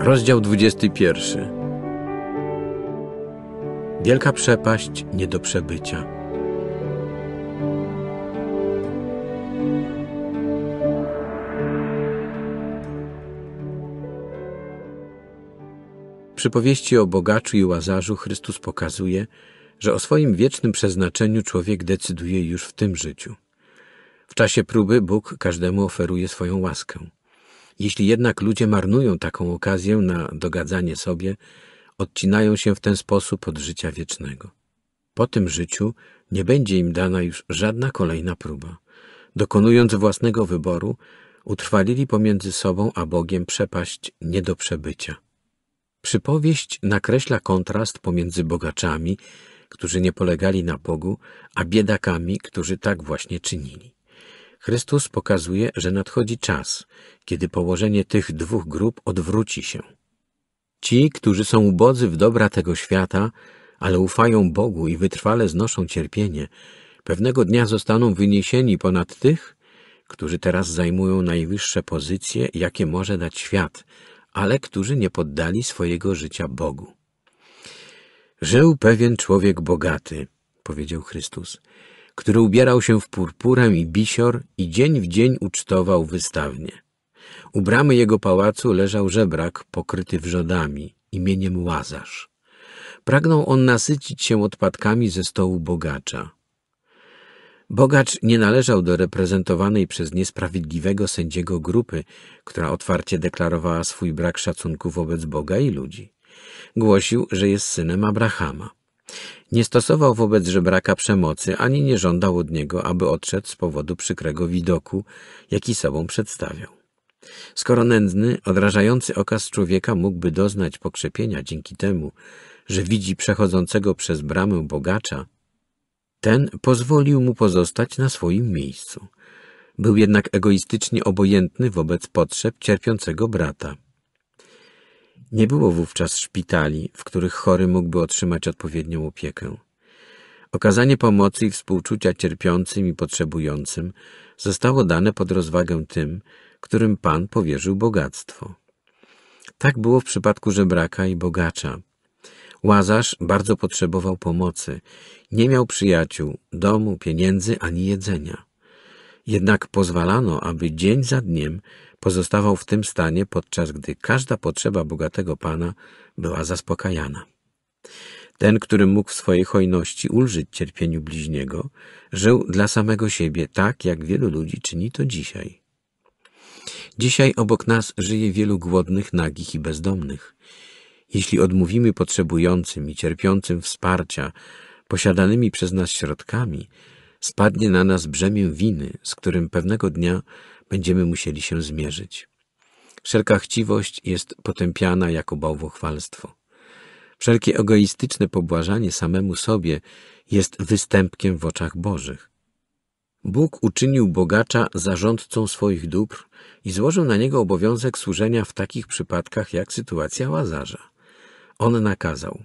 Rozdział 21. Wielka przepaść nie do przebycia. Przy powieści o bogaczu i łazarzu Chrystus pokazuje, że o swoim wiecznym przeznaczeniu człowiek decyduje już w tym życiu. W czasie próby Bóg każdemu oferuje swoją łaskę. Jeśli jednak ludzie marnują taką okazję na dogadzanie sobie, odcinają się w ten sposób od życia wiecznego. Po tym życiu nie będzie im dana już żadna kolejna próba. Dokonując własnego wyboru, utrwalili pomiędzy sobą a Bogiem przepaść nie do przebycia. Przypowieść nakreśla kontrast pomiędzy bogaczami, którzy nie polegali na Bogu, a biedakami, którzy tak właśnie czynili. Chrystus pokazuje, że nadchodzi czas, kiedy położenie tych dwóch grup odwróci się. Ci, którzy są ubodzy w dobra tego świata, ale ufają Bogu i wytrwale znoszą cierpienie, pewnego dnia zostaną wyniesieni ponad tych, którzy teraz zajmują najwyższe pozycje, jakie może dać świat, ale którzy nie poddali swojego życia Bogu. Żył pewien człowiek bogaty, powiedział Chrystus, który ubierał się w purpurę i bisior i dzień w dzień ucztował wystawnie. U bramy jego pałacu leżał żebrak pokryty wrzodami imieniem Łazarz. Pragnął on nasycić się odpadkami ze stołu bogacza. Bogacz nie należał do reprezentowanej przez niesprawiedliwego sędziego grupy, która otwarcie deklarowała swój brak szacunku wobec Boga i ludzi. Głosił, że jest synem Abrahama. Nie stosował wobec żebraka przemocy, ani nie żądał od niego, aby odszedł z powodu przykrego widoku, jaki sobą przedstawiał. Skoro nędzny, odrażający okaz człowieka mógłby doznać pokrzepienia dzięki temu, że widzi przechodzącego przez bramę bogacza, ten pozwolił mu pozostać na swoim miejscu. Był jednak egoistycznie obojętny wobec potrzeb cierpiącego brata. Nie było wówczas szpitali, w których chory mógłby otrzymać odpowiednią opiekę. Okazanie pomocy i współczucia cierpiącym i potrzebującym zostało dane pod rozwagę tym, którym Pan powierzył bogactwo. Tak było w przypadku żebraka i bogacza. Łazarz bardzo potrzebował pomocy. Nie miał przyjaciół, domu, pieniędzy ani jedzenia. Jednak pozwalano, aby dzień za dniem Pozostawał w tym stanie, podczas gdy każda potrzeba bogatego pana była zaspokajana. Ten, który mógł w swojej hojności ulżyć cierpieniu bliźniego, żył dla samego siebie tak, jak wielu ludzi czyni to dzisiaj. Dzisiaj obok nas żyje wielu głodnych, nagich i bezdomnych. Jeśli odmówimy potrzebującym i cierpiącym wsparcia posiadanymi przez nas środkami, spadnie na nas brzemię winy, z którym pewnego dnia będziemy musieli się zmierzyć. Wszelka chciwość jest potępiana jako bałwochwalstwo. Wszelkie egoistyczne pobłażanie samemu sobie jest występkiem w oczach Bożych. Bóg uczynił bogacza zarządcą swoich dóbr i złożył na niego obowiązek służenia w takich przypadkach jak sytuacja Łazarza. On nakazał: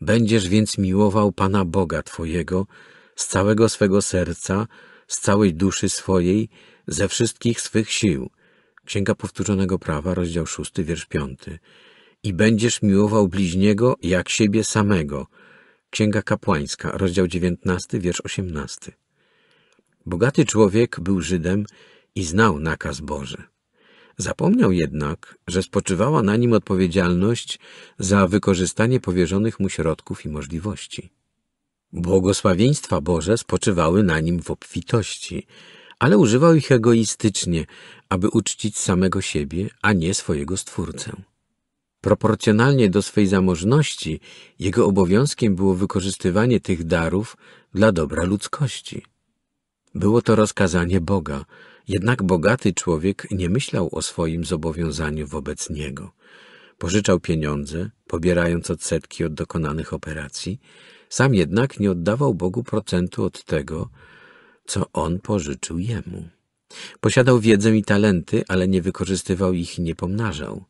Będziesz więc miłował Pana Boga Twojego z całego swego serca, z całej duszy swojej, ze wszystkich swych sił. Księga Powtórzonego Prawa, rozdział 6, wiersz 5. I będziesz miłował bliźniego jak siebie samego. Księga Kapłańska, rozdział 19, wiersz 18. Bogaty człowiek był Żydem i znał nakaz Boży. Zapomniał jednak, że spoczywała na nim odpowiedzialność za wykorzystanie powierzonych mu środków i możliwości. Błogosławieństwa Boże spoczywały na nim w obfitości, ale używał ich egoistycznie, aby uczcić samego siebie, a nie swojego Stwórcę. Proporcjonalnie do swej zamożności jego obowiązkiem było wykorzystywanie tych darów dla dobra ludzkości. Było to rozkazanie Boga, jednak bogaty człowiek nie myślał o swoim zobowiązaniu wobec Niego. Pożyczał pieniądze, pobierając odsetki od dokonanych operacji, sam jednak nie oddawał Bogu procentu od tego, co on pożyczył jemu. Posiadał wiedzę i talenty, ale nie wykorzystywał ich i nie pomnażał.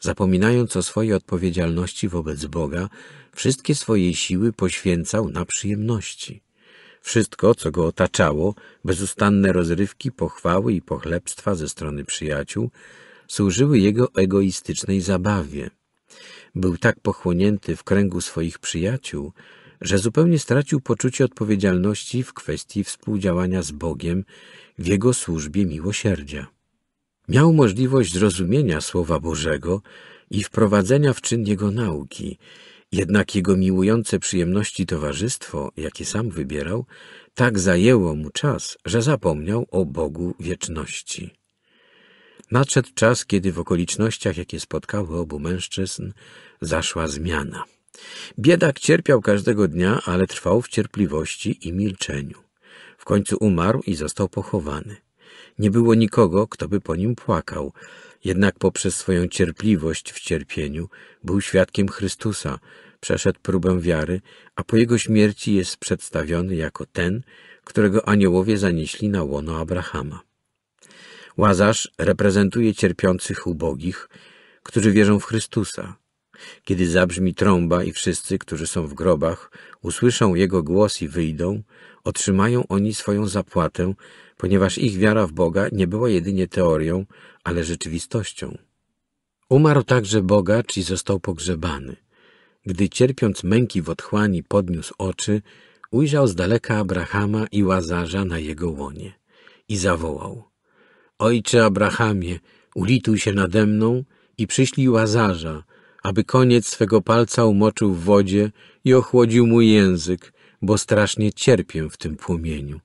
Zapominając o swojej odpowiedzialności wobec Boga, wszystkie swoje siły poświęcał na przyjemności. Wszystko, co go otaczało, bezustanne rozrywki, pochwały i pochlebstwa ze strony przyjaciół, służyły jego egoistycznej zabawie. Był tak pochłonięty w kręgu swoich przyjaciół, że zupełnie stracił poczucie odpowiedzialności w kwestii współdziałania z Bogiem w Jego służbie miłosierdzia. Miał możliwość zrozumienia Słowa Bożego i wprowadzenia w czyn Jego nauki, jednak jego miłujące przyjemności towarzystwo, jakie sam wybierał, tak zajęło mu czas, że zapomniał o Bogu wieczności. Nadszedł czas, kiedy w okolicznościach, jakie spotkały obu mężczyzn, zaszła zmiana. Biedak cierpiał każdego dnia, ale trwał w cierpliwości i milczeniu. W końcu umarł i został pochowany. Nie było nikogo, kto by po nim płakał, jednak poprzez swoją cierpliwość w cierpieniu był świadkiem Chrystusa, przeszedł próbę wiary, a po jego śmierci jest przedstawiony jako ten, którego aniołowie zanieśli na łono Abrahama. Łazarz reprezentuje cierpiących ubogich, którzy wierzą w Chrystusa. Kiedy zabrzmi trąba i wszyscy, którzy są w grobach, usłyszą jego głos i wyjdą, otrzymają oni swoją zapłatę, ponieważ ich wiara w Boga nie była jedynie teorią, ale rzeczywistością. Umarł także bogacz i został pogrzebany. Gdy cierpiąc męki w otchłani podniósł oczy, ujrzał z daleka Abrahama i Łazarza na jego łonie i zawołał – Ojcze Abrahamie, ulituj się nade mną i przyślij Łazarza, aby koniec swego palca umoczył w wodzie i ochłodził mu język, bo strasznie cierpię w tym płomieniu.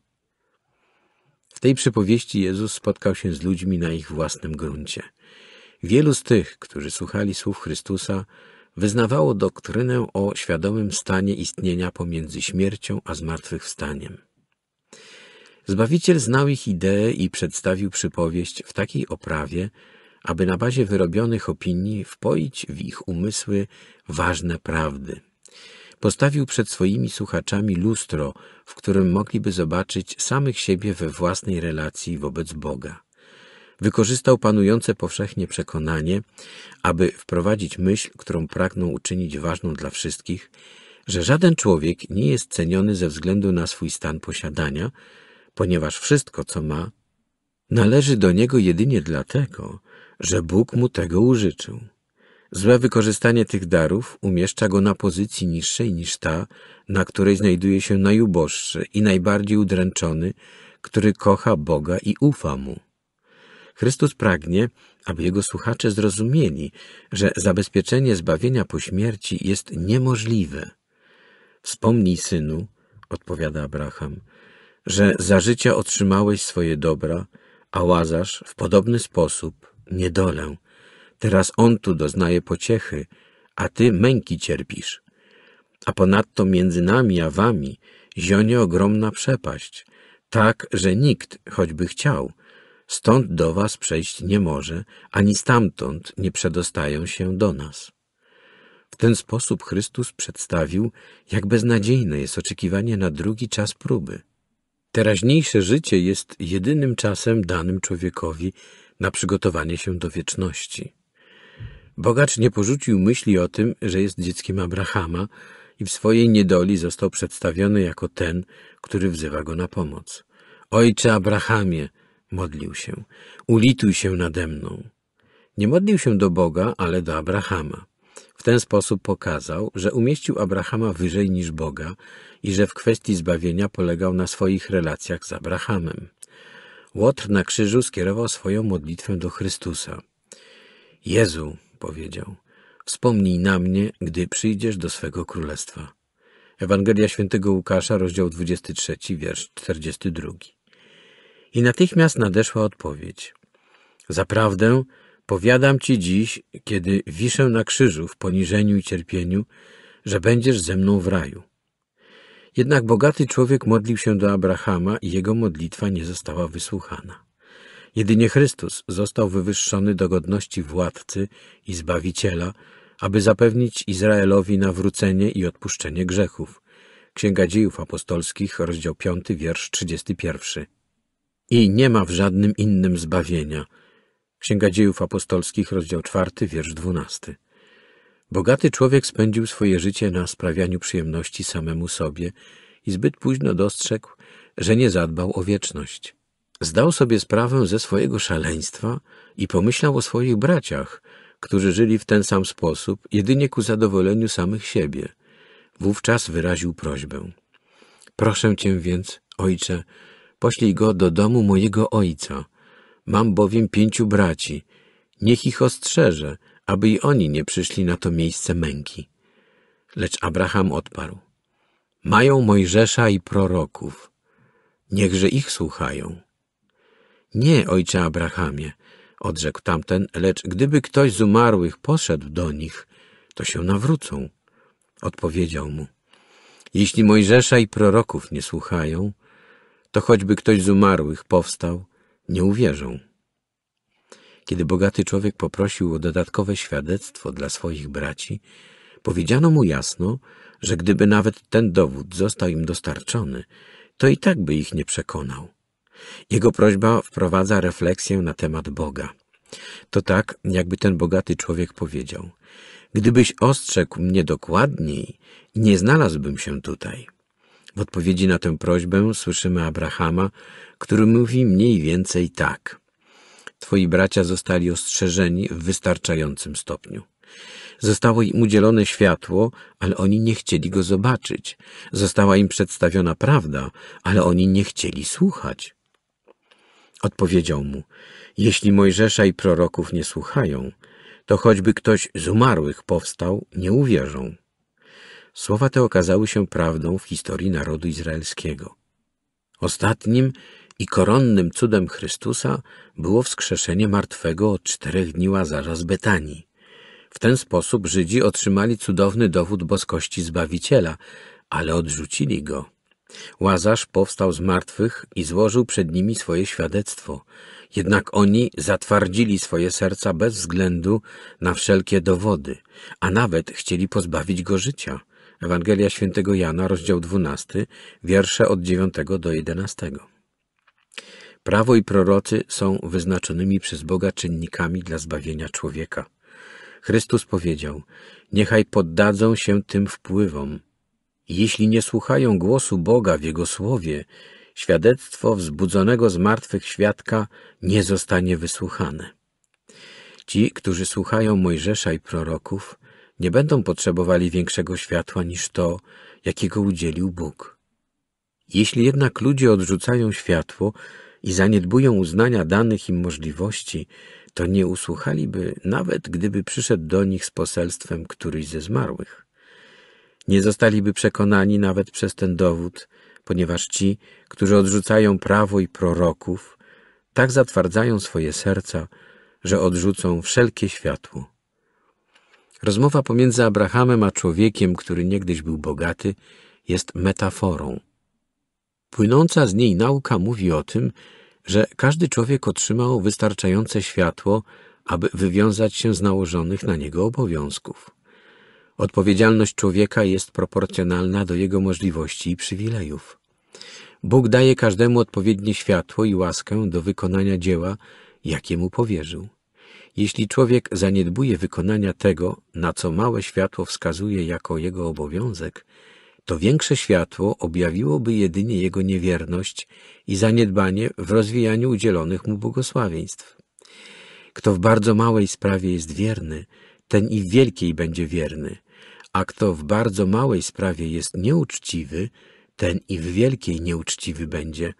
W tej przypowieści Jezus spotkał się z ludźmi na ich własnym gruncie. Wielu z tych, którzy słuchali słów Chrystusa, wyznawało doktrynę o świadomym stanie istnienia pomiędzy śmiercią a zmartwychwstaniem. Zbawiciel znał ich ideę i przedstawił przypowieść w takiej oprawie, aby na bazie wyrobionych opinii wpoić w ich umysły ważne prawdy. Postawił przed swoimi słuchaczami lustro, w którym mogliby zobaczyć samych siebie we własnej relacji wobec Boga. Wykorzystał panujące powszechnie przekonanie, aby wprowadzić myśl, którą pragnął uczynić ważną dla wszystkich, że żaden człowiek nie jest ceniony ze względu na swój stan posiadania, ponieważ wszystko, co ma, należy do niego jedynie dlatego, że Bóg mu tego użyczył. Złe wykorzystanie tych darów umieszcza go na pozycji niższej niż ta, na której znajduje się najuboższy i najbardziej udręczony, który kocha Boga i ufa Mu. Chrystus pragnie, aby Jego słuchacze zrozumieli, że zabezpieczenie zbawienia po śmierci jest niemożliwe. Wspomnij, synu, odpowiada Abraham, że za życia otrzymałeś swoje dobra, a Łazarz w podobny sposób niedolę. Teraz on tu doznaje pociechy, a ty męki cierpisz. A ponadto między nami a wami zionie ogromna przepaść, tak, że nikt, choćby chciał, stąd do was przejść nie może, ani stamtąd nie przedostają się do nas. W ten sposób Chrystus przedstawił, jak beznadziejne jest oczekiwanie na drugi czas próby. Teraźniejsze życie jest jedynym czasem danym człowiekowi na przygotowanie się do wieczności. Bogacz nie porzucił myśli o tym, że jest dzieckiem Abrahama i w swojej niedoli został przedstawiony jako ten, który wzywa go na pomoc. Ojcze Abrahamie, modlił się, ulituj się nade mną. Nie modlił się do Boga, ale do Abrahama. W ten sposób pokazał, że umieścił Abrahama wyżej niż Boga i że w kwestii zbawienia polegał na swoich relacjach z Abrahamem. Łotr na krzyżu skierował swoją modlitwę do Chrystusa. Jezu, powiedział, wspomnij na mnie, gdy przyjdziesz do swego królestwa. Ewangelia świętego Łukasza, rozdział 23, wiersz 42. I natychmiast nadeszła odpowiedź. Zaprawdę powiadam ci dziś, kiedy wiszę na krzyżu w poniżeniu i cierpieniu, że będziesz ze mną w raju. Jednak bogaty człowiek modlił się do Abrahama i jego modlitwa nie została wysłuchana. Jedynie Chrystus został wywyższony do godności władcy i zbawiciela, aby zapewnić Izraelowi nawrócenie i odpuszczenie grzechów. Księga Dziejów Apostolskich, rozdział 5, wiersz 31. I nie ma w żadnym innym zbawienia. Księga Dziejów Apostolskich, rozdział 4, wiersz 12. Bogaty człowiek spędził swoje życie na sprawianiu przyjemności samemu sobie i zbyt późno dostrzegł, że nie zadbał o wieczność. Zdał sobie sprawę ze swojego szaleństwa i pomyślał o swoich braciach, którzy żyli w ten sam sposób, jedynie ku zadowoleniu samych siebie. Wówczas wyraził prośbę. Proszę cię więc, ojcze, poślij go do domu mojego ojca. Mam bowiem pięciu braci. Niech ich ostrzeże, aby i oni nie przyszli na to miejsce męki. Lecz Abraham odparł. Mają Mojżesza i proroków. Niechże ich słuchają. Nie, ojcze Abrahamie, odrzekł tamten, lecz gdyby ktoś z umarłych poszedł do nich, to się nawrócą. Odpowiedział mu. Jeśli Mojżesza i proroków nie słuchają, to choćby ktoś z umarłych powstał, nie uwierzą. Kiedy bogaty człowiek poprosił o dodatkowe świadectwo dla swoich braci, powiedziano mu jasno, że gdyby nawet ten dowód został im dostarczony, to i tak by ich nie przekonał. Jego prośba wprowadza refleksję na temat Boga. To tak, jakby ten bogaty człowiek powiedział: Gdybyś ostrzegł mnie dokładniej, nie znalazłbym się tutaj. W odpowiedzi na tę prośbę słyszymy Abrahama, który mówi mniej więcej tak. Twoi bracia zostali ostrzeżeni w wystarczającym stopniu. Zostało im udzielone światło, ale oni nie chcieli go zobaczyć. Została im przedstawiona prawda, ale oni nie chcieli słuchać. Odpowiedział mu, jeśli Mojżesza i proroków nie słuchają, to choćby ktoś z umarłych powstał, nie uwierzą. Słowa te okazały się prawdą w historii narodu izraelskiego. Ostatnim i koronnym cudem Chrystusa było wskrzeszenie martwego od czterech dni Łazarza z Betanii. W ten sposób Żydzi otrzymali cudowny dowód boskości Zbawiciela, ale odrzucili go. Łazarz powstał z martwych i złożył przed nimi swoje świadectwo. Jednak oni zatwardzili swoje serca bez względu na wszelkie dowody, a nawet chcieli pozbawić go życia. Ewangelia świętego Jana, rozdział 12, wiersze od 9 do 11. Prawo i prorocy są wyznaczonymi przez Boga czynnikami dla zbawienia człowieka. Chrystus powiedział: Niechaj poddadzą się tym wpływom. Jeśli nie słuchają głosu Boga w Jego słowie, świadectwo wzbudzonego z martwych świadka nie zostanie wysłuchane. Ci, którzy słuchają Mojżesza i proroków, nie będą potrzebowali większego światła niż to, jakiego udzielił Bóg. Jeśli jednak ludzie odrzucają światło, i zaniedbują uznania danych im możliwości, to nie usłuchaliby, nawet gdyby przyszedł do nich z poselstwem któryś ze zmarłych. Nie zostaliby przekonani nawet przez ten dowód, ponieważ ci, którzy odrzucają prawo i proroków, tak zatwardzają swoje serca, że odrzucą wszelkie światło. Rozmowa pomiędzy Abrahamem a człowiekiem, który niegdyś był bogaty, jest metaforą. Płynąca z niej nauka mówi o tym, że każdy człowiek otrzymał wystarczające światło, aby wywiązać się z nałożonych na niego obowiązków. Odpowiedzialność człowieka jest proporcjonalna do jego możliwości i przywilejów. Bóg daje każdemu odpowiednie światło i łaskę do wykonania dzieła, jakie mu powierzył. Jeśli człowiek zaniedbuje wykonania tego, na co małe światło wskazuje jako jego obowiązek, to większe światło objawiłoby jedynie jego niewierność i zaniedbanie w rozwijaniu udzielonych mu błogosławieństw. Kto w bardzo małej sprawie jest wierny, ten i w wielkiej będzie wierny, a kto w bardzo małej sprawie jest nieuczciwy, ten i w wielkiej nieuczciwy będzie.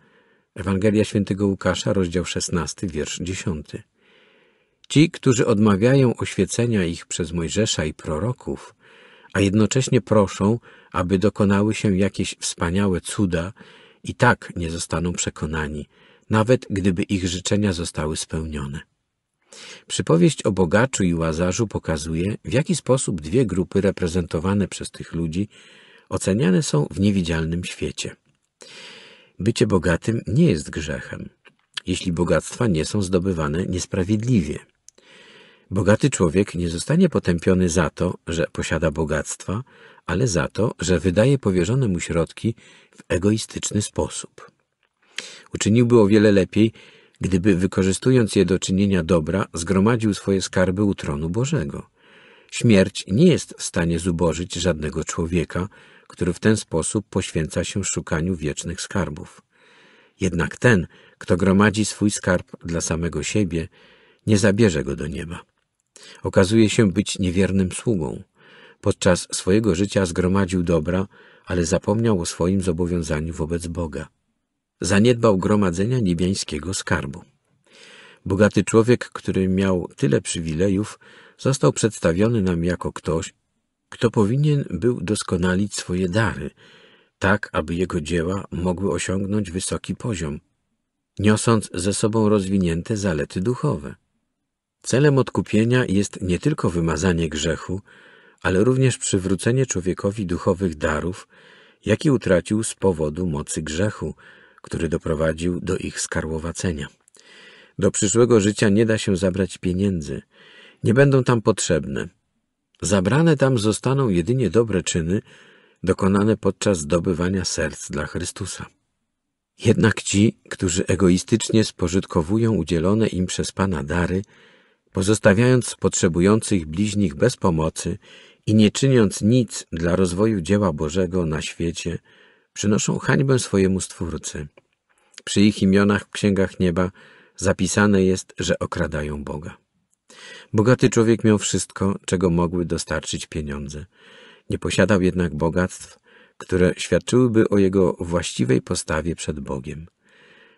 Ewangelia świętego Łukasza, rozdział 16, wiersz 10. Ci, którzy odmawiają oświecenia ich przez Mojżesza i proroków – a jednocześnie proszą, aby dokonały się jakieś wspaniałe cuda, i tak nie zostaną przekonani, nawet gdyby ich życzenia zostały spełnione. Przypowieść o bogaczu i łazarzu pokazuje, w jaki sposób dwie grupy reprezentowane przez tych ludzi oceniane są w niewidzialnym świecie. Bycie bogatym nie jest grzechem, jeśli bogactwa nie są zdobywane niesprawiedliwie – Bogaty człowiek nie zostanie potępiony za to, że posiada bogactwa, ale za to, że wydaje powierzone mu środki w egoistyczny sposób. Uczyniłby o wiele lepiej, gdyby wykorzystując je do czynienia dobra, zgromadził swoje skarby u tronu Bożego. Śmierć nie jest w stanie zubożyć żadnego człowieka, który w ten sposób poświęca się szukaniu wiecznych skarbów. Jednak ten, kto gromadzi swój skarb dla samego siebie, nie zabierze go do nieba. Okazuje się być niewiernym sługą. Podczas swojego życia zgromadził dobra, ale zapomniał o swoim zobowiązaniu wobec Boga. Zaniedbał gromadzenia niebiańskiego skarbu. Bogaty człowiek, który miał tyle przywilejów, został przedstawiony nam jako ktoś, kto powinien był doskonalić swoje dary, tak aby jego dzieła mogły osiągnąć wysoki poziom, niosąc ze sobą rozwinięte zalety duchowe. Celem odkupienia jest nie tylko wymazanie grzechu, ale również przywrócenie człowiekowi duchowych darów, jaki utracił z powodu mocy grzechu, który doprowadził do ich skarłowacenia. Do przyszłego życia nie da się zabrać pieniędzy, nie będą tam potrzebne. Zabrane tam zostaną jedynie dobre czyny, dokonane podczas zdobywania serc dla Chrystusa. Jednak ci, którzy egoistycznie spożytkowują udzielone im przez Pana dary, pozostawiając potrzebujących bliźnich bez pomocy i nie czyniąc nic dla rozwoju dzieła Bożego na świecie, przynoszą hańbę swojemu Stwórcy. Przy ich imionach w księgach nieba zapisane jest, że okradają Boga. Bogaty człowiek miał wszystko, czego mogły dostarczyć pieniądze. Nie posiadał jednak bogactw, które świadczyłyby o jego właściwej postawie przed Bogiem.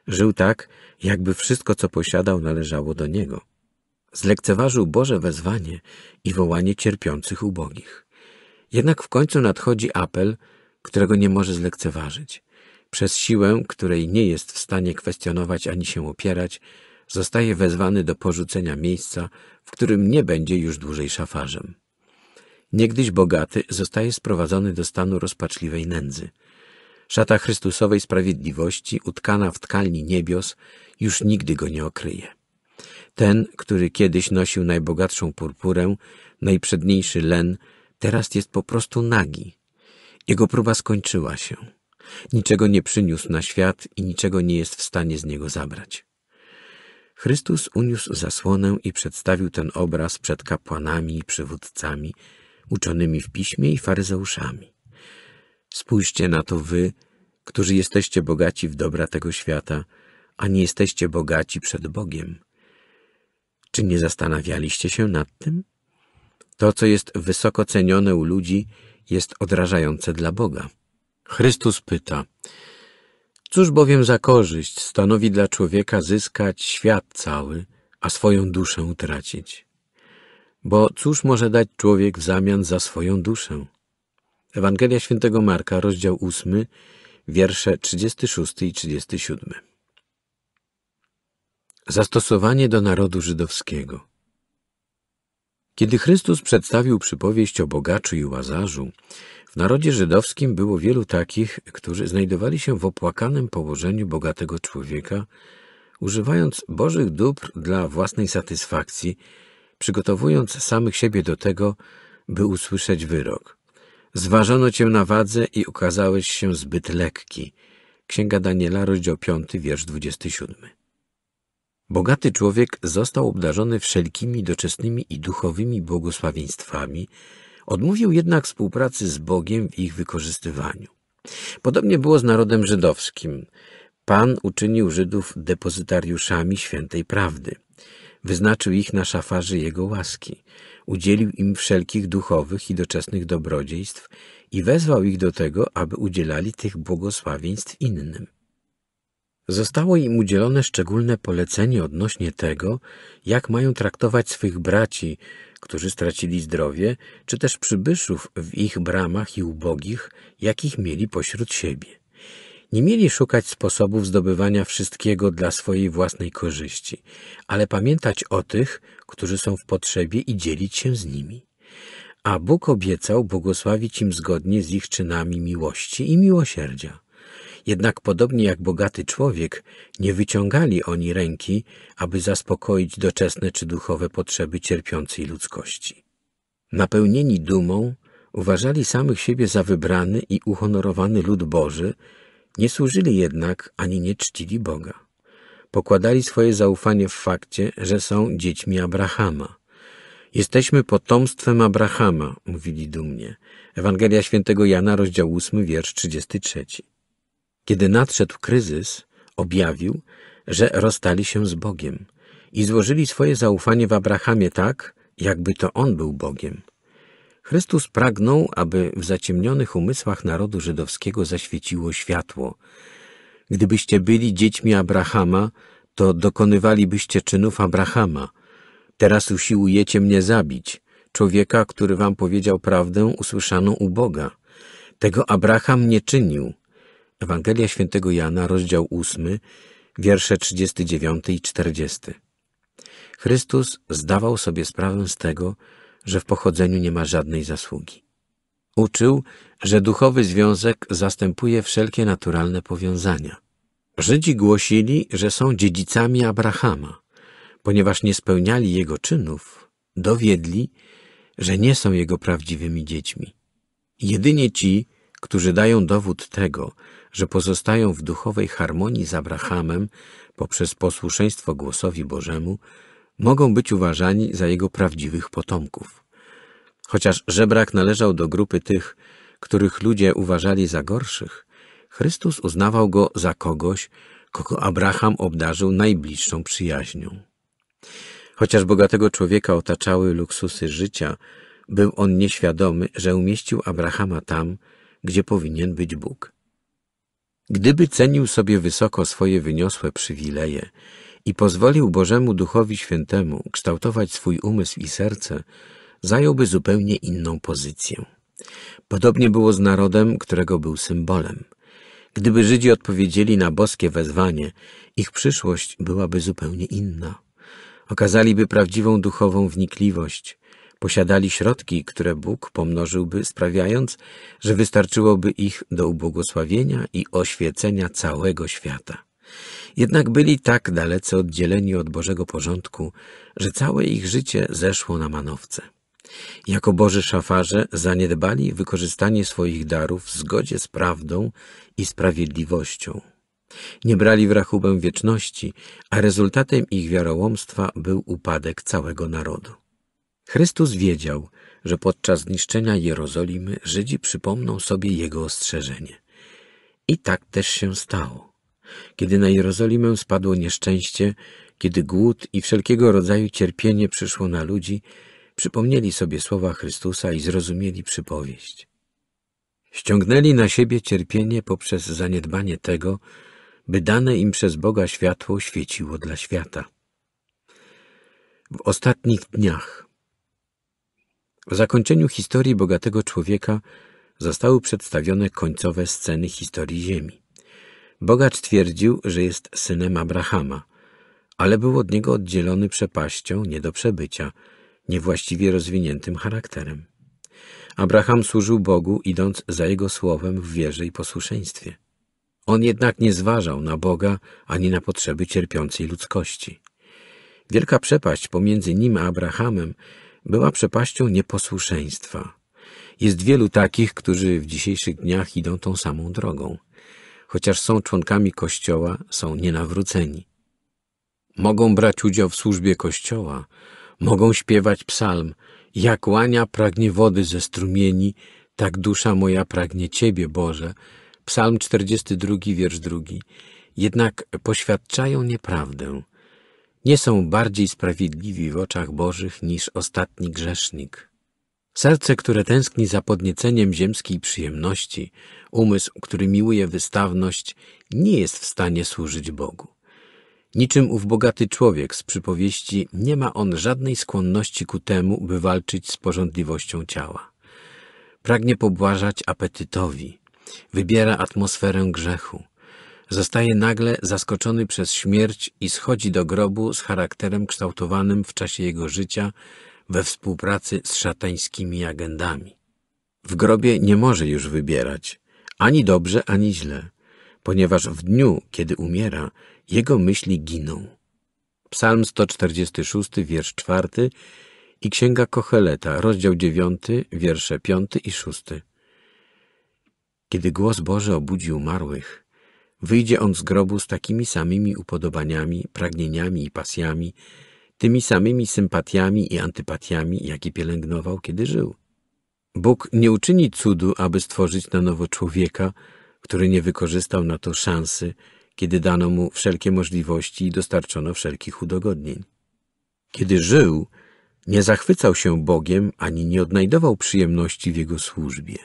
Żył tak, jakby wszystko, co posiadał, należało do niego – Zlekceważył Boże wezwanie i wołanie cierpiących ubogich. Jednak w końcu nadchodzi apel, którego nie może zlekceważyć. Przez siłę, której nie jest w stanie kwestionować ani się opierać, zostaje wezwany do porzucenia miejsca, w którym nie będzie już dłużej szafarzem. Niegdyś bogaty zostaje sprowadzony do stanu rozpaczliwej nędzy. Szata Chrystusowej sprawiedliwości, utkana w tkalni niebios, już nigdy go nie okryje. Ten, który kiedyś nosił najbogatszą purpurę, najprzedniejszy len, teraz jest po prostu nagi. Jego próba skończyła się. Niczego nie przyniósł na świat i niczego nie jest w stanie z niego zabrać. Chrystus uniósł zasłonę i przedstawił ten obraz przed kapłanami i przywódcami, uczonymi w piśmie i faryzeuszami. Spójrzcie na to wy, którzy jesteście bogaci w dobra tego świata, a nie jesteście bogaci przed Bogiem czy nie zastanawialiście się nad tym? To, co jest wysoko cenione u ludzi, jest odrażające dla Boga. Chrystus pyta, cóż bowiem za korzyść stanowi dla człowieka zyskać świat cały, a swoją duszę utracić? Bo cóż może dać człowiek w zamian za swoją duszę? Ewangelia świętego Marka, rozdział 8, wiersze 36 i 37. Zastosowanie do narodu żydowskiego Kiedy Chrystus przedstawił przypowieść o bogaczu i łazarzu, w narodzie żydowskim było wielu takich, którzy znajdowali się w opłakanym położeniu bogatego człowieka, używając bożych dóbr dla własnej satysfakcji, przygotowując samych siebie do tego, by usłyszeć wyrok. Zważono cię na wadze i okazałeś się zbyt lekki. Księga Daniela, rozdział 5, wiersz 27. Bogaty człowiek został obdarzony wszelkimi doczesnymi i duchowymi błogosławieństwami, odmówił jednak współpracy z Bogiem w ich wykorzystywaniu. Podobnie było z narodem żydowskim. Pan uczynił Żydów depozytariuszami świętej prawdy. Wyznaczył ich na szafarzy Jego łaski. Udzielił im wszelkich duchowych i doczesnych dobrodziejstw i wezwał ich do tego, aby udzielali tych błogosławieństw innym. Zostało im udzielone szczególne polecenie odnośnie tego, jak mają traktować swych braci, którzy stracili zdrowie, czy też przybyszów w ich bramach i ubogich, jakich mieli pośród siebie. Nie mieli szukać sposobów zdobywania wszystkiego dla swojej własnej korzyści, ale pamiętać o tych, którzy są w potrzebie i dzielić się z nimi. A Bóg obiecał błogosławić im zgodnie z ich czynami miłości i miłosierdzia. Jednak podobnie jak bogaty człowiek, nie wyciągali oni ręki, aby zaspokoić doczesne czy duchowe potrzeby cierpiącej ludzkości. Napełnieni dumą, uważali samych siebie za wybrany i uhonorowany lud Boży, nie służyli jednak ani nie czcili Boga. Pokładali swoje zaufanie w fakcie, że są dziećmi Abrahama. Jesteśmy potomstwem Abrahama, mówili dumnie. Ewangelia świętego Jana, rozdział 8, wiersz 33. Kiedy nadszedł kryzys, objawił, że rozstali się z Bogiem i złożyli swoje zaufanie w Abrahamie tak, jakby to on był Bogiem. Chrystus pragnął, aby w zaciemnionych umysłach narodu żydowskiego zaświeciło światło. Gdybyście byli dziećmi Abrahama, to dokonywalibyście czynów Abrahama. Teraz usiłujecie mnie zabić, człowieka, który wam powiedział prawdę usłyszaną u Boga. Tego Abraham nie czynił, Ewangelia Świętego Jana, rozdział 8, wiersze 39 i 40. Chrystus zdawał sobie sprawę z tego, że w pochodzeniu nie ma żadnej zasługi. Uczył, że duchowy związek zastępuje wszelkie naturalne powiązania. Żydzi głosili, że są dziedzicami Abrahama. Ponieważ nie spełniali jego czynów, dowiedli, że nie są jego prawdziwymi dziećmi. Jedynie ci, którzy dają dowód tego, że pozostają w duchowej harmonii z Abrahamem poprzez posłuszeństwo głosowi Bożemu, mogą być uważani za jego prawdziwych potomków. Chociaż żebrak należał do grupy tych, których ludzie uważali za gorszych, Chrystus uznawał go za kogoś, kogo Abraham obdarzył najbliższą przyjaźnią. Chociaż bogatego człowieka otaczały luksusy życia, był on nieświadomy, że umieścił Abrahama tam, gdzie powinien być Bóg. Gdyby cenił sobie wysoko swoje wyniosłe przywileje i pozwolił Bożemu Duchowi Świętemu kształtować swój umysł i serce, zająłby zupełnie inną pozycję. Podobnie było z narodem, którego był symbolem. Gdyby Żydzi odpowiedzieli na boskie wezwanie, ich przyszłość byłaby zupełnie inna. Okazaliby prawdziwą duchową wnikliwość, posiadali środki, które Bóg pomnożyłby, sprawiając, że wystarczyłoby ich do ubłogosławienia i oświecenia całego świata. Jednak byli tak dalece oddzieleni od Bożego porządku, że całe ich życie zeszło na manowce. Jako Boży szafarze zaniedbali wykorzystanie swoich darów w zgodzie z prawdą i sprawiedliwością. Nie brali w rachubę wieczności, a rezultatem ich wiarołomstwa był upadek całego narodu. Chrystus wiedział, że podczas zniszczenia Jerozolimy Żydzi przypomną sobie jego ostrzeżenie. I tak też się stało. Kiedy na Jerozolimę spadło nieszczęście, kiedy głód i wszelkiego rodzaju cierpienie przyszło na ludzi, przypomnieli sobie słowa Chrystusa i zrozumieli przypowieść. Ściągnęli na siebie cierpienie poprzez zaniedbanie tego, by dane im przez Boga światło świeciło dla świata. W ostatnich dniach w zakończeniu historii bogatego człowieka zostały przedstawione końcowe sceny historii Ziemi. Bogacz twierdził, że jest synem Abrahama, ale był od niego oddzielony przepaścią nie do przebycia, niewłaściwie rozwiniętym charakterem. Abraham służył Bogu, idąc za Jego słowem w wierze i posłuszeństwie. On jednak nie zważał na Boga ani na potrzeby cierpiącej ludzkości. Wielka przepaść pomiędzy nim a Abrahamem była przepaścią nieposłuszeństwa. Jest wielu takich, którzy w dzisiejszych dniach idą tą samą drogą. Chociaż są członkami Kościoła, są nienawróceni. Mogą brać udział w służbie Kościoła, mogą śpiewać psalm. Jak łania pragnie wody ze strumieni, tak dusza moja pragnie Ciebie, Boże. Psalm 42, wiersz 2. Jednak poświadczają nieprawdę, nie są bardziej sprawiedliwi w oczach Bożych niż ostatni grzesznik. Serce, które tęskni za podnieceniem ziemskiej przyjemności, umysł, który miłuje wystawność, nie jest w stanie służyć Bogu. Niczym ów bogaty człowiek z przypowieści nie ma on żadnej skłonności ku temu, by walczyć z porządliwością ciała. Pragnie pobłażać apetytowi, wybiera atmosferę grzechu, Zostaje nagle zaskoczony przez śmierć i schodzi do grobu z charakterem kształtowanym w czasie jego życia we współpracy z szatańskimi agendami. W grobie nie może już wybierać ani dobrze, ani źle, ponieważ w dniu, kiedy umiera, jego myśli giną. Psalm 146, wiersz 4 i Księga Kocheleta, rozdział 9, wiersze 5 i 6. Kiedy głos Boży obudzi umarłych, Wyjdzie on z grobu z takimi samymi upodobaniami, pragnieniami i pasjami, tymi samymi sympatiami i antypatiami, jakie pielęgnował, kiedy żył. Bóg nie uczyni cudu, aby stworzyć na nowo człowieka, który nie wykorzystał na to szansy, kiedy dano mu wszelkie możliwości i dostarczono wszelkich udogodnień. Kiedy żył, nie zachwycał się Bogiem ani nie odnajdował przyjemności w Jego służbie.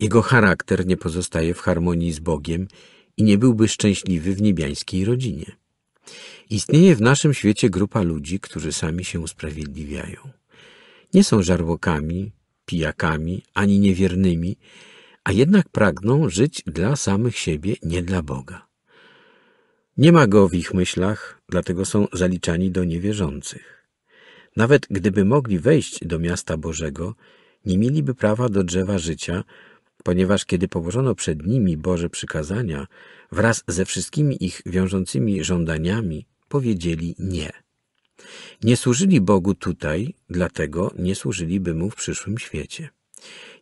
Jego charakter nie pozostaje w harmonii z Bogiem i nie byłby szczęśliwy w niebiańskiej rodzinie. Istnieje w naszym świecie grupa ludzi, którzy sami się usprawiedliwiają. Nie są żarłokami, pijakami ani niewiernymi, a jednak pragną żyć dla samych siebie, nie dla Boga. Nie ma go w ich myślach, dlatego są zaliczani do niewierzących. Nawet gdyby mogli wejść do miasta Bożego, nie mieliby prawa do drzewa życia, ponieważ kiedy położono przed nimi Boże przykazania, wraz ze wszystkimi ich wiążącymi żądaniami, powiedzieli nie. Nie służyli Bogu tutaj, dlatego nie służyliby Mu w przyszłym świecie.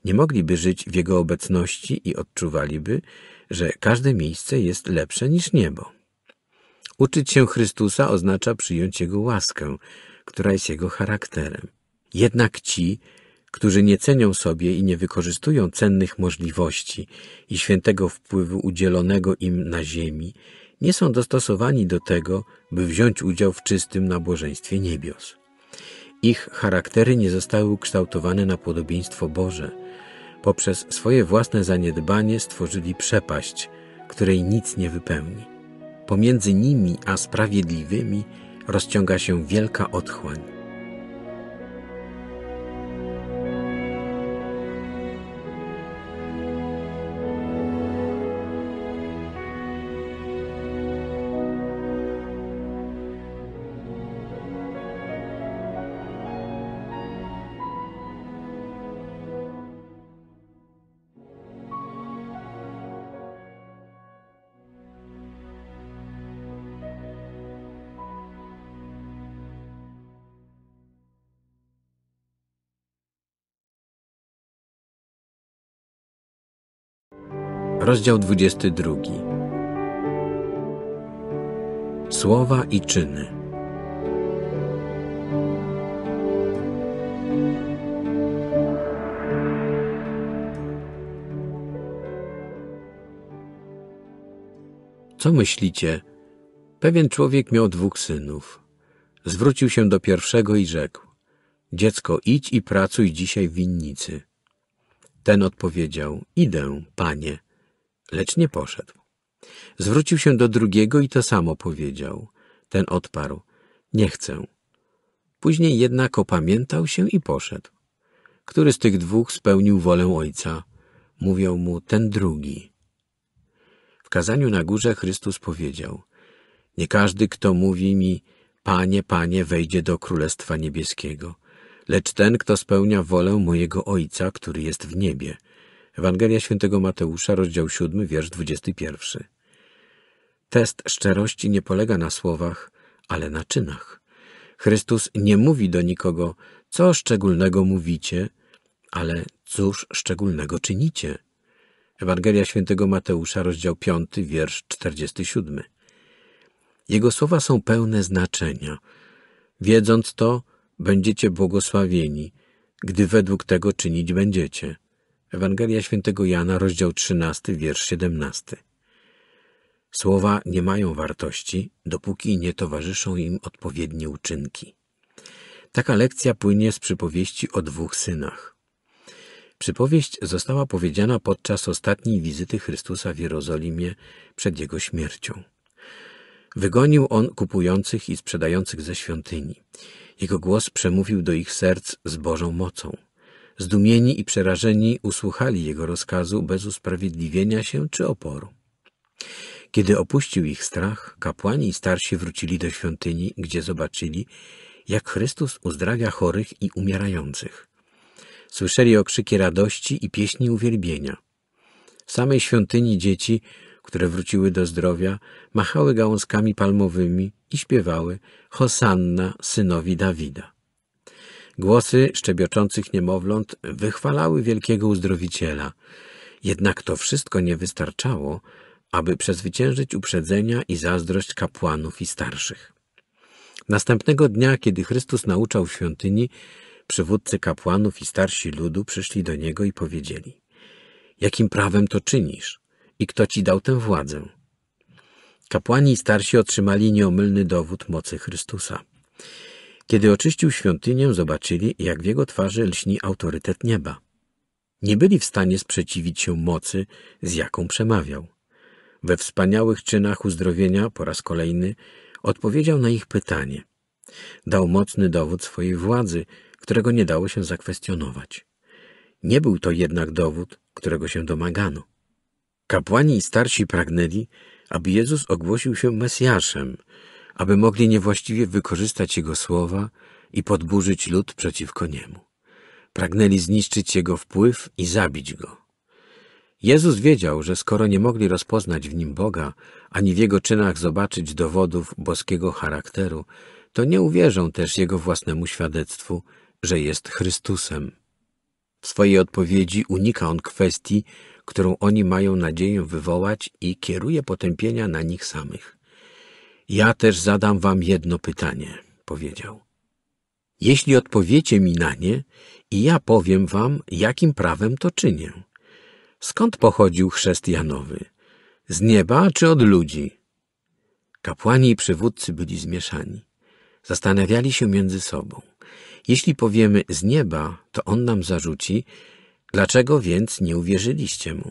Nie mogliby żyć w Jego obecności i odczuwaliby, że każde miejsce jest lepsze niż niebo. Uczyć się Chrystusa oznacza przyjąć Jego łaskę, która jest Jego charakterem. Jednak ci, którzy nie cenią sobie i nie wykorzystują cennych możliwości i świętego wpływu udzielonego im na ziemi, nie są dostosowani do tego, by wziąć udział w czystym nabożeństwie niebios. Ich charaktery nie zostały ukształtowane na podobieństwo Boże. Poprzez swoje własne zaniedbanie stworzyli przepaść, której nic nie wypełni. Pomiędzy nimi a sprawiedliwymi rozciąga się wielka otchłań. Rozdział 22. Słowa i czyny. Co myślicie? Pewien człowiek miał dwóch synów. Zwrócił się do pierwszego i rzekł: Dziecko, idź i pracuj dzisiaj w winnicy. Ten odpowiedział: Idę, panie lecz nie poszedł. Zwrócił się do drugiego i to samo powiedział. Ten odparł, nie chcę. Później jednak opamiętał się i poszedł. Który z tych dwóch spełnił wolę ojca? Mówią mu ten drugi. W kazaniu na górze Chrystus powiedział, nie każdy, kto mówi mi, Panie, Panie, wejdzie do Królestwa Niebieskiego, lecz ten, kto spełnia wolę mojego Ojca, który jest w niebie – Ewangelia Świętego Mateusza, rozdział 7, wiersz 21. Test szczerości nie polega na słowach, ale na czynach. Chrystus nie mówi do nikogo, co szczególnego mówicie, ale cóż szczególnego czynicie. Ewangelia Świętego Mateusza, rozdział 5, wiersz 47. Jego słowa są pełne znaczenia. Wiedząc to, będziecie błogosławieni, gdy według tego czynić będziecie. Ewangelia świętego Jana, rozdział 13, wiersz 17. Słowa nie mają wartości, dopóki nie towarzyszą im odpowiednie uczynki. Taka lekcja płynie z przypowieści o dwóch synach. Przypowieść została powiedziana podczas ostatniej wizyty Chrystusa w Jerozolimie przed jego śmiercią. Wygonił on kupujących i sprzedających ze świątyni. Jego głos przemówił do ich serc z Bożą mocą. Zdumieni i przerażeni usłuchali jego rozkazu bez usprawiedliwienia się czy oporu. Kiedy opuścił ich strach, kapłani i starsi wrócili do świątyni, gdzie zobaczyli, jak Chrystus uzdrawia chorych i umierających. Słyszeli okrzyki radości i pieśni uwielbienia. W samej świątyni dzieci, które wróciły do zdrowia, machały gałązkami palmowymi i śpiewały Hosanna synowi Dawida. Głosy szczebioczących niemowląt wychwalały wielkiego uzdrowiciela. Jednak to wszystko nie wystarczało, aby przezwyciężyć uprzedzenia i zazdrość kapłanów i starszych. Następnego dnia, kiedy Chrystus nauczał w świątyni, przywódcy kapłanów i starsi ludu przyszli do Niego i powiedzieli – Jakim prawem to czynisz? I kto Ci dał tę władzę? Kapłani i starsi otrzymali nieomylny dowód mocy Chrystusa. Kiedy oczyścił świątynię, zobaczyli, jak w jego twarzy lśni autorytet nieba. Nie byli w stanie sprzeciwić się mocy, z jaką przemawiał. We wspaniałych czynach uzdrowienia po raz kolejny odpowiedział na ich pytanie. Dał mocny dowód swojej władzy, którego nie dało się zakwestionować. Nie był to jednak dowód, którego się domagano. Kapłani i starsi pragnęli, aby Jezus ogłosił się Mesjaszem, aby mogli niewłaściwie wykorzystać Jego słowa i podburzyć lud przeciwko Niemu. Pragnęli zniszczyć Jego wpływ i zabić Go. Jezus wiedział, że skoro nie mogli rozpoznać w Nim Boga, ani w Jego czynach zobaczyć dowodów boskiego charakteru, to nie uwierzą też Jego własnemu świadectwu, że jest Chrystusem. W swojej odpowiedzi unika on kwestii, którą oni mają nadzieję wywołać i kieruje potępienia na nich samych. Ja też zadam wam jedno pytanie, powiedział. Jeśli odpowiecie mi na nie, i ja powiem wam, jakim prawem to czynię. Skąd pochodził chrzest Janowy? Z nieba czy od ludzi? Kapłani i przywódcy byli zmieszani. Zastanawiali się między sobą. Jeśli powiemy z nieba, to on nam zarzuci, dlaczego więc nie uwierzyliście mu?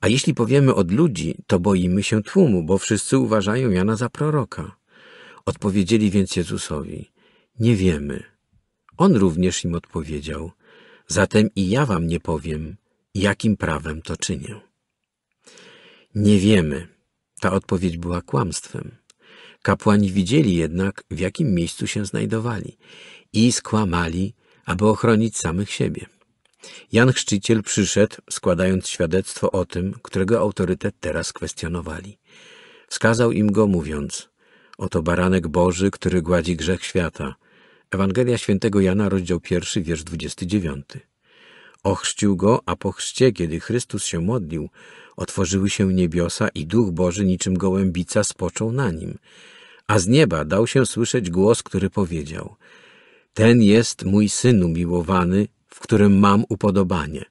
A jeśli powiemy od ludzi, to boimy się tłumu, bo wszyscy uważają Jana za proroka. Odpowiedzieli więc Jezusowi, nie wiemy. On również im odpowiedział, zatem i ja wam nie powiem, jakim prawem to czynię. Nie wiemy. Ta odpowiedź była kłamstwem. Kapłani widzieli jednak, w jakim miejscu się znajdowali i skłamali, aby ochronić samych siebie. Jan Chrzciciel przyszedł, składając świadectwo o tym, którego autorytet teraz kwestionowali. Wskazał im go, mówiąc: Oto baranek Boży, który gładzi grzech świata. Ewangelia świętego Jana, rozdział pierwszy, wiersz 29. Ochrzcił go, a po chrzcie, kiedy Chrystus się modlił, otworzyły się niebiosa i Duch Boży niczym gołębica spoczął na nim. A z nieba dał się słyszeć głos, który powiedział – ten jest mój synu miłowany, w którym mam upodobanie.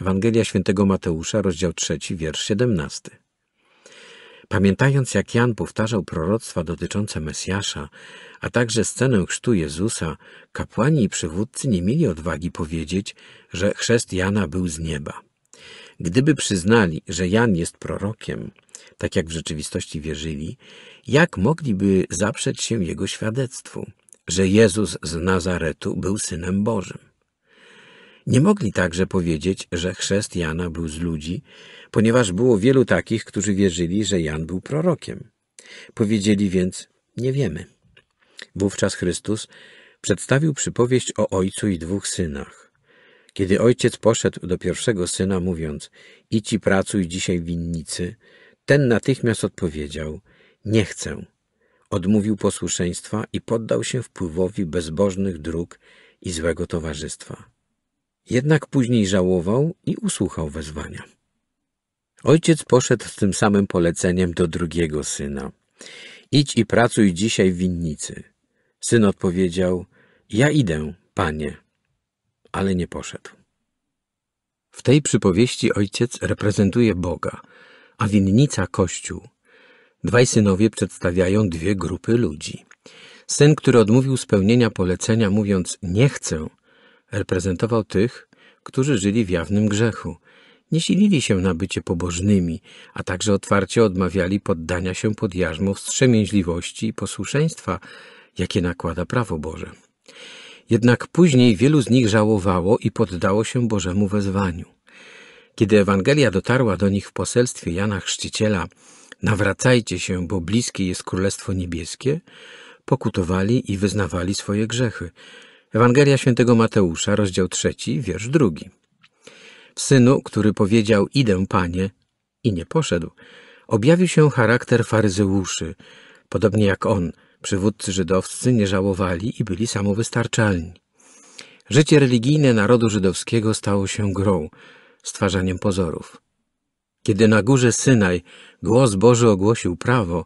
Ewangelia Świętego Mateusza, rozdział 3, wiersz 17. Pamiętając, jak Jan powtarzał proroctwa dotyczące Mesjasza, a także scenę chrztu Jezusa, kapłani i przywódcy nie mieli odwagi powiedzieć, że chrzest Jana był z nieba. Gdyby przyznali, że Jan jest prorokiem, tak jak w rzeczywistości wierzyli, jak mogliby zaprzeć się jego świadectwu, że Jezus z Nazaretu był synem Bożym? Nie mogli także powiedzieć, że chrzest Jana był z ludzi, ponieważ było wielu takich, którzy wierzyli, że Jan był prorokiem. Powiedzieli więc, nie wiemy. Wówczas Chrystus przedstawił przypowieść o ojcu i dwóch synach. Kiedy ojciec poszedł do pierwszego syna, mówiąc, idź i pracuj dzisiaj w winnicy, ten natychmiast odpowiedział, nie chcę. Odmówił posłuszeństwa i poddał się wpływowi bezbożnych dróg i złego towarzystwa. Jednak później żałował i usłuchał wezwania. Ojciec poszedł z tym samym poleceniem do drugiego syna. Idź i pracuj dzisiaj w winnicy. Syn odpowiedział, ja idę, panie, ale nie poszedł. W tej przypowieści ojciec reprezentuje Boga, a winnica Kościół. Dwaj synowie przedstawiają dwie grupy ludzi. Syn, który odmówił spełnienia polecenia, mówiąc nie chcę, reprezentował tych, którzy żyli w jawnym grzechu. Nie silili się na bycie pobożnymi, a także otwarcie odmawiali poddania się pod jarzmo wstrzemięźliwości i posłuszeństwa, jakie nakłada prawo Boże. Jednak później wielu z nich żałowało i poddało się Bożemu wezwaniu. Kiedy Ewangelia dotarła do nich w poselstwie Jana Chrzciciela, nawracajcie się, bo bliskie jest Królestwo Niebieskie, pokutowali i wyznawali swoje grzechy, Ewangelia świętego Mateusza, rozdział trzeci, wiersz drugi. Synu, który powiedział idę, panie, i nie poszedł, objawił się charakter faryzeuszy. Podobnie jak on, przywódcy żydowscy nie żałowali i byli samowystarczalni. Życie religijne narodu żydowskiego stało się grą, stwarzaniem pozorów. Kiedy na górze Synaj głos Boży ogłosił prawo,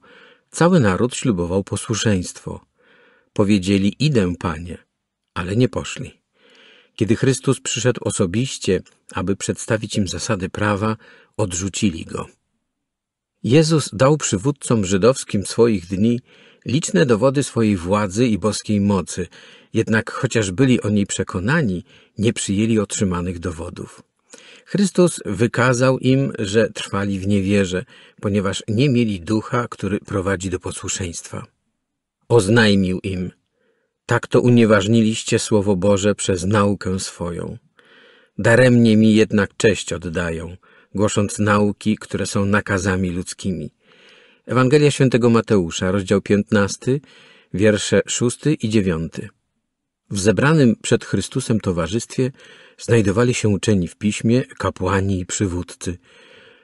cały naród ślubował posłuszeństwo. Powiedzieli idę, panie – ale nie poszli. Kiedy Chrystus przyszedł osobiście, aby przedstawić im zasady prawa, odrzucili go. Jezus dał przywódcom żydowskim swoich dni liczne dowody swojej władzy i boskiej mocy, jednak chociaż byli o niej przekonani, nie przyjęli otrzymanych dowodów. Chrystus wykazał im, że trwali w niewierze, ponieważ nie mieli ducha, który prowadzi do posłuszeństwa. Oznajmił im – tak to unieważniliście Słowo Boże przez naukę swoją. Daremnie mi jednak cześć oddają, głosząc nauki, które są nakazami ludzkimi. Ewangelia Świętego Mateusza, rozdział 15, wiersze 6 i 9. W zebranym przed Chrystusem towarzystwie znajdowali się uczeni w piśmie, kapłani i przywódcy.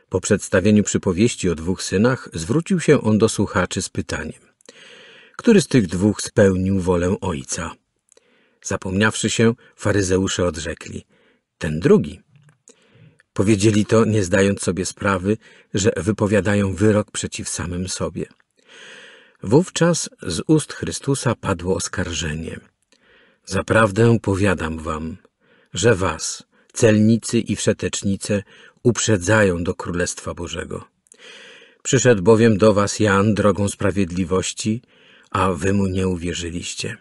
Po przedstawieniu przypowieści o dwóch synach zwrócił się on do słuchaczy z pytaniem który z tych dwóch spełnił wolę ojca. Zapomniawszy się, faryzeusze odrzekli: Ten drugi. Powiedzieli to, nie zdając sobie sprawy, że wypowiadają wyrok przeciw samym sobie. Wówczas z ust Chrystusa padło oskarżenie. Zaprawdę powiadam wam, że was, celnicy i wszetecznice, uprzedzają do Królestwa Bożego. Przyszedł bowiem do was Jan drogą sprawiedliwości, a wy mu nie uwierzyliście.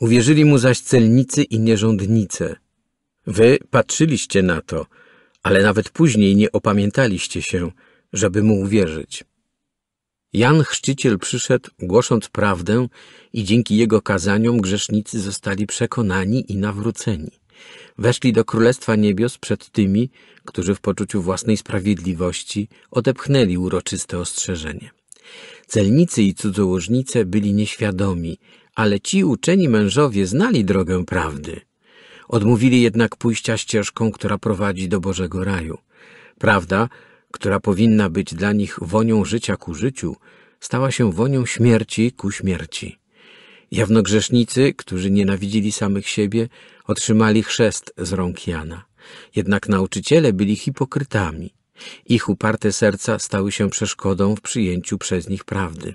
Uwierzyli mu zaś celnicy i nierządnice. Wy patrzyliście na to, ale nawet później nie opamiętaliście się, żeby mu uwierzyć. Jan Chrzciciel przyszedł, głosząc prawdę i dzięki jego kazaniom grzesznicy zostali przekonani i nawróceni. Weszli do Królestwa Niebios przed tymi, którzy w poczuciu własnej sprawiedliwości odepchnęli uroczyste ostrzeżenie. Celnicy i cudzołożnice byli nieświadomi, ale ci uczeni mężowie znali drogę prawdy. Odmówili jednak pójścia ścieżką, która prowadzi do Bożego Raju. Prawda, która powinna być dla nich wonią życia ku życiu, stała się wonią śmierci ku śmierci. Jawnogrzesznicy, którzy nienawidzili samych siebie, otrzymali chrzest z rąk Jana. Jednak nauczyciele byli hipokrytami – ich uparte serca stały się przeszkodą w przyjęciu przez nich prawdy.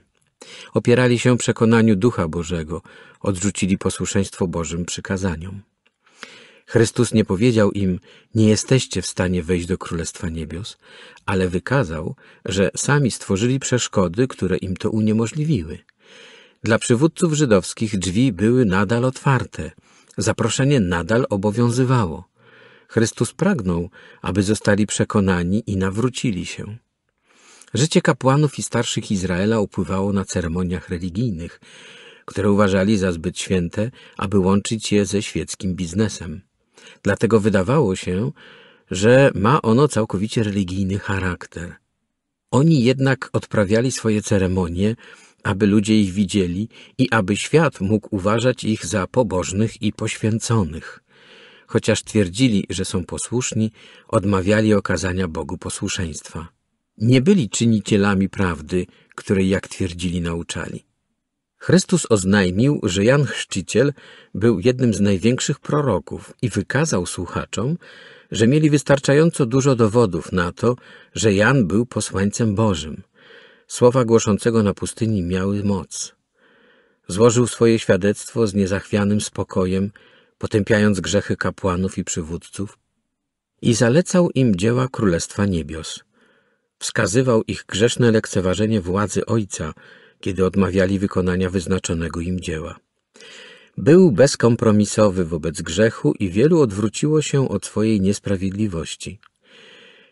Opierali się przekonaniu Ducha Bożego, odrzucili posłuszeństwo Bożym przykazaniom. Chrystus nie powiedział im, nie jesteście w stanie wejść do Królestwa Niebios, ale wykazał, że sami stworzyli przeszkody, które im to uniemożliwiły. Dla przywódców żydowskich drzwi były nadal otwarte, zaproszenie nadal obowiązywało. Chrystus pragnął, aby zostali przekonani i nawrócili się. Życie kapłanów i starszych Izraela upływało na ceremoniach religijnych, które uważali za zbyt święte, aby łączyć je ze świeckim biznesem. Dlatego wydawało się, że ma ono całkowicie religijny charakter. Oni jednak odprawiali swoje ceremonie, aby ludzie ich widzieli i aby świat mógł uważać ich za pobożnych i poświęconych chociaż twierdzili, że są posłuszni, odmawiali okazania Bogu posłuszeństwa. Nie byli czynicielami prawdy, której, jak twierdzili, nauczali. Chrystus oznajmił, że Jan Chrzciciel był jednym z największych proroków i wykazał słuchaczom, że mieli wystarczająco dużo dowodów na to, że Jan był posłańcem Bożym. Słowa głoszącego na pustyni miały moc. Złożył swoje świadectwo z niezachwianym spokojem, potępiając grzechy kapłanów i przywódców, i zalecał im dzieła Królestwa Niebios. Wskazywał ich grzeszne lekceważenie władzy Ojca, kiedy odmawiali wykonania wyznaczonego im dzieła. Był bezkompromisowy wobec grzechu i wielu odwróciło się od swojej niesprawiedliwości.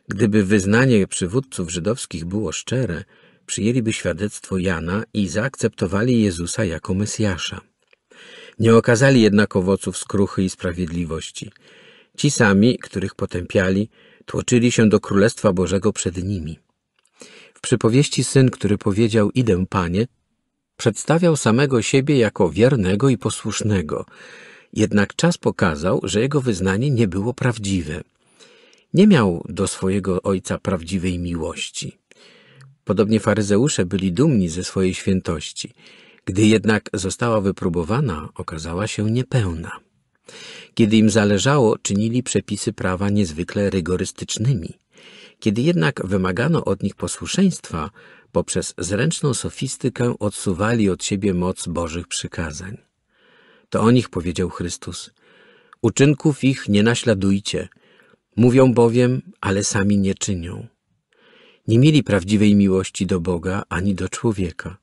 Gdyby wyznanie przywódców żydowskich było szczere, przyjęliby świadectwo Jana i zaakceptowali Jezusa jako Mesjasza. Nie okazali jednak owoców skruchy i sprawiedliwości. Ci sami, których potępiali, tłoczyli się do Królestwa Bożego przed nimi. W przypowieści syn, który powiedział idę, panie, przedstawiał samego siebie jako wiernego i posłusznego, jednak czas pokazał, że jego wyznanie nie było prawdziwe. Nie miał do swojego ojca prawdziwej miłości. Podobnie faryzeusze byli dumni ze swojej świętości – gdy jednak została wypróbowana, okazała się niepełna. Kiedy im zależało, czynili przepisy prawa niezwykle rygorystycznymi. Kiedy jednak wymagano od nich posłuszeństwa, poprzez zręczną sofistykę odsuwali od siebie moc Bożych przykazań. To o nich powiedział Chrystus. Uczynków ich nie naśladujcie. Mówią bowiem, ale sami nie czynią. Nie mieli prawdziwej miłości do Boga ani do człowieka.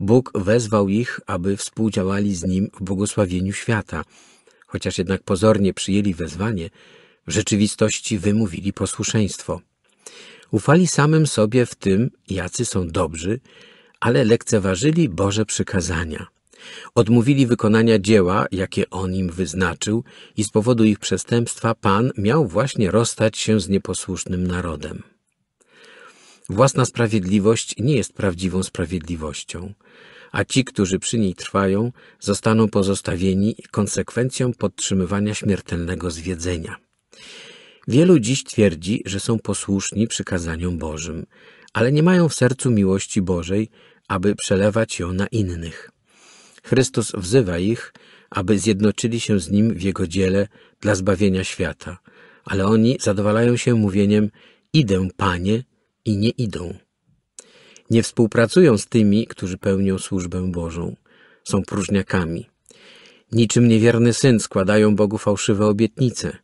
Bóg wezwał ich, aby współdziałali z Nim w błogosławieniu świata. Chociaż jednak pozornie przyjęli wezwanie, w rzeczywistości wymówili posłuszeństwo. Ufali samym sobie w tym, jacy są dobrzy, ale lekceważyli Boże przykazania. Odmówili wykonania dzieła, jakie On im wyznaczył i z powodu ich przestępstwa Pan miał właśnie rozstać się z nieposłusznym narodem. Własna sprawiedliwość nie jest prawdziwą sprawiedliwością, a ci, którzy przy niej trwają, zostaną pozostawieni konsekwencją podtrzymywania śmiertelnego zwiedzenia. Wielu dziś twierdzi, że są posłuszni przykazaniom Bożym, ale nie mają w sercu miłości Bożej, aby przelewać ją na innych. Chrystus wzywa ich, aby zjednoczyli się z Nim w Jego dziele dla zbawienia świata, ale oni zadowalają się mówieniem idę, Panie, i nie idą. Nie współpracują z tymi, którzy pełnią służbę Bożą. Są próżniakami. Niczym niewierny syn składają Bogu fałszywe obietnice.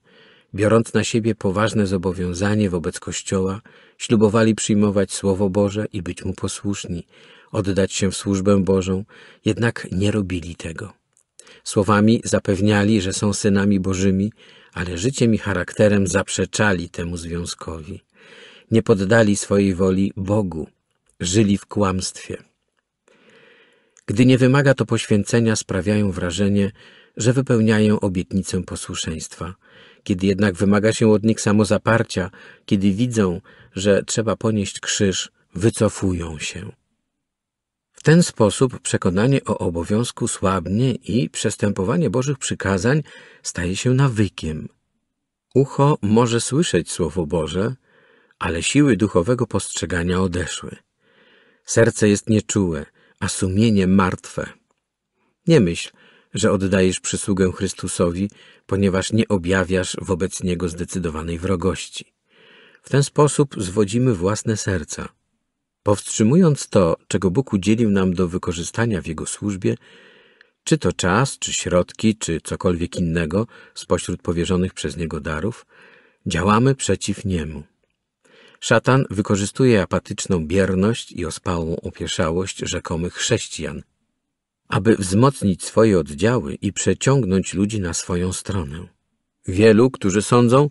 Biorąc na siebie poważne zobowiązanie wobec Kościoła, ślubowali przyjmować Słowo Boże i być mu posłuszni, oddać się w służbę Bożą, jednak nie robili tego. Słowami zapewniali, że są synami Bożymi, ale życiem i charakterem zaprzeczali temu związkowi nie poddali swojej woli Bogu, żyli w kłamstwie. Gdy nie wymaga to poświęcenia, sprawiają wrażenie, że wypełniają obietnicę posłuszeństwa. Kiedy jednak wymaga się od nich samozaparcia, kiedy widzą, że trzeba ponieść krzyż, wycofują się. W ten sposób przekonanie o obowiązku słabnie i przestępowanie Bożych przykazań staje się nawykiem. Ucho może słyszeć Słowo Boże, ale siły duchowego postrzegania odeszły. Serce jest nieczułe, a sumienie martwe. Nie myśl, że oddajesz przysługę Chrystusowi, ponieważ nie objawiasz wobec Niego zdecydowanej wrogości. W ten sposób zwodzimy własne serca. Powstrzymując to, czego Bóg udzielił nam do wykorzystania w Jego służbie, czy to czas, czy środki, czy cokolwiek innego spośród powierzonych przez Niego darów, działamy przeciw Niemu. Szatan wykorzystuje apatyczną bierność i ospałą opieszałość rzekomych chrześcijan, aby wzmocnić swoje oddziały i przeciągnąć ludzi na swoją stronę. Wielu, którzy sądzą,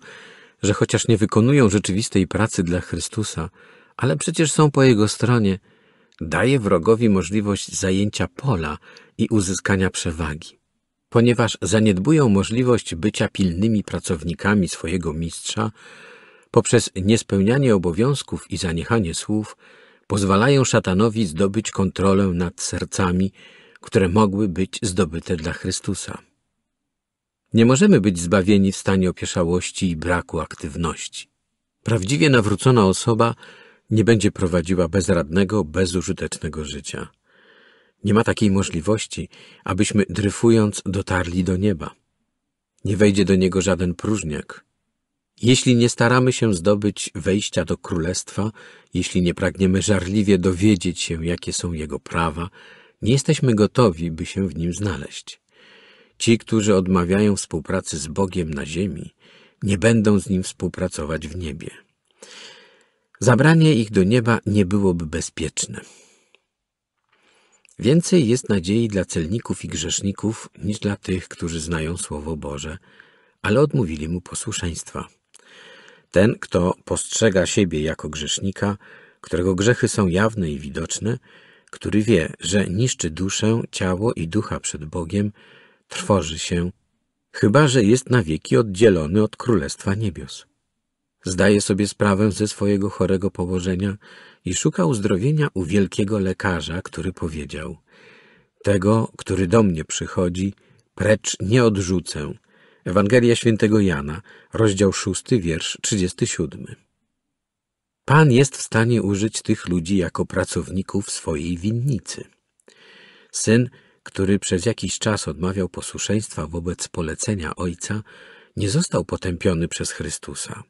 że chociaż nie wykonują rzeczywistej pracy dla Chrystusa, ale przecież są po Jego stronie, daje wrogowi możliwość zajęcia pola i uzyskania przewagi. Ponieważ zaniedbują możliwość bycia pilnymi pracownikami swojego mistrza, poprzez niespełnianie obowiązków i zaniechanie słów pozwalają szatanowi zdobyć kontrolę nad sercami, które mogły być zdobyte dla Chrystusa. Nie możemy być zbawieni w stanie opieszałości i braku aktywności. Prawdziwie nawrócona osoba nie będzie prowadziła bezradnego, bezużytecznego życia. Nie ma takiej możliwości, abyśmy dryfując dotarli do nieba. Nie wejdzie do niego żaden próżniak, jeśli nie staramy się zdobyć wejścia do królestwa, jeśli nie pragniemy żarliwie dowiedzieć się, jakie są jego prawa, nie jesteśmy gotowi, by się w nim znaleźć. Ci, którzy odmawiają współpracy z Bogiem na ziemi, nie będą z nim współpracować w niebie. Zabranie ich do nieba nie byłoby bezpieczne. Więcej jest nadziei dla celników i grzeszników niż dla tych, którzy znają Słowo Boże, ale odmówili mu posłuszeństwa. Ten, kto postrzega siebie jako grzesznika, którego grzechy są jawne i widoczne, który wie, że niszczy duszę, ciało i ducha przed Bogiem, trwoży się, chyba że jest na wieki oddzielony od Królestwa Niebios. Zdaje sobie sprawę ze swojego chorego położenia i szuka uzdrowienia u wielkiego lekarza, który powiedział – tego, który do mnie przychodzi, precz nie odrzucę – Ewangelia świętego Jana, rozdział 6, wiersz 37. Pan jest w stanie użyć tych ludzi jako pracowników swojej winnicy. Syn, który przez jakiś czas odmawiał posłuszeństwa wobec polecenia Ojca, nie został potępiony przez Chrystusa.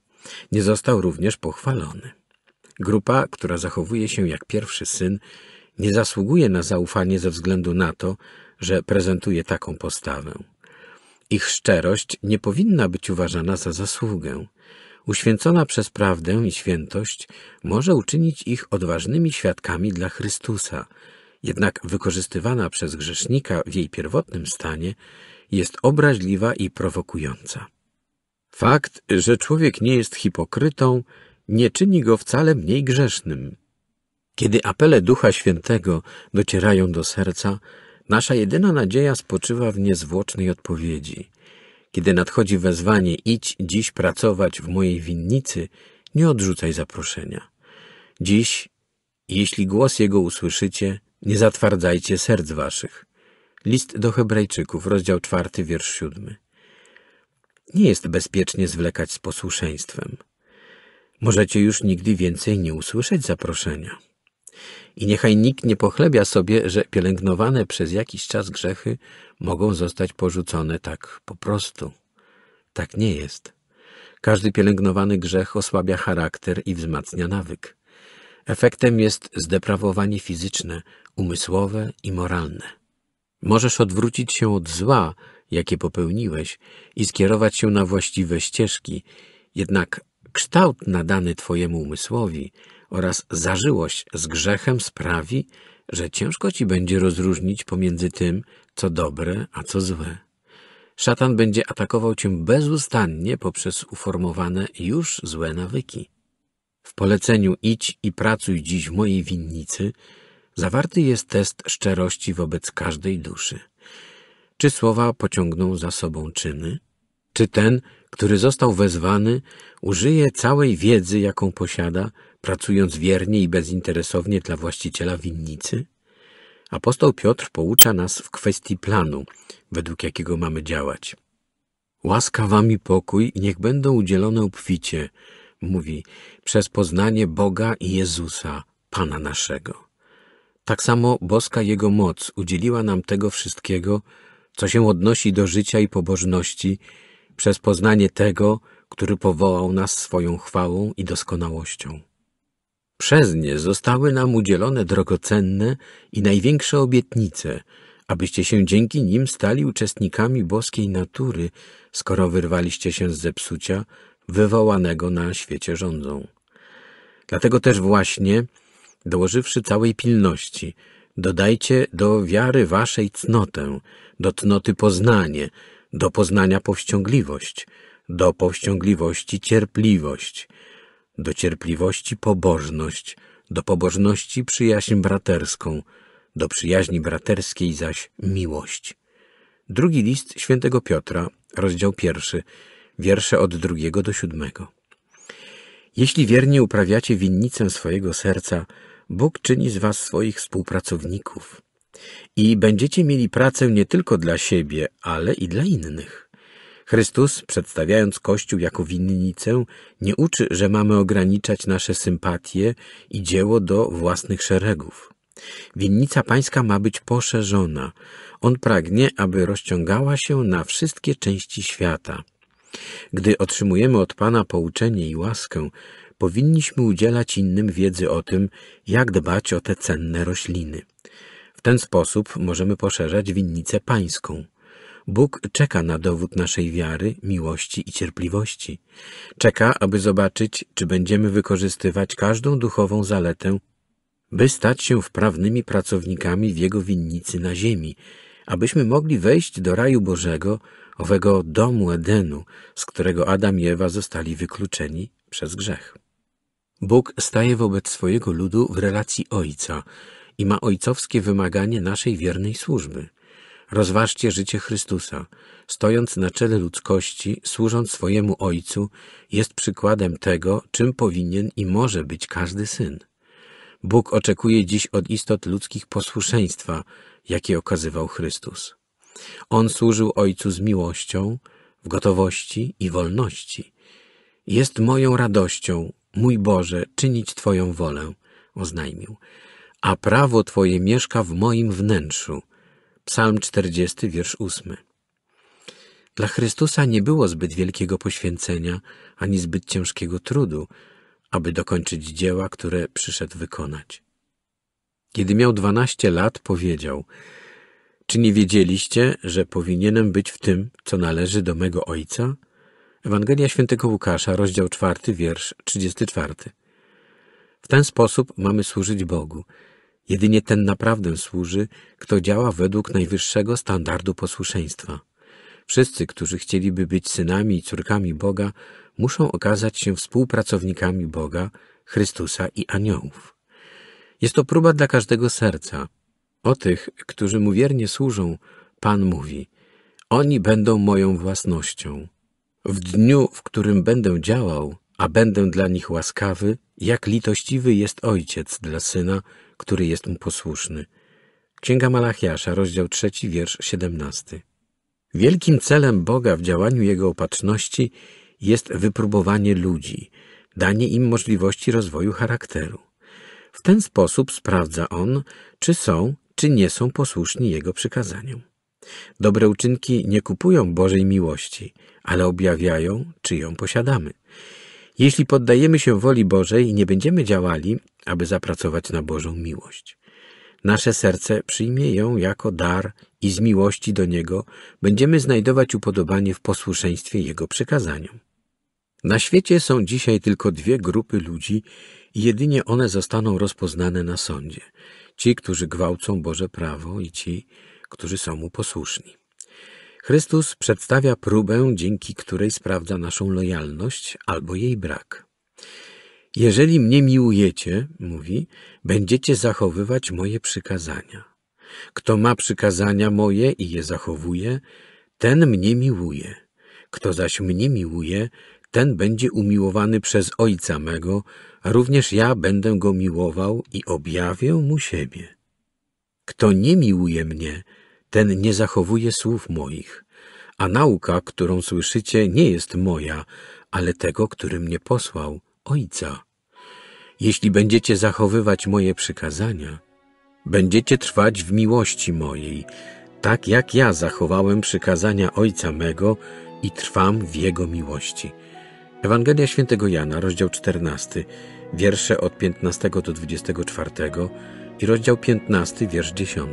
Nie został również pochwalony. Grupa, która zachowuje się jak pierwszy syn, nie zasługuje na zaufanie ze względu na to, że prezentuje taką postawę. Ich szczerość nie powinna być uważana za zasługę. Uświęcona przez prawdę i świętość może uczynić ich odważnymi świadkami dla Chrystusa, jednak wykorzystywana przez grzesznika w jej pierwotnym stanie jest obraźliwa i prowokująca. Fakt, że człowiek nie jest hipokrytą, nie czyni go wcale mniej grzesznym. Kiedy apele Ducha Świętego docierają do serca, Nasza jedyna nadzieja spoczywa w niezwłocznej odpowiedzi. Kiedy nadchodzi wezwanie idź dziś pracować w mojej winnicy, nie odrzucaj zaproszenia. Dziś, jeśli głos Jego usłyszycie, nie zatwardzajcie serc waszych. List do Hebrajczyków, rozdział czwarty, wiersz siódmy. Nie jest bezpiecznie zwlekać z posłuszeństwem. Możecie już nigdy więcej nie usłyszeć zaproszenia. I niechaj nikt nie pochlebia sobie, że pielęgnowane przez jakiś czas grzechy mogą zostać porzucone tak po prostu. Tak nie jest. Każdy pielęgnowany grzech osłabia charakter i wzmacnia nawyk. Efektem jest zdeprawowanie fizyczne, umysłowe i moralne. Możesz odwrócić się od zła, jakie popełniłeś i skierować się na właściwe ścieżki, jednak kształt nadany Twojemu umysłowi oraz zażyłość z grzechem sprawi, że ciężko ci będzie rozróżnić pomiędzy tym, co dobre, a co złe. Szatan będzie atakował cię bezustannie poprzez uformowane już złe nawyki. W poleceniu idź i pracuj dziś w mojej winnicy zawarty jest test szczerości wobec każdej duszy. Czy słowa pociągną za sobą czyny? Czy ten, który został wezwany, użyje całej wiedzy, jaką posiada, pracując wiernie i bezinteresownie dla właściciela winnicy? Apostoł Piotr poucza nas w kwestii planu, według jakiego mamy działać. Łaska wami pokój i niech będą udzielone obficie, mówi, przez poznanie Boga i Jezusa, Pana naszego. Tak samo boska Jego moc udzieliła nam tego wszystkiego, co się odnosi do życia i pobożności, przez poznanie Tego, który powołał nas swoją chwałą i doskonałością. Przez nie zostały nam udzielone drogocenne i największe obietnice, abyście się dzięki nim stali uczestnikami boskiej natury, skoro wyrwaliście się z zepsucia wywołanego na świecie rządzą. Dlatego też właśnie, dołożywszy całej pilności, dodajcie do wiary waszej cnotę, do cnoty poznanie, do poznania powściągliwość, do powściągliwości cierpliwość, do cierpliwości pobożność, do pobożności przyjaźń braterską, do przyjaźni braterskiej zaś miłość. Drugi list świętego Piotra, rozdział pierwszy, wiersze od drugiego do siódmego. Jeśli wiernie uprawiacie winnicę swojego serca, Bóg czyni z was swoich współpracowników i będziecie mieli pracę nie tylko dla siebie, ale i dla innych. Chrystus, przedstawiając Kościół jako winnicę, nie uczy, że mamy ograniczać nasze sympatie i dzieło do własnych szeregów. Winnica pańska ma być poszerzona. On pragnie, aby rozciągała się na wszystkie części świata. Gdy otrzymujemy od Pana pouczenie i łaskę, powinniśmy udzielać innym wiedzy o tym, jak dbać o te cenne rośliny. W ten sposób możemy poszerzać winnicę pańską. Bóg czeka na dowód naszej wiary, miłości i cierpliwości. Czeka, aby zobaczyć, czy będziemy wykorzystywać każdą duchową zaletę, by stać się wprawnymi pracownikami w Jego winnicy na ziemi, abyśmy mogli wejść do raju Bożego, owego domu Edenu, z którego Adam i Ewa zostali wykluczeni przez grzech. Bóg staje wobec swojego ludu w relacji Ojca i ma ojcowskie wymaganie naszej wiernej służby – Rozważcie życie Chrystusa. Stojąc na czele ludzkości, służąc swojemu Ojcu, jest przykładem tego, czym powinien i może być każdy syn. Bóg oczekuje dziś od istot ludzkich posłuszeństwa, jakie okazywał Chrystus. On służył Ojcu z miłością, w gotowości i wolności. Jest moją radością, mój Boże, czynić Twoją wolę, oznajmił, a prawo Twoje mieszka w moim wnętrzu – Psalm 40, wiersz 8. Dla Chrystusa nie było zbyt wielkiego poświęcenia ani zbyt ciężkiego trudu, aby dokończyć dzieła, które przyszedł wykonać. Kiedy miał dwanaście lat, powiedział: Czy nie wiedzieliście, że powinienem być w tym, co należy do mego ojca? Ewangelia Świętego Łukasza, rozdział 4, wiersz 34. W ten sposób mamy służyć Bogu Jedynie ten naprawdę służy, kto działa według najwyższego standardu posłuszeństwa. Wszyscy, którzy chcieliby być synami i córkami Boga, muszą okazać się współpracownikami Boga, Chrystusa i aniołów. Jest to próba dla każdego serca. O tych, którzy mu wiernie służą, Pan mówi: Oni będą moją własnością. W dniu, w którym będę działał, a będę dla nich łaskawy, jak litościwy jest ojciec dla syna, który jest mu posłuszny. Księga Malachiasza, rozdział 3, wiersz 17. Wielkim celem Boga w działaniu Jego opatrzności jest wypróbowanie ludzi, danie im możliwości rozwoju charakteru. W ten sposób sprawdza On, czy są, czy nie są posłuszni Jego przykazaniom. Dobre uczynki nie kupują Bożej miłości, ale objawiają, czy ją posiadamy. Jeśli poddajemy się woli Bożej i nie będziemy działali, aby zapracować na Bożą miłość. Nasze serce przyjmie ją jako dar i z miłości do Niego będziemy znajdować upodobanie w posłuszeństwie Jego przykazaniom. Na świecie są dzisiaj tylko dwie grupy ludzi i jedynie one zostaną rozpoznane na sądzie. Ci, którzy gwałcą Boże prawo i ci, którzy są Mu posłuszni. Chrystus przedstawia próbę, dzięki której sprawdza naszą lojalność albo jej brak. Jeżeli mnie miłujecie, mówi, będziecie zachowywać moje przykazania. Kto ma przykazania moje i je zachowuje, ten mnie miłuje. Kto zaś mnie miłuje, ten będzie umiłowany przez Ojca mego, a również ja będę go miłował i objawię mu siebie. Kto nie miłuje mnie, ten nie zachowuje słów moich, a nauka, którą słyszycie, nie jest moja, ale tego, który mnie posłał – Ojca. Jeśli będziecie zachowywać moje przykazania, będziecie trwać w miłości mojej, tak jak ja zachowałem przykazania Ojca mego i trwam w Jego miłości. Ewangelia Świętego Jana, rozdział 14, wiersze od 15 do 24 i rozdział 15, wiersz 10.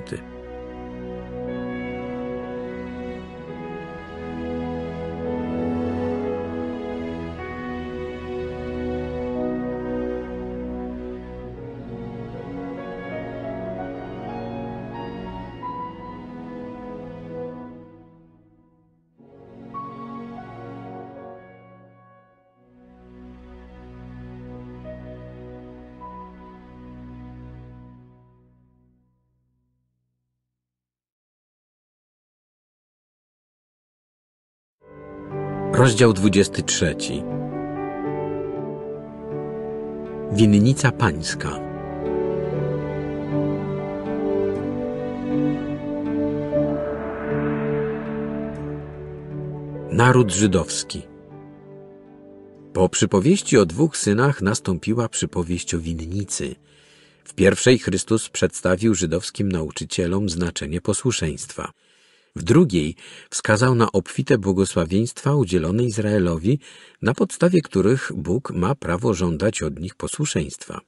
Rozdział 23 Winnica Pańska Naród żydowski Po przypowieści o dwóch synach nastąpiła przypowieść o winnicy. W pierwszej Chrystus przedstawił żydowskim nauczycielom znaczenie posłuszeństwa – w drugiej wskazał na obfite błogosławieństwa udzielone Izraelowi, na podstawie których Bóg ma prawo żądać od nich posłuszeństwa.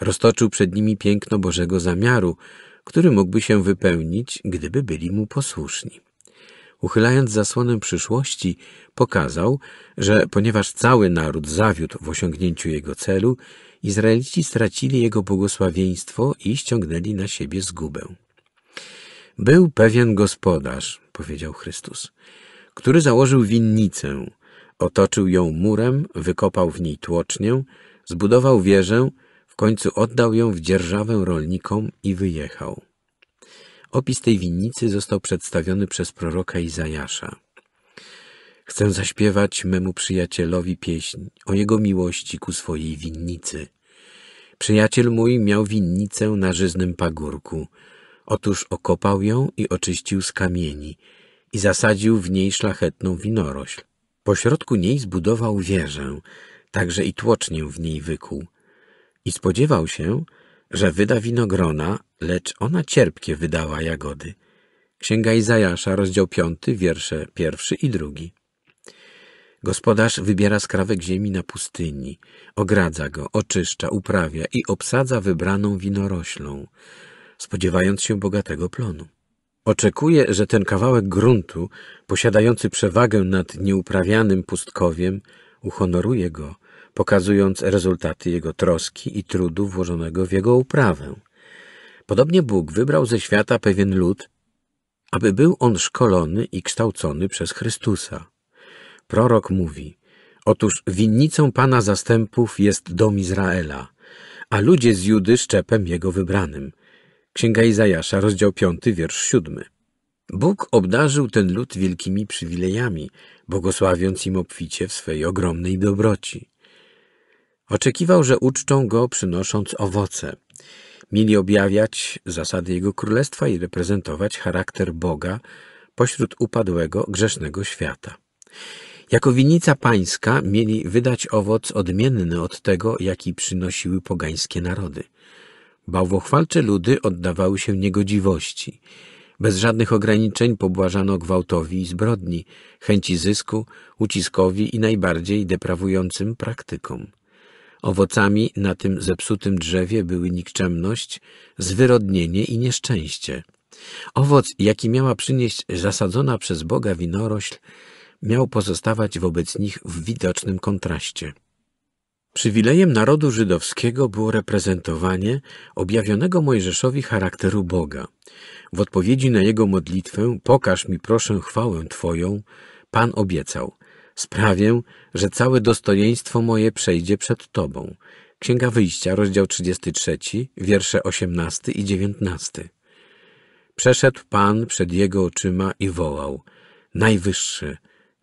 Roztoczył przed nimi piękno Bożego zamiaru, który mógłby się wypełnić, gdyby byli mu posłuszni. Uchylając zasłonę przyszłości, pokazał, że ponieważ cały naród zawiódł w osiągnięciu jego celu, Izraelici stracili jego błogosławieństwo i ściągnęli na siebie zgubę. Był pewien gospodarz, powiedział Chrystus, który założył winnicę, otoczył ją murem, wykopał w niej tłocznię, zbudował wieżę, w końcu oddał ją w dzierżawę rolnikom i wyjechał. Opis tej winnicy został przedstawiony przez proroka Izajasza. Chcę zaśpiewać memu przyjacielowi pieśń o jego miłości ku swojej winnicy. Przyjaciel mój miał winnicę na żyznym pagórku, Otóż okopał ją i oczyścił z kamieni i zasadził w niej szlachetną winorośl. Pośrodku niej zbudował wieżę, także i tłocznię w niej wykuł. I spodziewał się, że wyda winogrona, lecz ona cierpkie wydała jagody. Księga Izajasza, rozdział piąty, wiersze pierwszy i drugi. Gospodarz wybiera skrawek ziemi na pustyni, ogradza go, oczyszcza, uprawia i obsadza wybraną winoroślą spodziewając się bogatego plonu. Oczekuje, że ten kawałek gruntu, posiadający przewagę nad nieuprawianym pustkowiem, uhonoruje go, pokazując rezultaty jego troski i trudu włożonego w jego uprawę. Podobnie Bóg wybrał ze świata pewien lud, aby był on szkolony i kształcony przez Chrystusa. Prorok mówi, otóż winnicą Pana zastępów jest dom Izraela, a ludzie z Judy szczepem jego wybranym – Księga Izajasza, rozdział 5, wiersz 7. Bóg obdarzył ten lud wielkimi przywilejami, błogosławiąc im obficie w swej ogromnej dobroci. Oczekiwał, że uczczą go przynosząc owoce. Mieli objawiać zasady jego królestwa i reprezentować charakter Boga pośród upadłego, grzesznego świata. Jako winnica pańska mieli wydać owoc odmienny od tego, jaki przynosiły pogańskie narody. Bałwochwalcze ludy oddawały się niegodziwości. Bez żadnych ograniczeń pobłażano gwałtowi i zbrodni, chęci zysku, uciskowi i najbardziej deprawującym praktykom. Owocami na tym zepsutym drzewie były nikczemność, zwyrodnienie i nieszczęście. Owoc, jaki miała przynieść zasadzona przez Boga winorośl, miał pozostawać wobec nich w widocznym kontraście. Przywilejem narodu żydowskiego było reprezentowanie objawionego Mojżeszowi charakteru Boga. W odpowiedzi na jego modlitwę pokaż mi proszę chwałę Twoją, Pan obiecał. Sprawię, że całe dostojeństwo moje przejdzie przed Tobą. Księga Wyjścia, rozdział 33, wiersze 18 i 19. Przeszedł Pan przed jego oczyma i wołał: Najwyższy,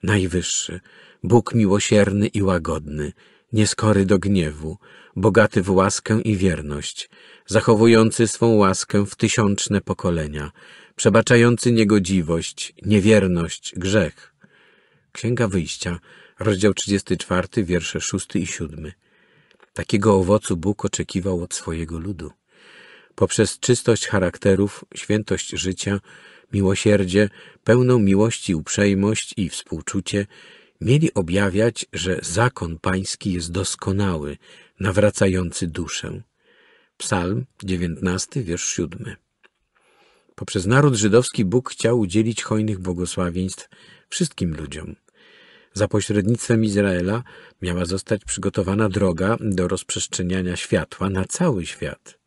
najwyższy, Bóg miłosierny i łagodny, nieskory do gniewu, bogaty w łaskę i wierność, zachowujący swą łaskę w tysiączne pokolenia, przebaczający niegodziwość, niewierność, grzech. Księga Wyjścia, rozdział 34, wiersze 6 i 7. Takiego owocu Bóg oczekiwał od swojego ludu. Poprzez czystość charakterów, świętość życia, miłosierdzie, pełną miłości uprzejmość i współczucie, mieli objawiać, że zakon pański jest doskonały, nawracający duszę. Psalm 19, wiersz 7. Poprzez naród żydowski Bóg chciał udzielić hojnych błogosławieństw wszystkim ludziom. Za pośrednictwem Izraela miała zostać przygotowana droga do rozprzestrzeniania światła na cały świat.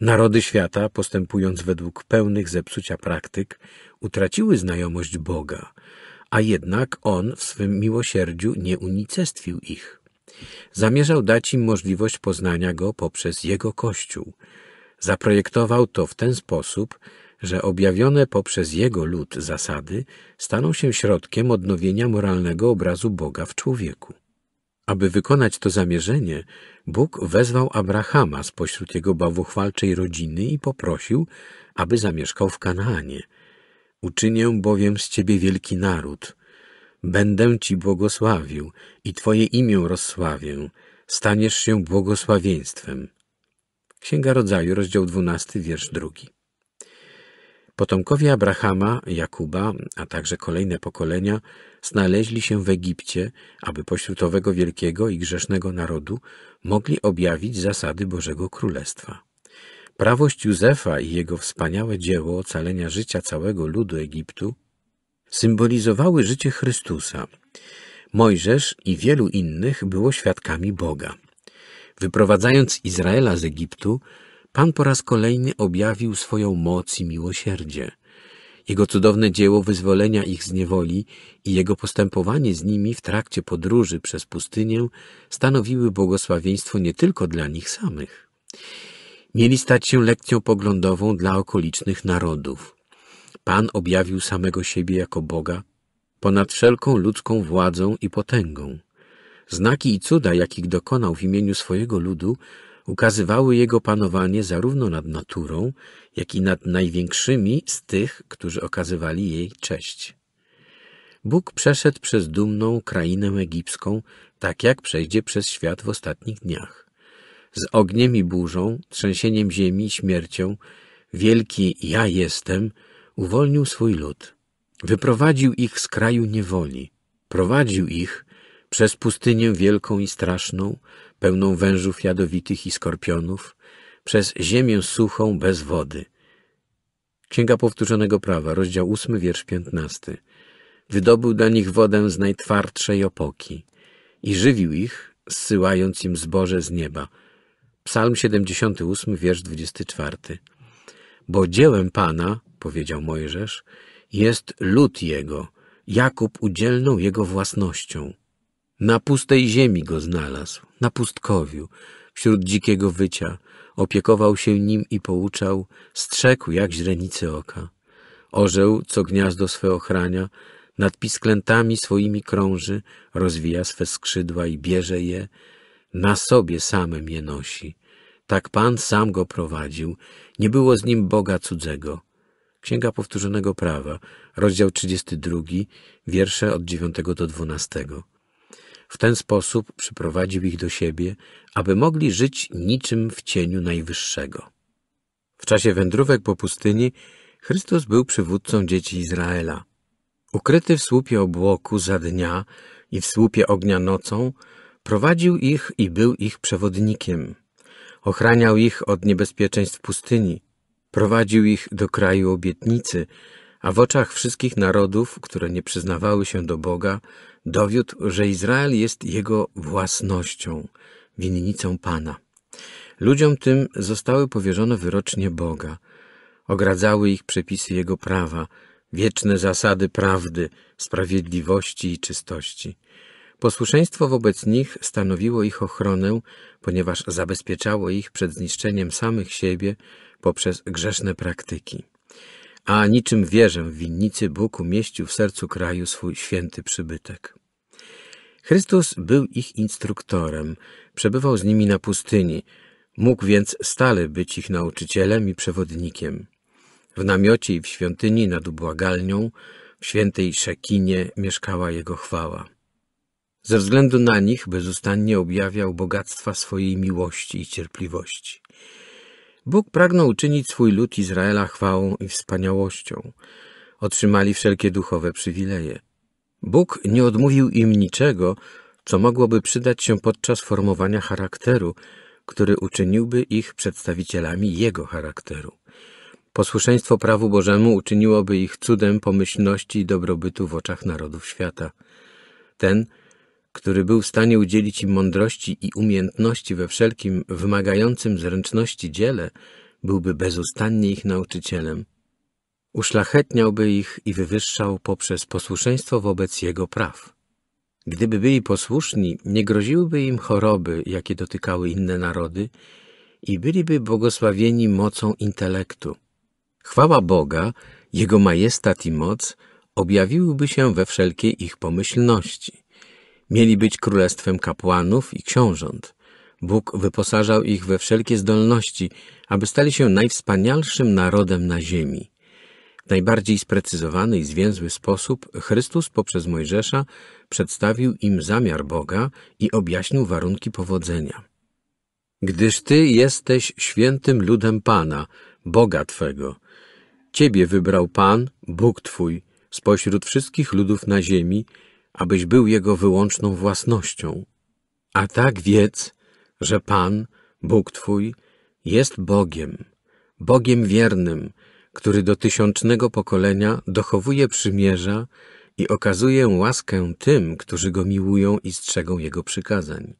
Narody świata, postępując według pełnych zepsucia praktyk, utraciły znajomość Boga – a jednak On w swym miłosierdziu nie unicestwił ich. Zamierzał dać im możliwość poznania Go poprzez Jego Kościół. Zaprojektował to w ten sposób, że objawione poprzez Jego lud zasady staną się środkiem odnowienia moralnego obrazu Boga w człowieku. Aby wykonać to zamierzenie, Bóg wezwał Abrahama spośród jego bawuchwalczej rodziny i poprosił, aby zamieszkał w Kanaanie – Uczynię bowiem z Ciebie wielki naród. Będę Ci błogosławił i Twoje imię rozsławię. Staniesz się błogosławieństwem. Księga Rodzaju, rozdział 12, wiersz 2. Potomkowie Abrahama, Jakuba, a także kolejne pokolenia znaleźli się w Egipcie, aby pośród owego wielkiego i grzesznego narodu mogli objawić zasady Bożego Królestwa. Prawość Józefa i jego wspaniałe dzieło ocalenia życia całego ludu Egiptu symbolizowały życie Chrystusa. Mojżesz i wielu innych było świadkami Boga. Wyprowadzając Izraela z Egiptu, Pan po raz kolejny objawił swoją moc i miłosierdzie. Jego cudowne dzieło wyzwolenia ich z niewoli i jego postępowanie z nimi w trakcie podróży przez pustynię stanowiły błogosławieństwo nie tylko dla nich samych mieli stać się lekcją poglądową dla okolicznych narodów. Pan objawił samego siebie jako Boga ponad wszelką ludzką władzą i potęgą. Znaki i cuda, jakich dokonał w imieniu swojego ludu, ukazywały jego panowanie zarówno nad naturą, jak i nad największymi z tych, którzy okazywali jej cześć. Bóg przeszedł przez dumną krainę egipską, tak jak przejdzie przez świat w ostatnich dniach z ogniem i burzą, trzęsieniem ziemi śmiercią, wielki ja jestem, uwolnił swój lud. Wyprowadził ich z kraju niewoli. Prowadził ich przez pustynię wielką i straszną, pełną wężów jadowitych i skorpionów, przez ziemię suchą bez wody. Księga Powtórzonego Prawa, rozdział 8, wiersz 15. Wydobył dla nich wodę z najtwardszej opoki i żywił ich, zsyłając im zboże z nieba – Psalm 78, wiersz 24. Bo dziełem Pana, powiedział Mojżesz, jest lud Jego, Jakub udzielną Jego własnością. Na pustej ziemi go znalazł, na pustkowiu, wśród dzikiego wycia, opiekował się nim i pouczał, strzekł jak źrenicy oka. Orzeł, co gniazdo swe ochrania, nad pisklętami swoimi krąży, rozwija swe skrzydła i bierze je, na sobie samym je nosi. Tak Pan sam go prowadził, nie było z nim Boga cudzego. Księga Powtórzonego Prawa, rozdział 32, wiersze od 9 do 12. W ten sposób przyprowadził ich do siebie, aby mogli żyć niczym w cieniu Najwyższego. W czasie wędrówek po pustyni Chrystus był przywódcą dzieci Izraela. Ukryty w słupie obłoku za dnia i w słupie ognia nocą, Prowadził ich i był ich przewodnikiem. Ochraniał ich od niebezpieczeństw pustyni. Prowadził ich do kraju obietnicy, a w oczach wszystkich narodów, które nie przyznawały się do Boga, dowiódł, że Izrael jest jego własnością, winnicą Pana. Ludziom tym zostały powierzone wyrocznie Boga. Ogradzały ich przepisy Jego prawa, wieczne zasady prawdy, sprawiedliwości i czystości. Posłuszeństwo wobec nich stanowiło ich ochronę, ponieważ zabezpieczało ich przed zniszczeniem samych siebie poprzez grzeszne praktyki. A niczym wierzę w winnicy Bóg umieścił w sercu kraju swój święty przybytek. Chrystus był ich instruktorem, przebywał z nimi na pustyni, mógł więc stale być ich nauczycielem i przewodnikiem. W namiocie i w świątyni nad ubłagalnią, w świętej szekinie mieszkała jego chwała. Ze względu na nich bezustannie objawiał bogactwa swojej miłości i cierpliwości. Bóg pragnął uczynić swój lud Izraela chwałą i wspaniałością. Otrzymali wszelkie duchowe przywileje. Bóg nie odmówił im niczego, co mogłoby przydać się podczas formowania charakteru, który uczyniłby ich przedstawicielami Jego charakteru. Posłuszeństwo prawu Bożemu uczyniłoby ich cudem pomyślności i dobrobytu w oczach narodów świata. Ten który był w stanie udzielić im mądrości i umiejętności we wszelkim wymagającym zręczności dziele, byłby bezustannie ich nauczycielem. Uszlachetniałby ich i wywyższał poprzez posłuszeństwo wobec jego praw. Gdyby byli posłuszni, nie groziłyby im choroby, jakie dotykały inne narody i byliby błogosławieni mocą intelektu. Chwała Boga, Jego majestat i moc objawiłyby się we wszelkiej ich pomyślności. Mieli być królestwem kapłanów i książąt. Bóg wyposażał ich we wszelkie zdolności, aby stali się najwspanialszym narodem na ziemi. W najbardziej sprecyzowany i zwięzły sposób Chrystus poprzez Mojżesza przedstawił im zamiar Boga i objaśnił warunki powodzenia. Gdyż Ty jesteś świętym ludem Pana, Boga Twego. Ciebie wybrał Pan, Bóg Twój, spośród wszystkich ludów na ziemi, abyś był jego wyłączną własnością. A tak wiedz, że Pan, Bóg Twój, jest Bogiem, Bogiem wiernym, który do tysiącznego pokolenia dochowuje przymierza i okazuje łaskę tym, którzy go miłują i strzegą jego przykazań.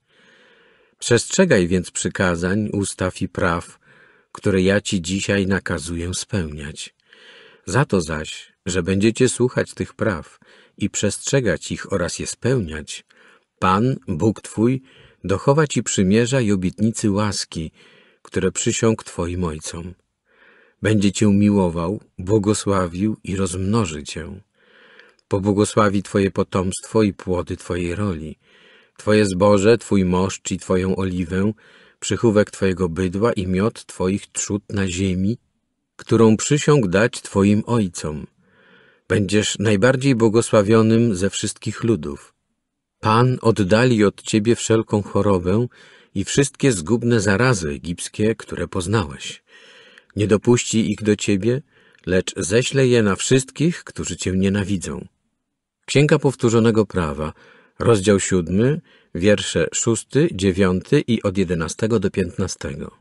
Przestrzegaj więc przykazań, ustaw i praw, które ja ci dzisiaj nakazuję spełniać. Za to zaś, że będziecie słuchać tych praw i przestrzegać ich oraz je spełniać, Pan, Bóg Twój, dochowa Ci przymierza i obietnicy łaski, które przysiąg Twoim ojcom. Będzie Cię miłował, błogosławił i rozmnoży Cię. Pobłogosławi Twoje potomstwo i płody Twojej roli, Twoje zboże, Twój moszcz i Twoją oliwę, przychówek Twojego bydła i miod Twoich trzód na ziemi, którą przysiąg dać Twoim ojcom – Będziesz najbardziej błogosławionym ze wszystkich ludów. Pan oddali od ciebie wszelką chorobę i wszystkie zgubne zarazy egipskie, które poznałeś. Nie dopuści ich do ciebie, lecz ześle je na wszystkich, którzy cię nienawidzą. Księga Powtórzonego Prawa, rozdział siódmy, wiersze szósty, dziewiąty i od jedenastego do piętnastego.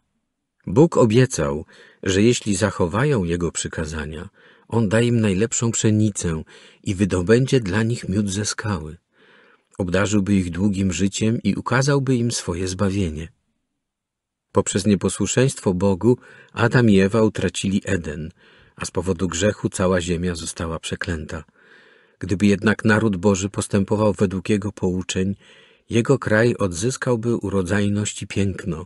Bóg obiecał, że jeśli zachowają Jego przykazania – on da im najlepszą pszenicę i wydobędzie dla nich miód ze skały. Obdarzyłby ich długim życiem i ukazałby im swoje zbawienie. Poprzez nieposłuszeństwo Bogu Adam i Ewa utracili Eden, a z powodu grzechu cała ziemia została przeklęta. Gdyby jednak naród Boży postępował według jego pouczeń, jego kraj odzyskałby urodzajność i piękno.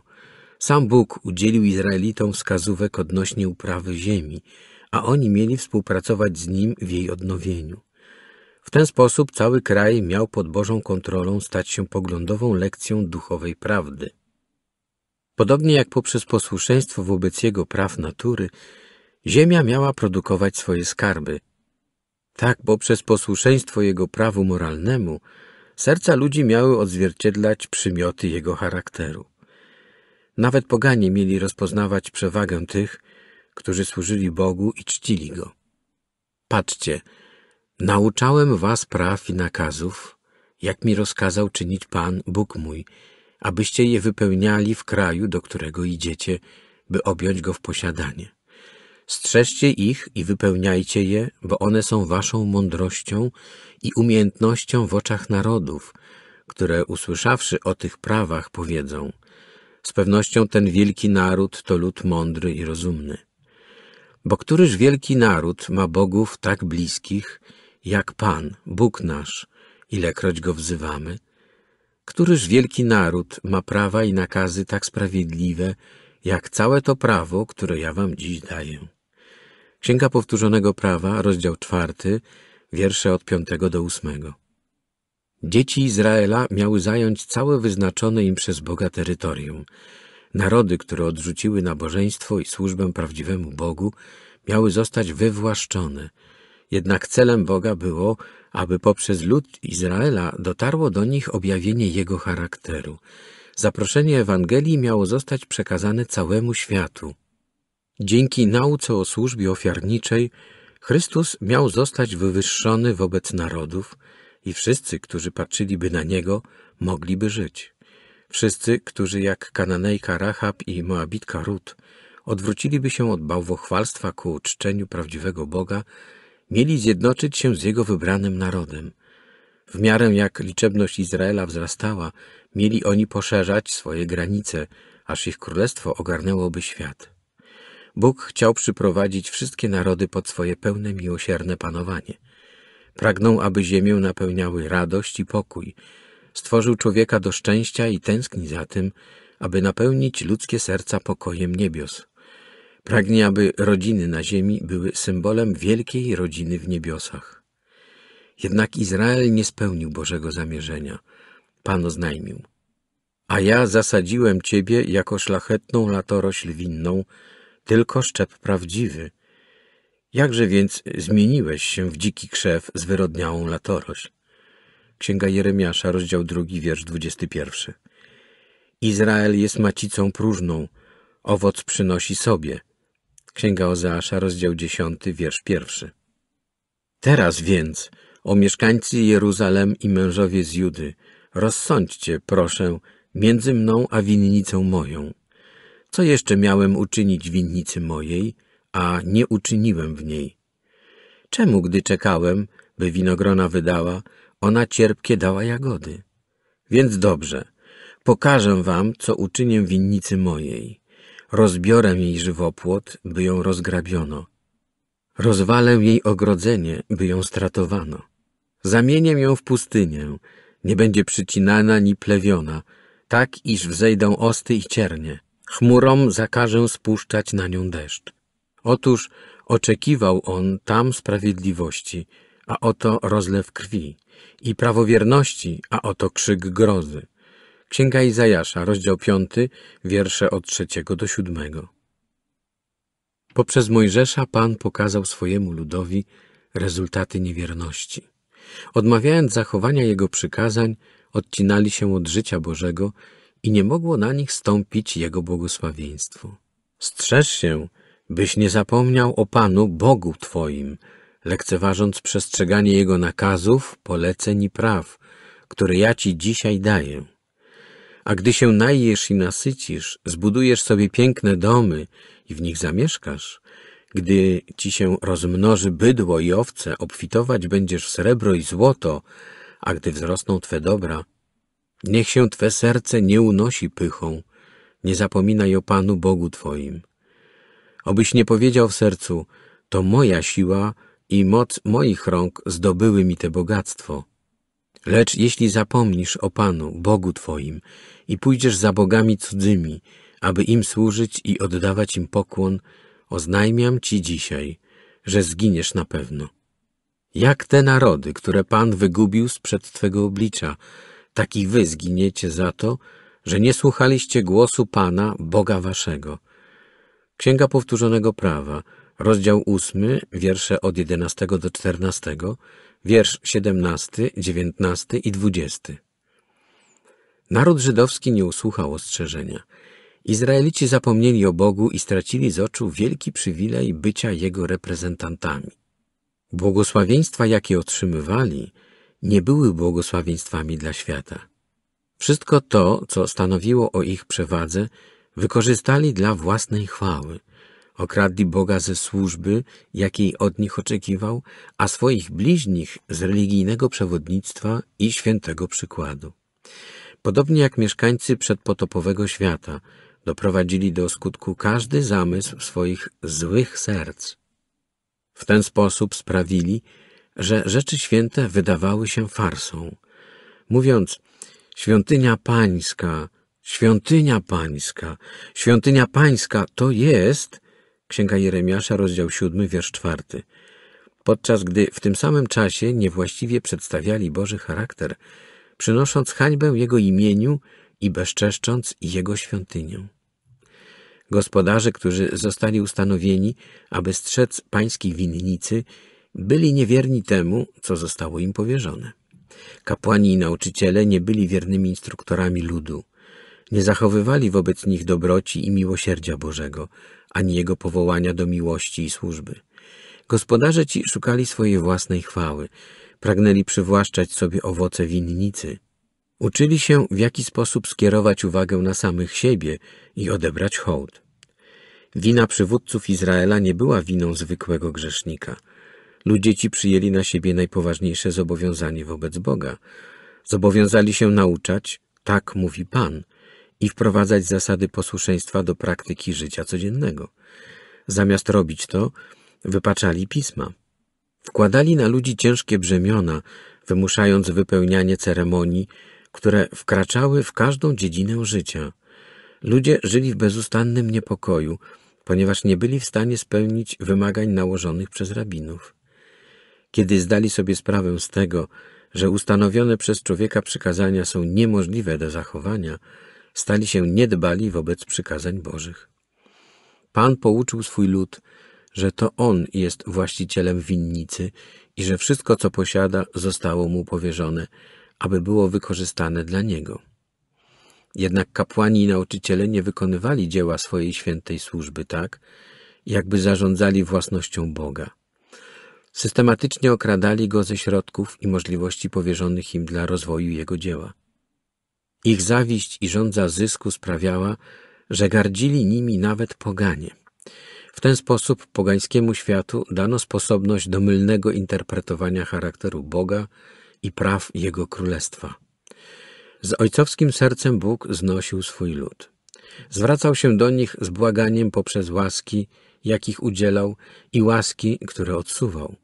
Sam Bóg udzielił Izraelitom wskazówek odnośnie uprawy ziemi, a oni mieli współpracować z nim w jej odnowieniu. W ten sposób cały kraj miał pod Bożą kontrolą stać się poglądową lekcją duchowej prawdy. Podobnie jak poprzez posłuszeństwo wobec jego praw natury, ziemia miała produkować swoje skarby. Tak, poprzez posłuszeństwo jego prawu moralnemu, serca ludzi miały odzwierciedlać przymioty jego charakteru. Nawet poganie mieli rozpoznawać przewagę tych, którzy służyli Bogu i czcili Go. Patrzcie, nauczałem was praw i nakazów, jak mi rozkazał czynić Pan, Bóg mój, abyście je wypełniali w kraju, do którego idziecie, by objąć go w posiadanie. Strzeżcie ich i wypełniajcie je, bo one są waszą mądrością i umiejętnością w oczach narodów, które usłyszawszy o tych prawach powiedzą – z pewnością ten wielki naród to lud mądry i rozumny. Bo któryż wielki naród ma bogów tak bliskich, jak Pan, Bóg nasz, ilekroć Go wzywamy? Któryż wielki naród ma prawa i nakazy tak sprawiedliwe, jak całe to prawo, które ja wam dziś daję? Księga Powtórzonego Prawa, rozdział czwarty, wiersze od piątego do ósmego. Dzieci Izraela miały zająć całe wyznaczone im przez Boga terytorium – Narody, które odrzuciły nabożeństwo i służbę prawdziwemu Bogu, miały zostać wywłaszczone. Jednak celem Boga było, aby poprzez lud Izraela dotarło do nich objawienie Jego charakteru. Zaproszenie Ewangelii miało zostać przekazane całemu światu. Dzięki nauce o służbie ofiarniczej Chrystus miał zostać wywyższony wobec narodów i wszyscy, którzy patrzyliby na Niego, mogliby żyć. Wszyscy, którzy jak Kananejka Rahab i Moabitka Rut odwróciliby się od bałwochwalstwa ku czczeniu prawdziwego Boga, mieli zjednoczyć się z Jego wybranym narodem. W miarę jak liczebność Izraela wzrastała, mieli oni poszerzać swoje granice, aż ich królestwo ogarnęłoby świat. Bóg chciał przyprowadzić wszystkie narody pod swoje pełne miłosierne panowanie. Pragnął, aby ziemię napełniały radość i pokój, stworzył człowieka do szczęścia i tęskni za tym, aby napełnić ludzkie serca pokojem niebios. Pragnie, aby rodziny na ziemi były symbolem wielkiej rodziny w niebiosach. Jednak Izrael nie spełnił Bożego zamierzenia. Pan oznajmił. A ja zasadziłem ciebie jako szlachetną latorośl winną, tylko szczep prawdziwy. Jakże więc zmieniłeś się w dziki krzew z wyrodniałą latorośl? Księga Jeremiasza, rozdział 2, wiersz 21. Izrael jest macicą próżną, owoc przynosi sobie. Księga Ozeasza, rozdział 10, wiersz 1. Teraz więc, o mieszkańcy Jeruzalem i mężowie z Judy, rozsądźcie, proszę, między mną a winnicą moją. Co jeszcze miałem uczynić winnicy mojej, a nie uczyniłem w niej? Czemu, gdy czekałem, by winogrona wydała, ona cierpkie dała jagody. Więc dobrze, pokażę wam, co uczynię winnicy mojej. Rozbiorę jej żywopłot, by ją rozgrabiono. Rozwalę jej ogrodzenie, by ją stratowano. Zamienię ją w pustynię, nie będzie przycinana ni plewiona, tak iż wzejdą osty i ciernie. Chmurom zakażę spuszczać na nią deszcz. Otóż oczekiwał on tam sprawiedliwości, a oto rozlew krwi i prawowierności, a oto krzyk grozy. Księga Izajasza, rozdział 5, wiersze od 3 do 7. Poprzez Mojżesza Pan pokazał swojemu ludowi rezultaty niewierności. Odmawiając zachowania jego przykazań, odcinali się od życia Bożego i nie mogło na nich stąpić jego błogosławieństwo. Strzeż się, byś nie zapomniał o Panu Bogu Twoim, lekceważąc przestrzeganie Jego nakazów, poleceń i praw, które ja Ci dzisiaj daję. A gdy się najesz i nasycisz, zbudujesz sobie piękne domy i w nich zamieszkasz, gdy ci się rozmnoży bydło i owce, obfitować będziesz w srebro i złoto, a gdy wzrosną Twe dobra, niech się Twe serce nie unosi pychą, nie zapominaj o Panu Bogu Twoim. Obyś nie powiedział w sercu, to moja siła i moc moich rąk zdobyły mi te bogactwo. Lecz jeśli zapomnisz o Panu, Bogu Twoim, i pójdziesz za bogami cudzymi, aby im służyć i oddawać im pokłon, oznajmiam Ci dzisiaj, że zginiesz na pewno. Jak te narody, które Pan wygubił sprzed Twego oblicza, tak i Wy zginiecie za to, że nie słuchaliście głosu Pana, Boga Waszego. Księga Powtórzonego Prawa, rozdział 8, wiersze od 11 do 14, wiersz 17, 19 i 20. Naród żydowski nie usłuchał ostrzeżenia. Izraelici zapomnieli o Bogu i stracili z oczu wielki przywilej bycia Jego reprezentantami. Błogosławieństwa, jakie otrzymywali, nie były błogosławieństwami dla świata. Wszystko to, co stanowiło o ich przewadze, wykorzystali dla własnej chwały – Okradli Boga ze służby, jakiej od nich oczekiwał, a swoich bliźnich z religijnego przewodnictwa i świętego przykładu. Podobnie jak mieszkańcy przedpotopowego świata, doprowadzili do skutku każdy zamysł swoich złych serc. W ten sposób sprawili, że rzeczy święte wydawały się farsą. Mówiąc, świątynia pańska, świątynia pańska, świątynia pańska to jest, Księga Jeremiasza, rozdział 7, wiersz 4. Podczas gdy w tym samym czasie niewłaściwie przedstawiali Boży charakter, przynosząc hańbę Jego imieniu i bezczeszcząc Jego świątynię. Gospodarze, którzy zostali ustanowieni, aby strzec pańskiej winnicy, byli niewierni temu, co zostało im powierzone. Kapłani i nauczyciele nie byli wiernymi instruktorami ludu. Nie zachowywali wobec nich dobroci i miłosierdzia Bożego, ani jego powołania do miłości i służby. Gospodarze ci szukali swojej własnej chwały, pragnęli przywłaszczać sobie owoce winnicy. Uczyli się, w jaki sposób skierować uwagę na samych siebie i odebrać hołd. Wina przywódców Izraela nie była winą zwykłego grzesznika. Ludzie ci przyjęli na siebie najpoważniejsze zobowiązanie wobec Boga. Zobowiązali się nauczać, tak mówi Pan, i wprowadzać zasady posłuszeństwa do praktyki życia codziennego. Zamiast robić to, wypaczali pisma. Wkładali na ludzi ciężkie brzemiona, wymuszając wypełnianie ceremonii, które wkraczały w każdą dziedzinę życia. Ludzie żyli w bezustannym niepokoju, ponieważ nie byli w stanie spełnić wymagań nałożonych przez rabinów. Kiedy zdali sobie sprawę z tego, że ustanowione przez człowieka przykazania są niemożliwe do zachowania, stali się niedbali wobec przykazań Bożych. Pan pouczył swój lud, że to on jest właścicielem winnicy i że wszystko, co posiada, zostało mu powierzone, aby było wykorzystane dla niego. Jednak kapłani i nauczyciele nie wykonywali dzieła swojej świętej służby tak, jakby zarządzali własnością Boga. Systematycznie okradali go ze środków i możliwości powierzonych im dla rozwoju jego dzieła. Ich zawiść i żądza zysku sprawiała, że gardzili nimi nawet poganie. W ten sposób pogańskiemu światu dano sposobność do mylnego interpretowania charakteru Boga i praw Jego Królestwa. Z ojcowskim sercem Bóg znosił swój lud. Zwracał się do nich z błaganiem poprzez łaski, jakich udzielał i łaski, które odsuwał.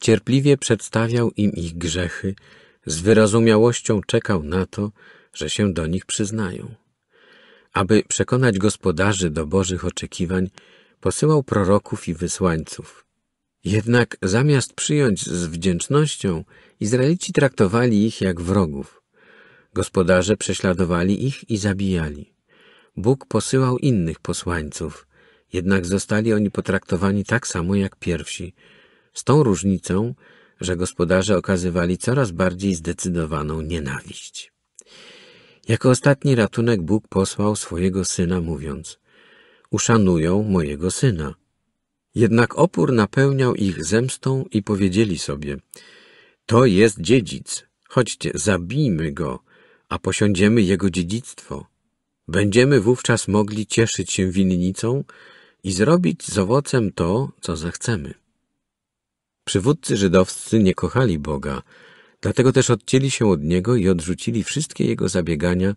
Cierpliwie przedstawiał im ich grzechy, z wyrozumiałością czekał na to, że się do nich przyznają. Aby przekonać gospodarzy do Bożych oczekiwań, posyłał proroków i wysłańców. Jednak zamiast przyjąć z wdzięcznością, Izraelici traktowali ich jak wrogów. Gospodarze prześladowali ich i zabijali. Bóg posyłał innych posłańców, jednak zostali oni potraktowani tak samo jak pierwsi, z tą różnicą, że gospodarze okazywali coraz bardziej zdecydowaną nienawiść. Jako ostatni ratunek Bóg posłał swojego syna, mówiąc: Uszanują mojego syna. Jednak opór napełniał ich zemstą i powiedzieli sobie: To jest dziedzic, chodźcie, zabijmy go, a posiądziemy jego dziedzictwo. Będziemy wówczas mogli cieszyć się winnicą i zrobić z owocem to, co zechcemy. Przywódcy żydowscy nie kochali Boga, Dlatego też odcięli się od niego i odrzucili wszystkie jego zabiegania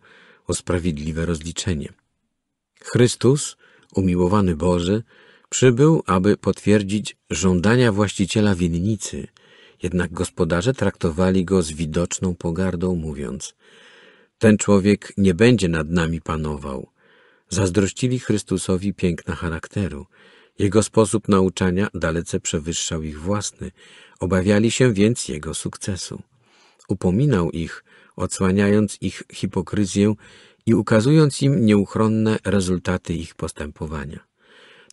o sprawiedliwe rozliczenie. Chrystus, umiłowany Boże, przybył, aby potwierdzić żądania właściciela winnicy, jednak gospodarze traktowali go z widoczną pogardą, mówiąc Ten człowiek nie będzie nad nami panował. Zazdrościli Chrystusowi piękna charakteru. Jego sposób nauczania dalece przewyższał ich własny. Obawiali się więc jego sukcesu upominał ich, odsłaniając ich hipokryzję i ukazując im nieuchronne rezultaty ich postępowania.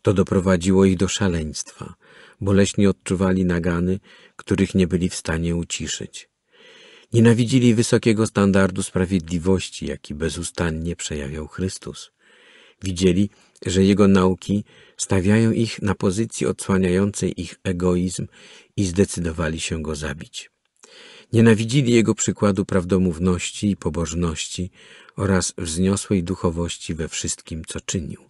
To doprowadziło ich do szaleństwa. Boleśnie odczuwali nagany, których nie byli w stanie uciszyć. Nienawidzili wysokiego standardu sprawiedliwości, jaki bezustannie przejawiał Chrystus. Widzieli, że jego nauki stawiają ich na pozycji odsłaniającej ich egoizm i zdecydowali się go zabić. Nienawidzili jego przykładu prawdomówności i pobożności oraz wzniosłej duchowości we wszystkim, co czynił.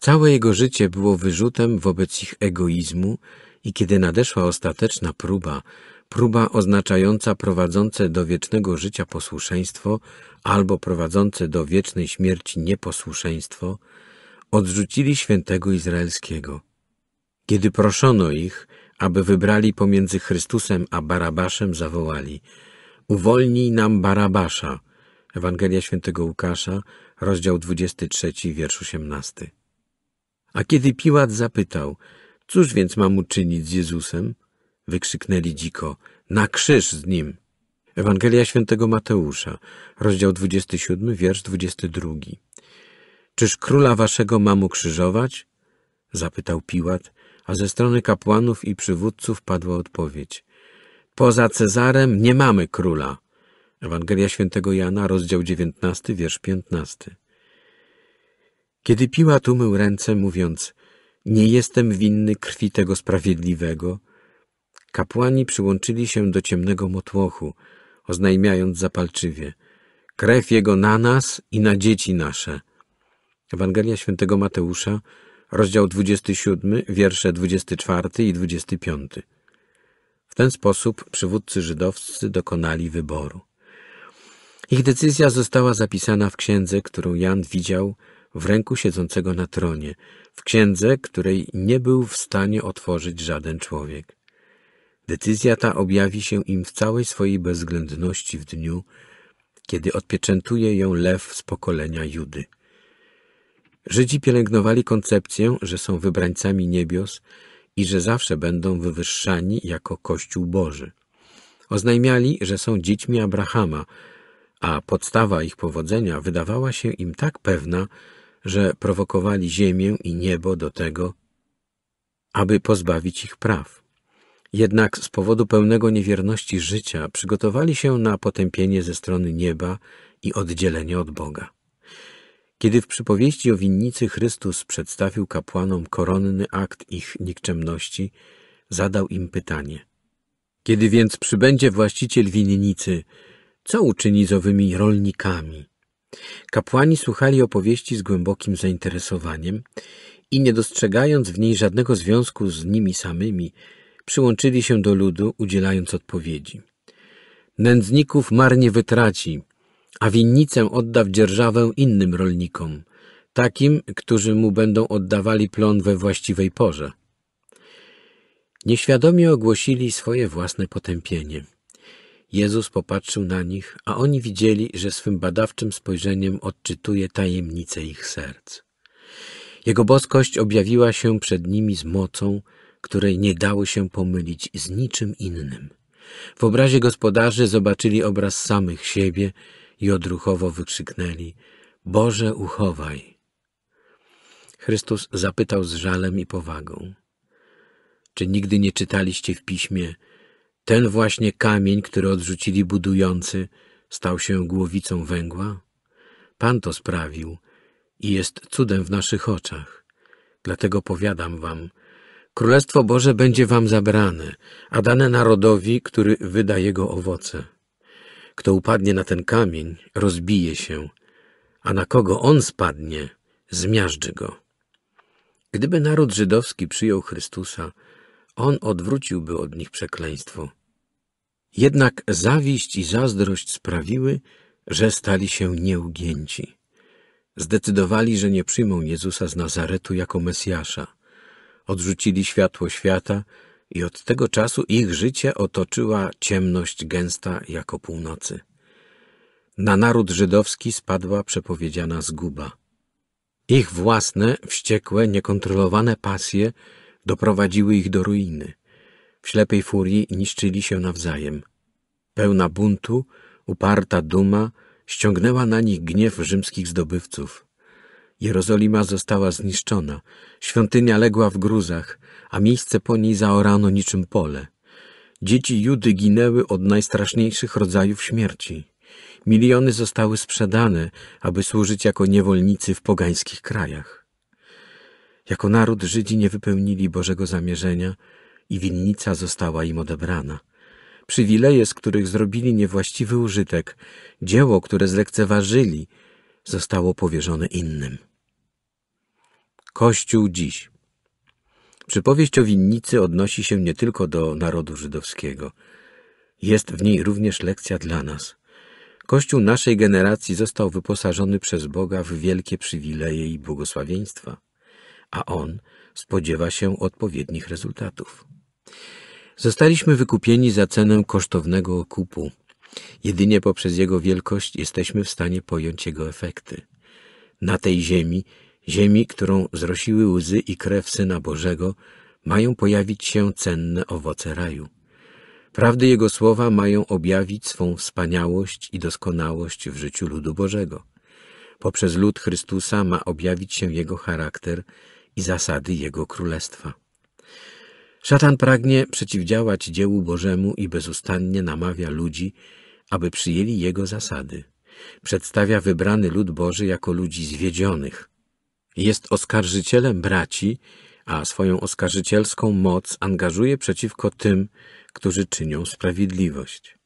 Całe jego życie było wyrzutem wobec ich egoizmu i kiedy nadeszła ostateczna próba, próba oznaczająca prowadzące do wiecznego życia posłuszeństwo albo prowadzące do wiecznej śmierci nieposłuszeństwo, odrzucili świętego Izraelskiego. Kiedy proszono ich, aby wybrali pomiędzy Chrystusem a Barabaszem, zawołali Uwolnij nam Barabasza. Ewangelia świętego Łukasza, rozdział 23, wiersz 18. A kiedy Piłat zapytał, cóż więc mam uczynić z Jezusem? Wykrzyknęli dziko, na krzyż z nim. Ewangelia świętego Mateusza, rozdział 27, wiersz 22. Czyż króla waszego mam ukrzyżować? Zapytał Piłat a ze strony kapłanów i przywódców padła odpowiedź. Poza Cezarem nie mamy króla. Ewangelia świętego Jana, rozdział 19, wiersz 15. Kiedy Piłat umył ręce, mówiąc Nie jestem winny krwi tego sprawiedliwego, kapłani przyłączyli się do ciemnego motłochu, oznajmiając zapalczywie Krew jego na nas i na dzieci nasze. Ewangelia świętego Mateusza, rozdział 27, wiersze 24 i 25. W ten sposób przywódcy żydowscy dokonali wyboru. Ich decyzja została zapisana w księdze, którą Jan widział w ręku siedzącego na tronie, w księdze, której nie był w stanie otworzyć żaden człowiek. Decyzja ta objawi się im w całej swojej bezwzględności w dniu, kiedy odpieczętuje ją lew z pokolenia Judy. Żydzi pielęgnowali koncepcję, że są wybrańcami niebios i że zawsze będą wywyższani jako Kościół Boży. Oznajmiali, że są dziećmi Abrahama, a podstawa ich powodzenia wydawała się im tak pewna, że prowokowali ziemię i niebo do tego, aby pozbawić ich praw. Jednak z powodu pełnego niewierności życia przygotowali się na potępienie ze strony nieba i oddzielenie od Boga. Kiedy w przypowieści o winnicy Chrystus przedstawił kapłanom koronny akt ich nikczemności, zadał im pytanie. Kiedy więc przybędzie właściciel winnicy, co uczyni z owymi rolnikami? Kapłani słuchali opowieści z głębokim zainteresowaniem i nie dostrzegając w niej żadnego związku z nimi samymi, przyłączyli się do ludu, udzielając odpowiedzi. Nędzników marnie wytraci, a winnicę odda w dzierżawę innym rolnikom, takim, którzy mu będą oddawali plon we właściwej porze. Nieświadomie ogłosili swoje własne potępienie. Jezus popatrzył na nich, a oni widzieli, że swym badawczym spojrzeniem odczytuje tajemnice ich serc. Jego boskość objawiła się przed nimi z mocą, której nie dały się pomylić z niczym innym. W obrazie gospodarzy zobaczyli obraz samych siebie, i odruchowo wykrzyknęli Boże uchowaj. Chrystus zapytał z żalem i powagą. Czy nigdy nie czytaliście w piśmie ten właśnie kamień, który odrzucili budujący, stał się głowicą węgła? Pan to sprawił i jest cudem w naszych oczach. Dlatego powiadam wam, Królestwo Boże będzie wam zabrane, a dane narodowi, który wyda jego owoce. Kto upadnie na ten kamień, rozbije się, a na kogo on spadnie, zmiażdży go. Gdyby naród żydowski przyjął Chrystusa, on odwróciłby od nich przekleństwo. Jednak zawiść i zazdrość sprawiły, że stali się nieugięci. Zdecydowali, że nie przyjmą Jezusa z Nazaretu jako Mesjasza. Odrzucili światło świata i od tego czasu ich życie otoczyła ciemność gęsta jako północy. Na naród żydowski spadła przepowiedziana zguba. Ich własne, wściekłe, niekontrolowane pasje doprowadziły ich do ruiny. W ślepej furii niszczyli się nawzajem. Pełna buntu, uparta duma ściągnęła na nich gniew rzymskich zdobywców. Jerozolima została zniszczona, świątynia legła w gruzach, a miejsce po niej zaorano niczym pole. Dzieci Judy ginęły od najstraszniejszych rodzajów śmierci. Miliony zostały sprzedane, aby służyć jako niewolnicy w pogańskich krajach. Jako naród Żydzi nie wypełnili Bożego zamierzenia i winnica została im odebrana. Przywileje, z których zrobili niewłaściwy użytek, dzieło, które zlekceważyli, zostało powierzone innym. Kościół dziś – Przypowieść o winnicy odnosi się nie tylko do narodu żydowskiego. Jest w niej również lekcja dla nas. Kościół naszej generacji został wyposażony przez Boga w wielkie przywileje i błogosławieństwa, a On spodziewa się odpowiednich rezultatów. Zostaliśmy wykupieni za cenę kosztownego okupu. Jedynie poprzez Jego wielkość jesteśmy w stanie pojąć Jego efekty. Na tej ziemi ziemi, którą zrosiły łzy i krew Syna Bożego, mają pojawić się cenne owoce raju. Prawdy Jego słowa mają objawić swą wspaniałość i doskonałość w życiu ludu Bożego. Poprzez lud Chrystusa ma objawić się Jego charakter i zasady Jego Królestwa. Szatan pragnie przeciwdziałać dziełu Bożemu i bezustannie namawia ludzi, aby przyjęli Jego zasady. Przedstawia wybrany lud Boży jako ludzi zwiedzionych, jest oskarżycielem braci, a swoją oskarżycielską moc angażuje przeciwko tym, którzy czynią sprawiedliwość.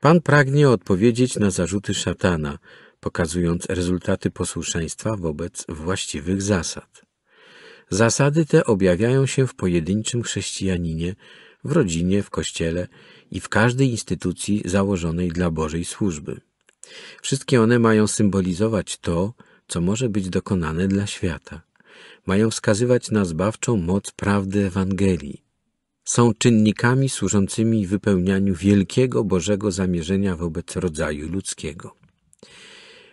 Pan pragnie odpowiedzieć na zarzuty szatana, pokazując rezultaty posłuszeństwa wobec właściwych zasad. Zasady te objawiają się w pojedynczym chrześcijaninie, w rodzinie, w kościele i w każdej instytucji założonej dla Bożej służby. Wszystkie one mają symbolizować to, co może być dokonane dla świata. Mają wskazywać na zbawczą moc prawdy Ewangelii. Są czynnikami służącymi wypełnianiu wielkiego Bożego zamierzenia wobec rodzaju ludzkiego.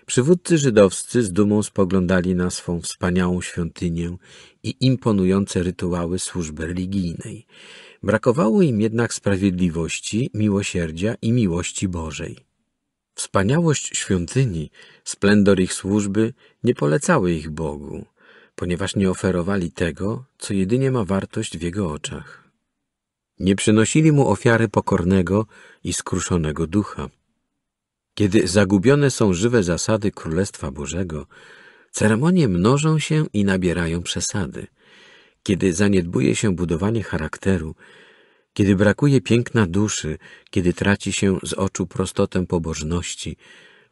Przywódcy żydowscy z dumą spoglądali na swą wspaniałą świątynię i imponujące rytuały służby religijnej. Brakowało im jednak sprawiedliwości, miłosierdzia i miłości Bożej. Wspaniałość świątyni, splendor ich służby nie polecały ich Bogu, ponieważ nie oferowali tego, co jedynie ma wartość w Jego oczach. Nie przynosili Mu ofiary pokornego i skruszonego ducha. Kiedy zagubione są żywe zasady Królestwa Bożego, ceremonie mnożą się i nabierają przesady. Kiedy zaniedbuje się budowanie charakteru, kiedy brakuje piękna duszy, kiedy traci się z oczu prostotę pobożności,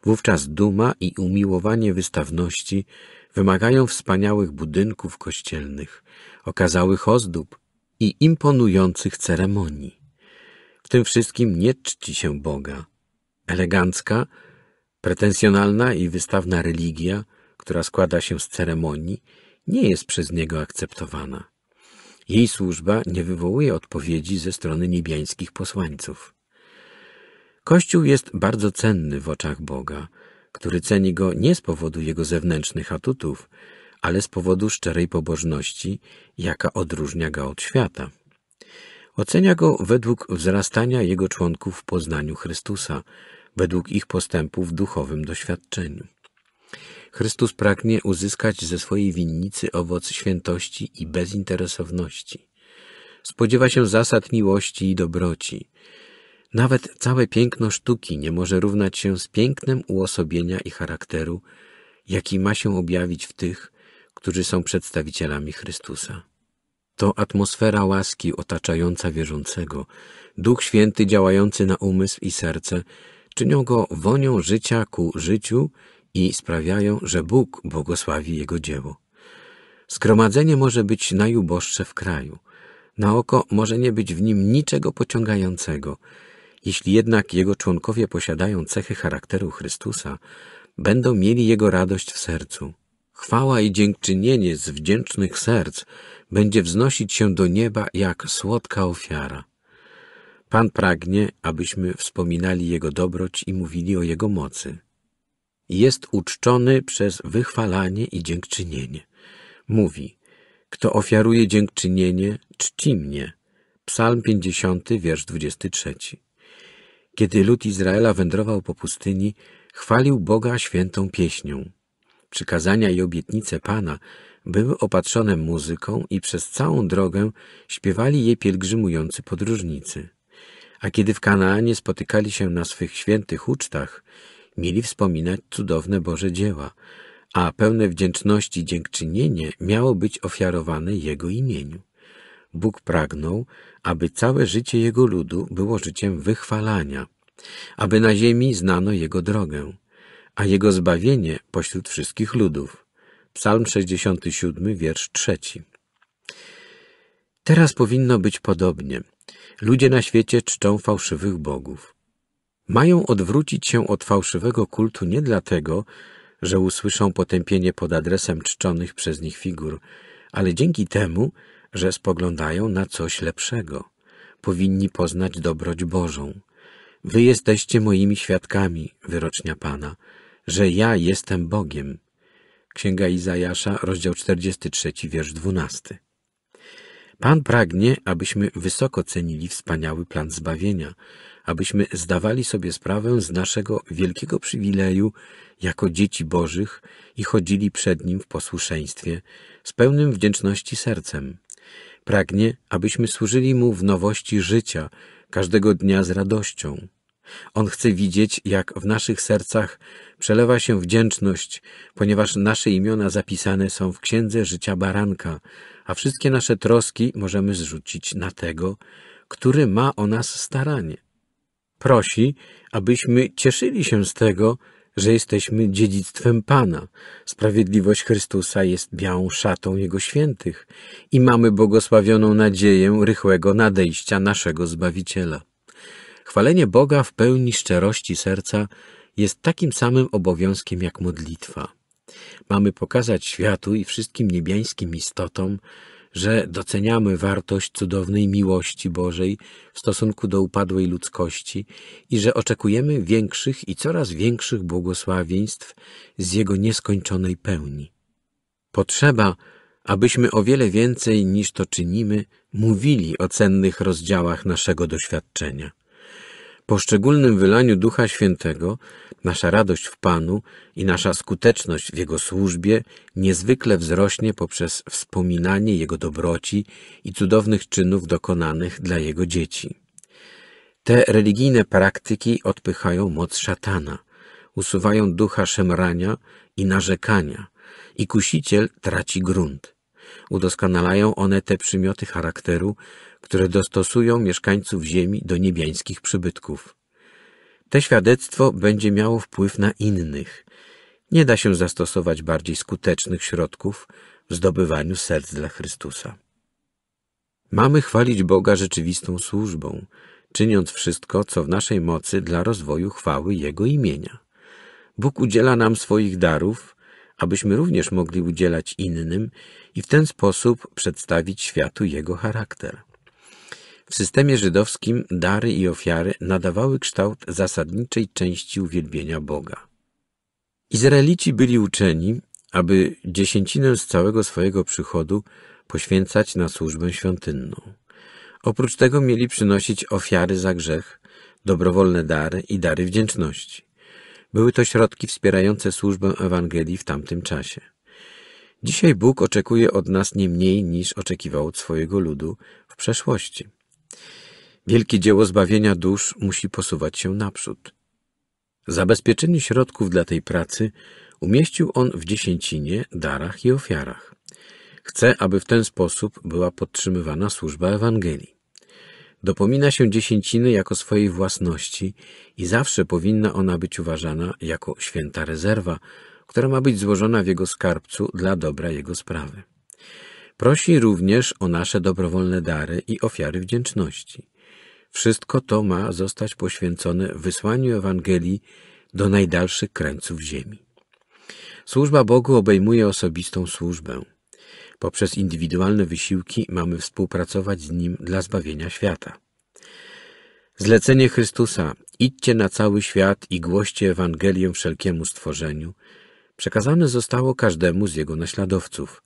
wówczas duma i umiłowanie wystawności wymagają wspaniałych budynków kościelnych, okazałych ozdób i imponujących ceremonii. W tym wszystkim nie czci się Boga. Elegancka, pretensjonalna i wystawna religia, która składa się z ceremonii, nie jest przez niego akceptowana. Jej służba nie wywołuje odpowiedzi ze strony niebiańskich posłańców. Kościół jest bardzo cenny w oczach Boga, który ceni go nie z powodu jego zewnętrznych atutów, ale z powodu szczerej pobożności, jaka odróżnia go od świata. Ocenia go według wzrastania jego członków w poznaniu Chrystusa, według ich postępu w duchowym doświadczeniu. Chrystus pragnie uzyskać ze swojej winnicy owoc świętości i bezinteresowności. Spodziewa się zasad miłości i dobroci. Nawet całe piękno sztuki nie może równać się z pięknem uosobienia i charakteru, jaki ma się objawić w tych, którzy są przedstawicielami Chrystusa. To atmosfera łaski otaczająca wierzącego, Duch Święty działający na umysł i serce, czynią go wonią życia ku życiu i sprawiają, że Bóg błogosławi jego dzieło. Zgromadzenie może być najuboższe w kraju. Na oko może nie być w nim niczego pociągającego. Jeśli jednak jego członkowie posiadają cechy charakteru Chrystusa, będą mieli jego radość w sercu. Chwała i dziękczynienie z wdzięcznych serc będzie wznosić się do nieba jak słodka ofiara. Pan pragnie, abyśmy wspominali Jego dobroć i mówili o Jego mocy jest uczczony przez wychwalanie i dziękczynienie. Mówi, kto ofiaruje dziękczynienie, czci mnie. Psalm 50, wiersz 23. Kiedy lud Izraela wędrował po pustyni, chwalił Boga świętą pieśnią. Przykazania i obietnice Pana były opatrzone muzyką i przez całą drogę śpiewali je pielgrzymujący podróżnicy. A kiedy w Kanaanie spotykali się na swych świętych ucztach, mieli wspominać cudowne Boże dzieła, a pełne wdzięczności dziękczynienie miało być ofiarowane Jego imieniu. Bóg pragnął, aby całe życie Jego ludu było życiem wychwalania, aby na ziemi znano Jego drogę, a Jego zbawienie pośród wszystkich ludów. Psalm 67, wiersz 3. Teraz powinno być podobnie. Ludzie na świecie czczą fałszywych bogów mają odwrócić się od fałszywego kultu nie dlatego, że usłyszą potępienie pod adresem czczonych przez nich figur, ale dzięki temu, że spoglądają na coś lepszego. Powinni poznać dobroć Bożą. Wy jesteście moimi świadkami, wyrocznia Pana, że ja jestem Bogiem. Księga Izajasza, rozdział 43, wiersz 12. Pan pragnie, abyśmy wysoko cenili wspaniały plan zbawienia, abyśmy zdawali sobie sprawę z naszego wielkiego przywileju jako dzieci Bożych i chodzili przed Nim w posłuszeństwie, z pełnym wdzięczności sercem. Pragnie, abyśmy służyli Mu w nowości życia, każdego dnia z radością. On chce widzieć, jak w naszych sercach przelewa się wdzięczność, ponieważ nasze imiona zapisane są w Księdze Życia Baranka, a wszystkie nasze troski możemy zrzucić na tego, który ma o nas staranie. Prosi, abyśmy cieszyli się z tego, że jesteśmy dziedzictwem Pana. Sprawiedliwość Chrystusa jest białą szatą Jego świętych i mamy błogosławioną nadzieję rychłego nadejścia naszego Zbawiciela. Chwalenie Boga w pełni szczerości serca jest takim samym obowiązkiem jak modlitwa. Mamy pokazać światu i wszystkim niebiańskim istotom, że doceniamy wartość cudownej miłości Bożej w stosunku do upadłej ludzkości i że oczekujemy większych i coraz większych błogosławieństw z Jego nieskończonej pełni. Potrzeba, abyśmy o wiele więcej niż to czynimy, mówili o cennych rozdziałach naszego doświadczenia. Po szczególnym wylaniu Ducha Świętego nasza radość w Panu i nasza skuteczność w Jego służbie niezwykle wzrośnie poprzez wspominanie Jego dobroci i cudownych czynów dokonanych dla Jego dzieci. Te religijne praktyki odpychają moc szatana, usuwają ducha szemrania i narzekania i kusiciel traci grunt. Udoskonalają one te przymioty charakteru, które dostosują mieszkańców ziemi do niebiańskich przybytków. Te świadectwo będzie miało wpływ na innych. Nie da się zastosować bardziej skutecznych środków w zdobywaniu serc dla Chrystusa. Mamy chwalić Boga rzeczywistą służbą, czyniąc wszystko, co w naszej mocy dla rozwoju chwały Jego imienia. Bóg udziela nam swoich darów, abyśmy również mogli udzielać innym i w ten sposób przedstawić światu Jego charakter. W systemie żydowskim dary i ofiary nadawały kształt zasadniczej części uwielbienia Boga. Izraelici byli uczeni, aby dziesięcinę z całego swojego przychodu poświęcać na służbę świątynną. Oprócz tego mieli przynosić ofiary za grzech, dobrowolne dary i dary wdzięczności. Były to środki wspierające służbę Ewangelii w tamtym czasie. Dzisiaj Bóg oczekuje od nas nie mniej niż oczekiwał od swojego ludu w przeszłości. Wielkie dzieło zbawienia dusz musi posuwać się naprzód. Zabezpieczenie środków dla tej pracy umieścił on w dziesięcinie, darach i ofiarach. Chce, aby w ten sposób była podtrzymywana służba Ewangelii. Dopomina się dziesięciny jako swojej własności i zawsze powinna ona być uważana jako święta rezerwa, która ma być złożona w jego skarbcu dla dobra jego sprawy. Prosi również o nasze dobrowolne dary i ofiary wdzięczności. Wszystko to ma zostać poświęcone wysłaniu Ewangelii do najdalszych krańców ziemi. Służba Bogu obejmuje osobistą służbę. Poprzez indywidualne wysiłki mamy współpracować z Nim dla zbawienia świata. Zlecenie Chrystusa idźcie na cały świat i głoście Ewangelię wszelkiemu stworzeniu przekazane zostało każdemu z jego naśladowców.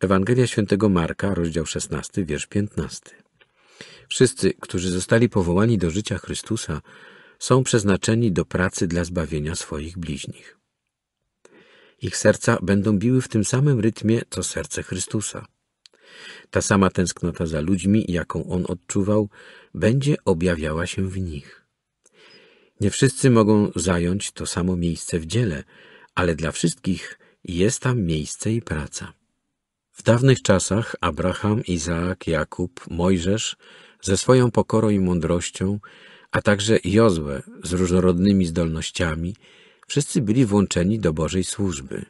Ewangelia św. Marka, rozdział 16, wiersz 15. Wszyscy, którzy zostali powołani do życia Chrystusa, są przeznaczeni do pracy dla zbawienia swoich bliźnich. Ich serca będą biły w tym samym rytmie, co serce Chrystusa. Ta sama tęsknota za ludźmi, jaką on odczuwał, będzie objawiała się w nich. Nie wszyscy mogą zająć to samo miejsce w dziele, ale dla wszystkich jest tam miejsce i praca. W dawnych czasach Abraham, Izaak, Jakub, Mojżesz ze swoją pokorą i mądrością, a także Jozue z różnorodnymi zdolnościami, wszyscy byli włączeni do Bożej służby.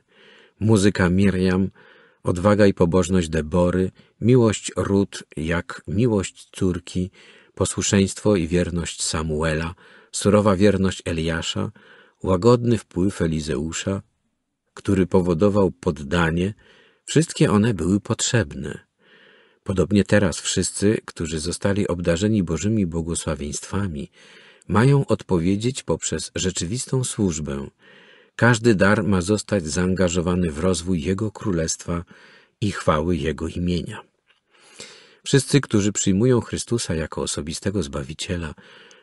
Muzyka Miriam, odwaga i pobożność Debory, miłość Rut jak miłość córki, posłuszeństwo i wierność Samuela, surowa wierność Eliasza, łagodny wpływ Elizeusza, który powodował poddanie, Wszystkie one były potrzebne. Podobnie teraz wszyscy, którzy zostali obdarzeni Bożymi błogosławieństwami, mają odpowiedzieć poprzez rzeczywistą służbę. Każdy dar ma zostać zaangażowany w rozwój Jego Królestwa i chwały Jego imienia. Wszyscy, którzy przyjmują Chrystusa jako osobistego Zbawiciela,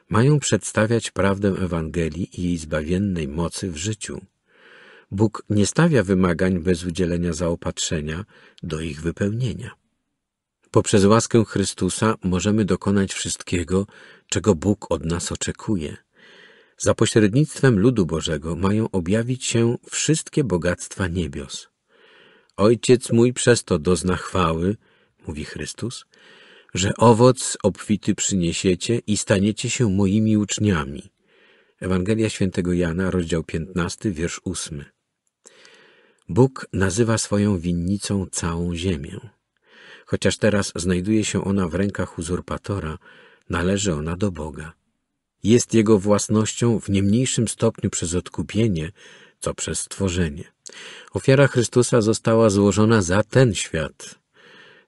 mają przedstawiać prawdę Ewangelii i jej zbawiennej mocy w życiu. Bóg nie stawia wymagań bez udzielenia zaopatrzenia do ich wypełnienia. Poprzez łaskę Chrystusa możemy dokonać wszystkiego, czego Bóg od nas oczekuje. Za pośrednictwem ludu Bożego mają objawić się wszystkie bogactwa niebios. Ojciec mój przez to dozna chwały, mówi Chrystus, że owoc obfity przyniesiecie i staniecie się moimi uczniami. Ewangelia świętego Jana, rozdział 15, wiersz 8. Bóg nazywa swoją winnicą całą ziemię. Chociaż teraz znajduje się ona w rękach uzurpatora, należy ona do Boga. Jest jego własnością w nie mniejszym stopniu przez odkupienie, co przez stworzenie. Ofiara Chrystusa została złożona za ten świat.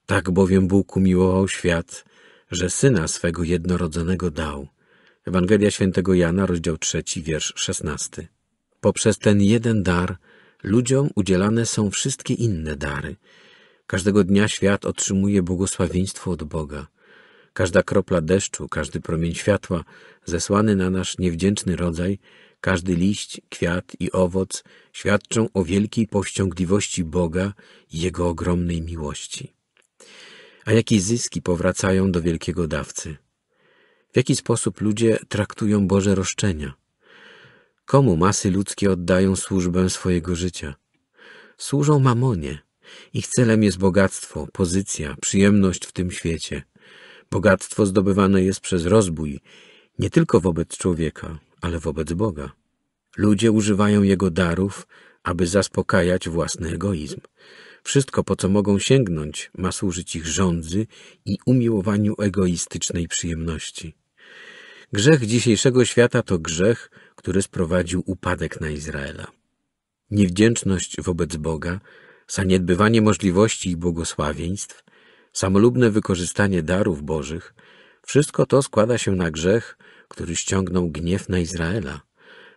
Tak bowiem Bóg umiłował świat, że Syna swego jednorodzonego dał. Ewangelia świętego Jana, rozdział 3, wiersz 16. Poprzez ten jeden dar – Ludziom udzielane są wszystkie inne dary. Każdego dnia świat otrzymuje błogosławieństwo od Boga. Każda kropla deszczu, każdy promień światła, zesłany na nasz niewdzięczny rodzaj, każdy liść, kwiat i owoc świadczą o wielkiej powściągliwości Boga i Jego ogromnej miłości. A jakie zyski powracają do wielkiego dawcy? W jaki sposób ludzie traktują Boże roszczenia? Komu masy ludzkie oddają służbę swojego życia? Służą mamonie. Ich celem jest bogactwo, pozycja, przyjemność w tym świecie. Bogactwo zdobywane jest przez rozbój, nie tylko wobec człowieka, ale wobec Boga. Ludzie używają jego darów, aby zaspokajać własny egoizm. Wszystko, po co mogą sięgnąć, ma służyć ich żądzy i umiłowaniu egoistycznej przyjemności. Grzech dzisiejszego świata to grzech, który sprowadził upadek na Izraela. Niewdzięczność wobec Boga, zaniedbywanie możliwości i błogosławieństw, samolubne wykorzystanie darów bożych, wszystko to składa się na grzech, który ściągnął gniew na Izraela.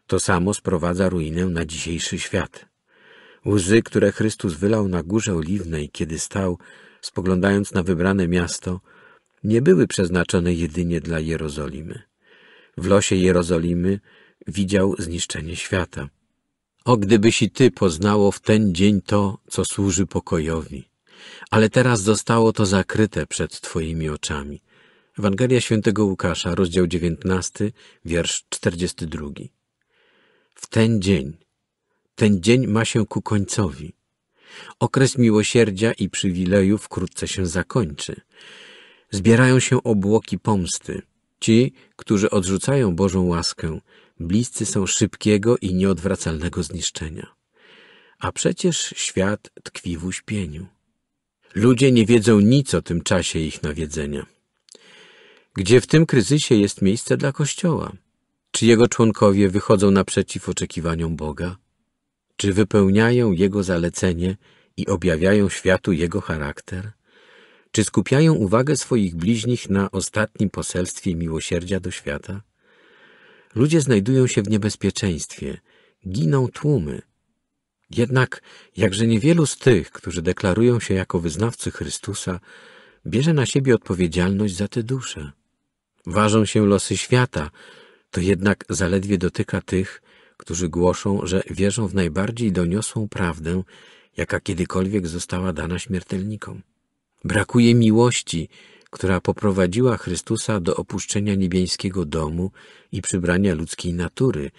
To samo sprowadza ruinę na dzisiejszy świat. Łzy, które Chrystus wylał na górze oliwnej, kiedy stał, spoglądając na wybrane miasto, nie były przeznaczone jedynie dla Jerozolimy w losie Jerozolimy widział zniszczenie świata. O gdybyś i ty poznało w ten dzień to, co służy pokojowi. Ale teraz zostało to zakryte przed twoimi oczami. Ewangelia świętego Łukasza, rozdział 19, wiersz 42. W ten dzień, ten dzień ma się ku końcowi. Okres miłosierdzia i przywileju wkrótce się zakończy. Zbierają się obłoki pomsty – Ci, którzy odrzucają Bożą łaskę, bliscy są szybkiego i nieodwracalnego zniszczenia. A przecież świat tkwi w uśpieniu. Ludzie nie wiedzą nic o tym czasie ich nawiedzenia. Gdzie w tym kryzysie jest miejsce dla Kościoła? Czy jego członkowie wychodzą naprzeciw oczekiwaniom Boga? Czy wypełniają Jego zalecenie i objawiają światu Jego charakter? Czy skupiają uwagę swoich bliźnich na ostatnim poselstwie miłosierdzia do świata? Ludzie znajdują się w niebezpieczeństwie, giną tłumy. Jednak jakże niewielu z tych, którzy deklarują się jako wyznawcy Chrystusa, bierze na siebie odpowiedzialność za te dusze. Ważą się losy świata, to jednak zaledwie dotyka tych, którzy głoszą, że wierzą w najbardziej doniosłą prawdę, jaka kiedykolwiek została dana śmiertelnikom. Brakuje miłości, która poprowadziła Chrystusa do opuszczenia niebieskiego domu i przybrania ludzkiej natury,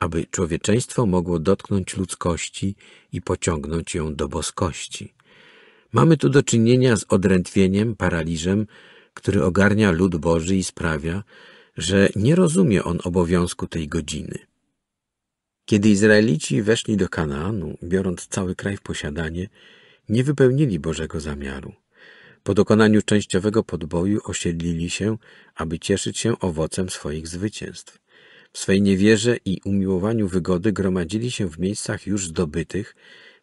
aby człowieczeństwo mogło dotknąć ludzkości i pociągnąć ją do boskości. Mamy tu do czynienia z odrętwieniem, paraliżem, który ogarnia lud Boży i sprawia, że nie rozumie on obowiązku tej godziny. Kiedy Izraelici weszli do Kanaanu, biorąc cały kraj w posiadanie, nie wypełnili Bożego zamiaru. Po dokonaniu częściowego podboju osiedlili się, aby cieszyć się owocem swoich zwycięstw. W swej niewierze i umiłowaniu wygody gromadzili się w miejscach już zdobytych,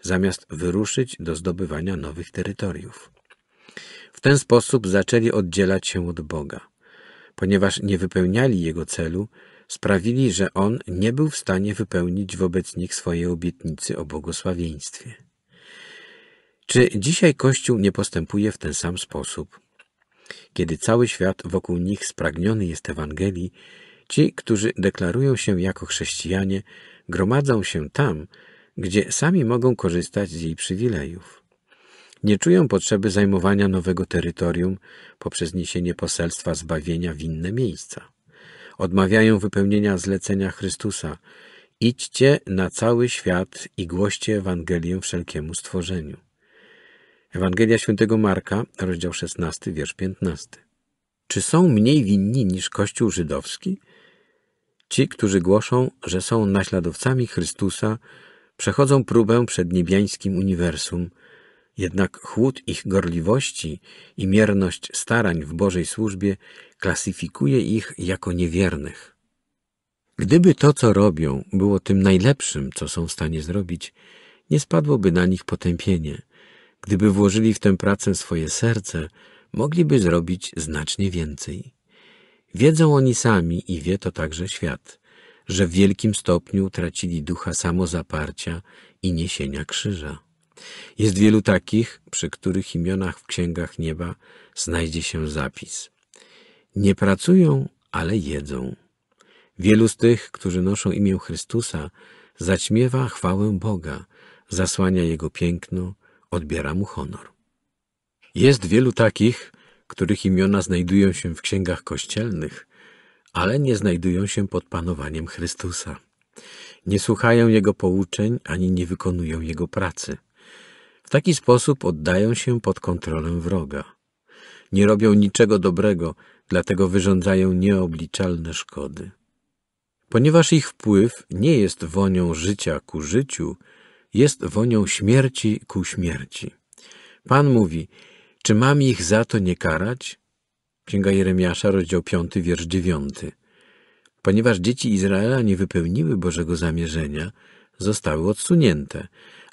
zamiast wyruszyć do zdobywania nowych terytoriów. W ten sposób zaczęli oddzielać się od Boga. Ponieważ nie wypełniali jego celu, sprawili, że on nie był w stanie wypełnić wobec nich swojej obietnicy o błogosławieństwie. Czy dzisiaj Kościół nie postępuje w ten sam sposób? Kiedy cały świat wokół nich spragniony jest Ewangelii, ci, którzy deklarują się jako chrześcijanie, gromadzą się tam, gdzie sami mogą korzystać z jej przywilejów. Nie czują potrzeby zajmowania nowego terytorium poprzez niesienie poselstwa zbawienia w inne miejsca. Odmawiają wypełnienia zlecenia Chrystusa: idźcie na cały świat i głoście Ewangelię wszelkiemu stworzeniu. Ewangelia Świętego Marka, rozdział 16, wiersz 15. Czy są mniej winni niż Kościół żydowski? Ci, którzy głoszą, że są naśladowcami Chrystusa, przechodzą próbę przed niebiańskim uniwersum, jednak chłód ich gorliwości i mierność starań w Bożej służbie klasyfikuje ich jako niewiernych. Gdyby to, co robią, było tym najlepszym, co są w stanie zrobić, nie spadłoby na nich potępienie – Gdyby włożyli w tę pracę swoje serce, mogliby zrobić znacznie więcej. Wiedzą oni sami i wie to także świat, że w wielkim stopniu tracili ducha samozaparcia i niesienia krzyża. Jest wielu takich, przy których imionach w księgach nieba znajdzie się zapis. Nie pracują, ale jedzą. Wielu z tych, którzy noszą imię Chrystusa, zaćmiewa chwałę Boga, zasłania Jego piękno odbiera mu honor. Jest wielu takich, których imiona znajdują się w księgach kościelnych, ale nie znajdują się pod panowaniem Chrystusa. Nie słuchają Jego pouczeń ani nie wykonują Jego pracy. W taki sposób oddają się pod kontrolę wroga. Nie robią niczego dobrego, dlatego wyrządzają nieobliczalne szkody. Ponieważ ich wpływ nie jest wonią życia ku życiu, jest wonią śmierci ku śmierci. Pan mówi, czy mam ich za to nie karać? Księga Jeremiasza, rozdział 5, wiersz 9. Ponieważ dzieci Izraela nie wypełniły Bożego zamierzenia, zostały odsunięte,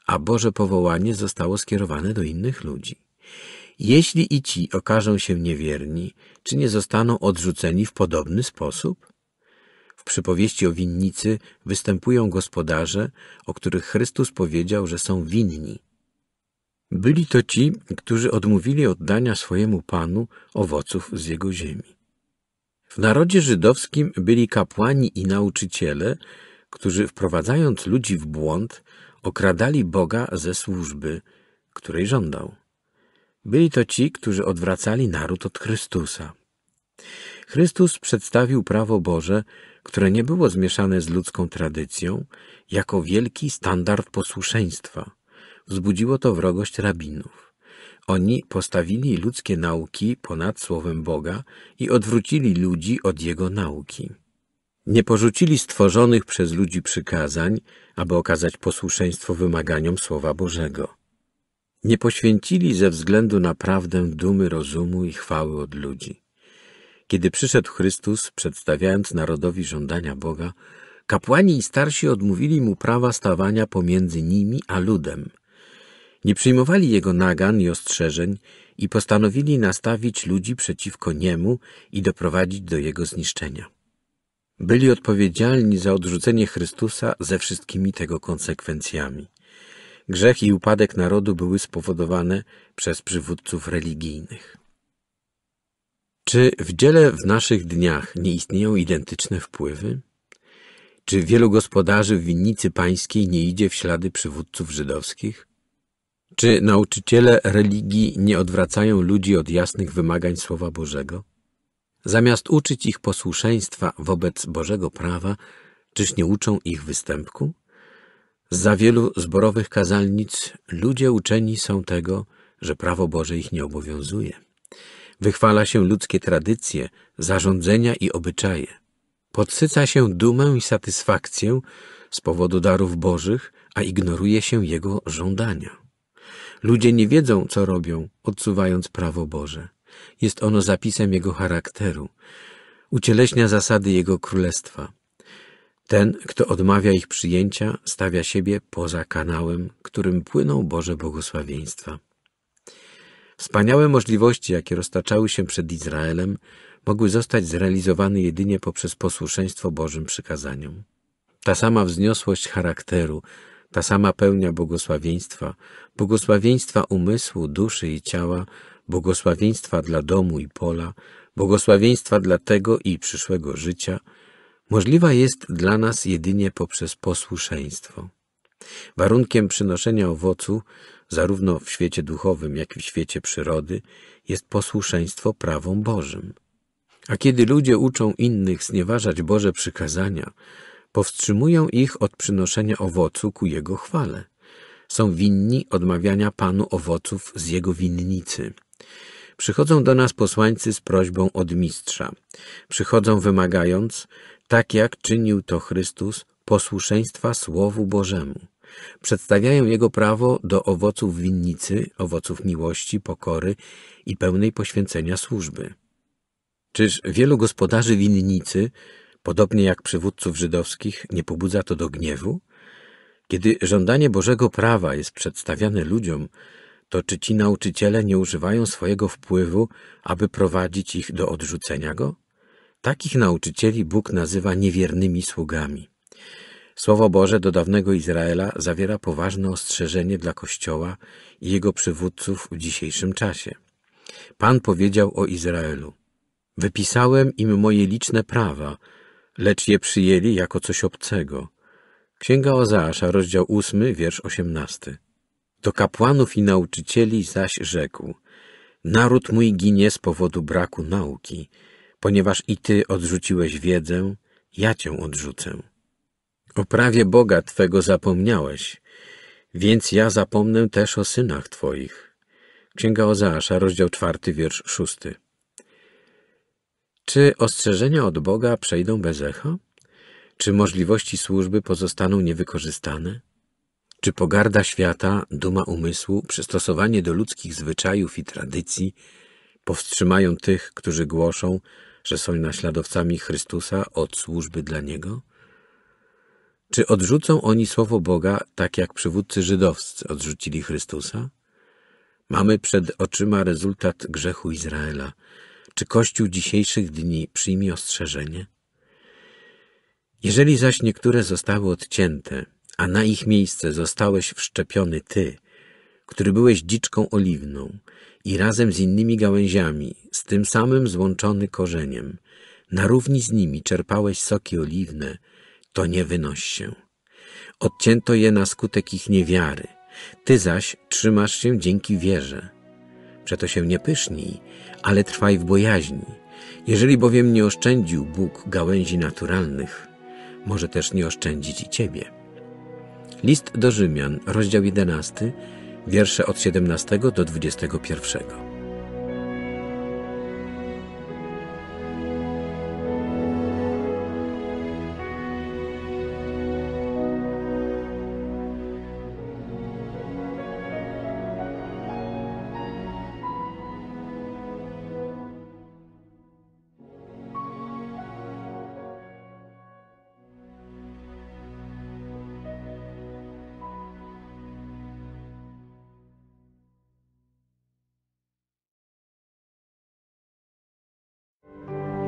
a Boże powołanie zostało skierowane do innych ludzi. Jeśli i ci okażą się niewierni, czy nie zostaną odrzuceni w podobny sposób? przypowieści o winnicy występują gospodarze, o których Chrystus powiedział, że są winni. Byli to ci, którzy odmówili oddania swojemu Panu owoców z jego ziemi. W narodzie żydowskim byli kapłani i nauczyciele, którzy wprowadzając ludzi w błąd, okradali Boga ze służby, której żądał. Byli to ci, którzy odwracali naród od Chrystusa, Chrystus przedstawił prawo Boże, które nie było zmieszane z ludzką tradycją, jako wielki standard posłuszeństwa. Wzbudziło to wrogość rabinów. Oni postawili ludzkie nauki ponad słowem Boga i odwrócili ludzi od jego nauki. Nie porzucili stworzonych przez ludzi przykazań, aby okazać posłuszeństwo wymaganiom Słowa Bożego. Nie poświęcili ze względu na prawdę dumy rozumu i chwały od ludzi. Kiedy przyszedł Chrystus, przedstawiając narodowi żądania Boga, kapłani i starsi odmówili mu prawa stawania pomiędzy nimi a ludem. Nie przyjmowali jego nagan i ostrzeżeń i postanowili nastawić ludzi przeciwko niemu i doprowadzić do jego zniszczenia. Byli odpowiedzialni za odrzucenie Chrystusa ze wszystkimi tego konsekwencjami. Grzech i upadek narodu były spowodowane przez przywódców religijnych. Czy w dziele w naszych dniach nie istnieją identyczne wpływy? Czy wielu gospodarzy w winnicy pańskiej nie idzie w ślady przywódców żydowskich? Czy nauczyciele religii nie odwracają ludzi od jasnych wymagań Słowa Bożego? Zamiast uczyć ich posłuszeństwa wobec Bożego prawa, czyż nie uczą ich występku? Za wielu zborowych kazalnic ludzie uczeni są tego, że prawo Boże ich nie obowiązuje. Wychwala się ludzkie tradycje, zarządzenia i obyczaje. Podsyca się dumę i satysfakcję z powodu darów bożych, a ignoruje się jego żądania. Ludzie nie wiedzą, co robią, odsuwając prawo Boże. Jest ono zapisem jego charakteru. Ucieleśnia zasady jego królestwa. Ten, kto odmawia ich przyjęcia, stawia siebie poza kanałem, którym płyną Boże błogosławieństwa. Wspaniałe możliwości, jakie roztaczały się przed Izraelem, mogły zostać zrealizowane jedynie poprzez posłuszeństwo Bożym przykazaniom. Ta sama wzniosłość charakteru, ta sama pełnia błogosławieństwa, błogosławieństwa umysłu, duszy i ciała, błogosławieństwa dla domu i pola, błogosławieństwa dla tego i przyszłego życia, możliwa jest dla nas jedynie poprzez posłuszeństwo. Warunkiem przynoszenia owocu zarówno w świecie duchowym, jak i w świecie przyrody, jest posłuszeństwo prawom Bożym. A kiedy ludzie uczą innych znieważać Boże przykazania, powstrzymują ich od przynoszenia owocu ku Jego chwale. Są winni odmawiania Panu owoców z Jego winnicy. Przychodzą do nas posłańcy z prośbą od mistrza. Przychodzą wymagając, tak jak czynił to Chrystus, posłuszeństwa Słowu Bożemu przedstawiają jego prawo do owoców winnicy, owoców miłości, pokory i pełnej poświęcenia służby. Czyż wielu gospodarzy winnicy, podobnie jak przywódców żydowskich, nie pobudza to do gniewu? Kiedy żądanie Bożego prawa jest przedstawiane ludziom, to czy ci nauczyciele nie używają swojego wpływu, aby prowadzić ich do odrzucenia go? Takich nauczycieli Bóg nazywa niewiernymi sługami. Słowo Boże do dawnego Izraela zawiera poważne ostrzeżenie dla Kościoła i jego przywódców w dzisiejszym czasie. Pan powiedział o Izraelu: Wypisałem im moje liczne prawa, lecz je przyjęli jako coś obcego. Księga Ozaasza, rozdział 8, wiersz 18. Do kapłanów i nauczycieli zaś rzekł: Naród mój ginie z powodu braku nauki, ponieważ i ty odrzuciłeś wiedzę, ja cię odrzucę. O prawie Boga Twego zapomniałeś, więc ja zapomnę też o synach Twoich. Księga Ozaasza, rozdział czwarty, wiersz szósty. Czy ostrzeżenia od Boga przejdą bez echa? Czy możliwości służby pozostaną niewykorzystane? Czy pogarda świata, duma umysłu, przystosowanie do ludzkich zwyczajów i tradycji powstrzymają tych, którzy głoszą, że są naśladowcami Chrystusa od służby dla Niego? Czy odrzucą oni słowo Boga, tak jak przywódcy żydowscy odrzucili Chrystusa? Mamy przed oczyma rezultat grzechu Izraela. Czy Kościół dzisiejszych dni przyjmie ostrzeżenie? Jeżeli zaś niektóre zostały odcięte, a na ich miejsce zostałeś wszczepiony Ty, który byłeś dziczką oliwną i razem z innymi gałęziami, z tym samym złączony korzeniem, na równi z nimi czerpałeś soki oliwne, to nie wynoś się. Odcięto je na skutek ich niewiary, ty zaś trzymasz się dzięki wierze. Przeto się nie pysznij, ale trwaj w bojaźni. Jeżeli bowiem nie oszczędził Bóg gałęzi naturalnych, może też nie oszczędzić i ciebie. List do Rzymian, rozdział 11, wiersze od 17 do 21.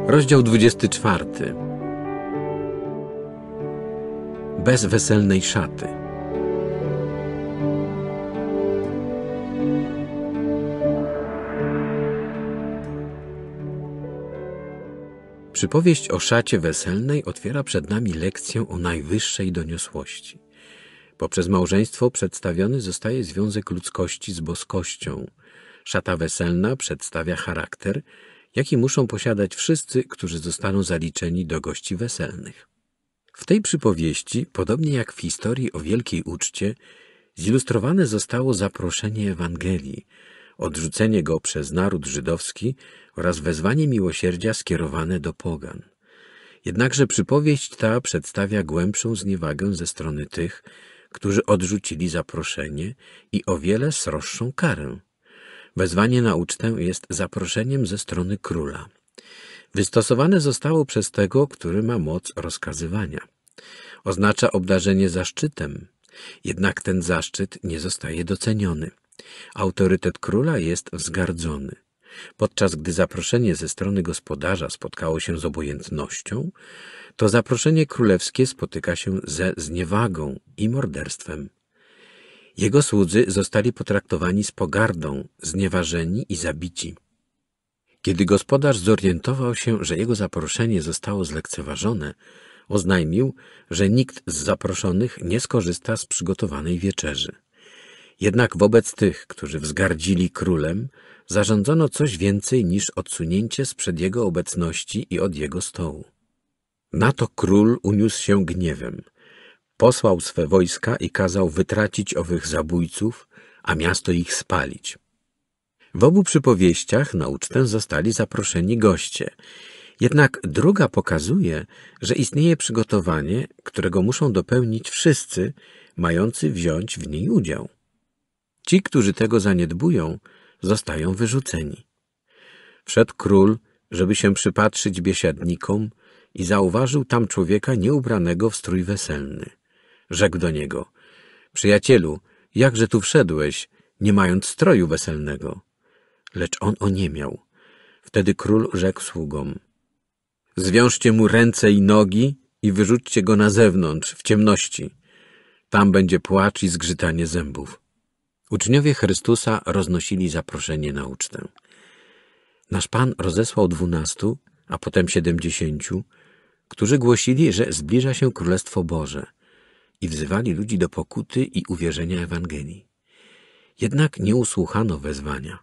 Rozdział 24. Bez weselnej szaty. Przypowieść o szacie weselnej otwiera przed nami lekcję o najwyższej doniosłości. Poprzez małżeństwo przedstawiony zostaje związek ludzkości z boskością. Szata weselna przedstawia charakter, jaki muszą posiadać wszyscy, którzy zostaną zaliczeni do gości weselnych. W tej przypowieści, podobnie jak w historii o wielkiej uczcie, zilustrowane zostało zaproszenie Ewangelii, odrzucenie go przez naród żydowski oraz wezwanie miłosierdzia skierowane do pogan. Jednakże przypowieść ta przedstawia głębszą zniewagę ze strony tych, którzy odrzucili zaproszenie i o wiele sroższą karę. Wezwanie na ucztę jest zaproszeniem ze strony króla. Wystosowane zostało przez tego, który ma moc rozkazywania. Oznacza obdarzenie zaszczytem, jednak ten zaszczyt nie zostaje doceniony. Autorytet króla jest wzgardzony. Podczas gdy zaproszenie ze strony gospodarza spotkało się z obojętnością, to zaproszenie królewskie spotyka się ze zniewagą i morderstwem. Jego słudzy zostali potraktowani z pogardą, znieważeni i zabici. Kiedy gospodarz zorientował się, że jego zaproszenie zostało zlekceważone, oznajmił, że nikt z zaproszonych nie skorzysta z przygotowanej wieczerzy. Jednak wobec tych, którzy wzgardzili królem, zarządzono coś więcej niż odsunięcie sprzed jego obecności i od jego stołu. Na to król uniósł się gniewem – posłał swe wojska i kazał wytracić owych zabójców, a miasto ich spalić. W obu przypowieściach na ucztę zostali zaproszeni goście. Jednak druga pokazuje, że istnieje przygotowanie, którego muszą dopełnić wszyscy, mający wziąć w niej udział. Ci, którzy tego zaniedbują, zostają wyrzuceni. Wszedł król, żeby się przypatrzyć biesiadnikom i zauważył tam człowieka nieubranego w strój weselny. Rzekł do niego, przyjacielu, jakże tu wszedłeś, nie mając stroju weselnego? Lecz on o nie miał. Wtedy król rzekł sługom, zwiążcie mu ręce i nogi i wyrzućcie go na zewnątrz, w ciemności. Tam będzie płacz i zgrzytanie zębów. Uczniowie Chrystusa roznosili zaproszenie na ucztę. Nasz Pan rozesłał dwunastu, a potem siedemdziesięciu, którzy głosili, że zbliża się Królestwo Boże – i wzywali ludzi do pokuty i uwierzenia Ewangelii. Jednak nie usłuchano wezwania.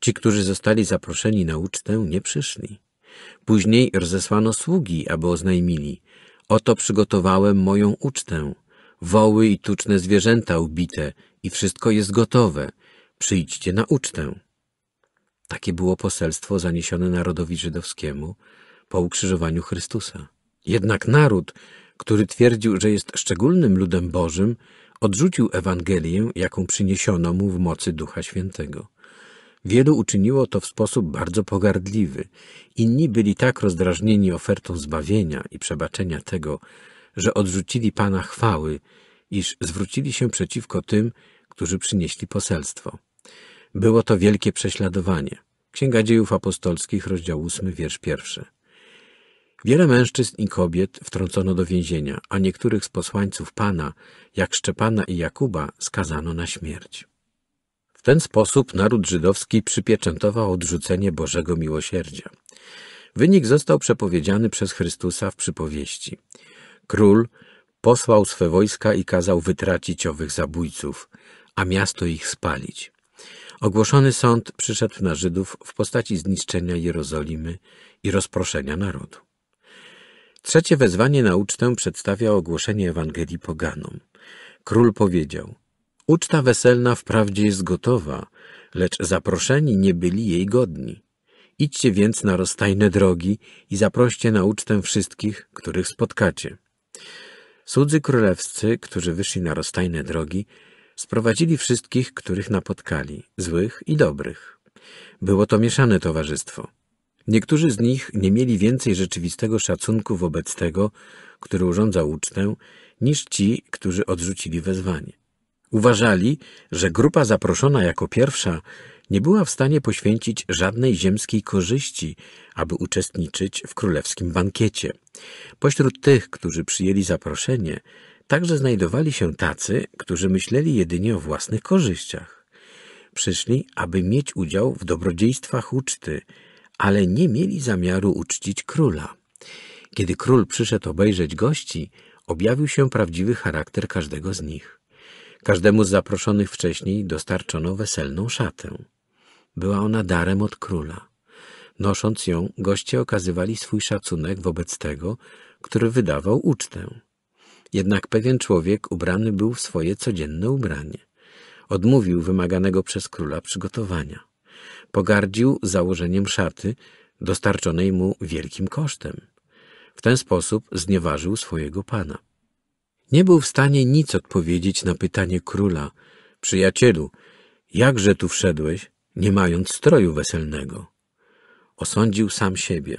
Ci, którzy zostali zaproszeni na ucztę, nie przyszli. Później rozesłano sługi, aby oznajmili Oto przygotowałem moją ucztę. Woły i tuczne zwierzęta ubite i wszystko jest gotowe. Przyjdźcie na ucztę. Takie było poselstwo zaniesione narodowi żydowskiemu po ukrzyżowaniu Chrystusa. Jednak naród, który twierdził, że jest szczególnym ludem Bożym, odrzucił Ewangelię, jaką przyniesiono mu w mocy Ducha Świętego. Wielu uczyniło to w sposób bardzo pogardliwy. Inni byli tak rozdrażnieni ofertą zbawienia i przebaczenia tego, że odrzucili Pana chwały, iż zwrócili się przeciwko tym, którzy przynieśli poselstwo. Było to wielkie prześladowanie. Księga Dziejów Apostolskich, rozdział 8, wiersz pierwszy. Wiele mężczyzn i kobiet wtrącono do więzienia, a niektórych z posłańców Pana, jak Szczepana i Jakuba, skazano na śmierć. W ten sposób naród żydowski przypieczętował odrzucenie Bożego miłosierdzia. Wynik został przepowiedziany przez Chrystusa w przypowieści. Król posłał swe wojska i kazał wytracić owych zabójców, a miasto ich spalić. Ogłoszony sąd przyszedł na Żydów w postaci zniszczenia Jerozolimy i rozproszenia narodu. Trzecie wezwanie na ucztę przedstawia ogłoszenie Ewangelii poganom. Król powiedział: Uczta weselna wprawdzie jest gotowa, lecz zaproszeni nie byli jej godni. Idźcie więc na rozstajne drogi i zaproście na ucztę wszystkich, których spotkacie. Słudzy królewscy, którzy wyszli na rozstajne drogi, sprowadzili wszystkich, których napotkali, złych i dobrych. Było to mieszane towarzystwo. Niektórzy z nich nie mieli więcej rzeczywistego szacunku wobec tego, który urządza ucztę, niż ci, którzy odrzucili wezwanie. Uważali, że grupa zaproszona jako pierwsza nie była w stanie poświęcić żadnej ziemskiej korzyści, aby uczestniczyć w królewskim bankiecie. Pośród tych, którzy przyjęli zaproszenie, także znajdowali się tacy, którzy myśleli jedynie o własnych korzyściach. Przyszli, aby mieć udział w dobrodziejstwach uczty – ale nie mieli zamiaru uczcić króla. Kiedy król przyszedł obejrzeć gości, objawił się prawdziwy charakter każdego z nich. Każdemu z zaproszonych wcześniej dostarczono weselną szatę. Była ona darem od króla. Nosząc ją, goście okazywali swój szacunek wobec tego, który wydawał ucztę. Jednak pewien człowiek ubrany był w swoje codzienne ubranie. Odmówił wymaganego przez króla przygotowania pogardził założeniem szaty dostarczonej mu wielkim kosztem. W ten sposób znieważył swojego pana. Nie był w stanie nic odpowiedzieć na pytanie króla. Przyjacielu, jakże tu wszedłeś, nie mając stroju weselnego? Osądził sam siebie.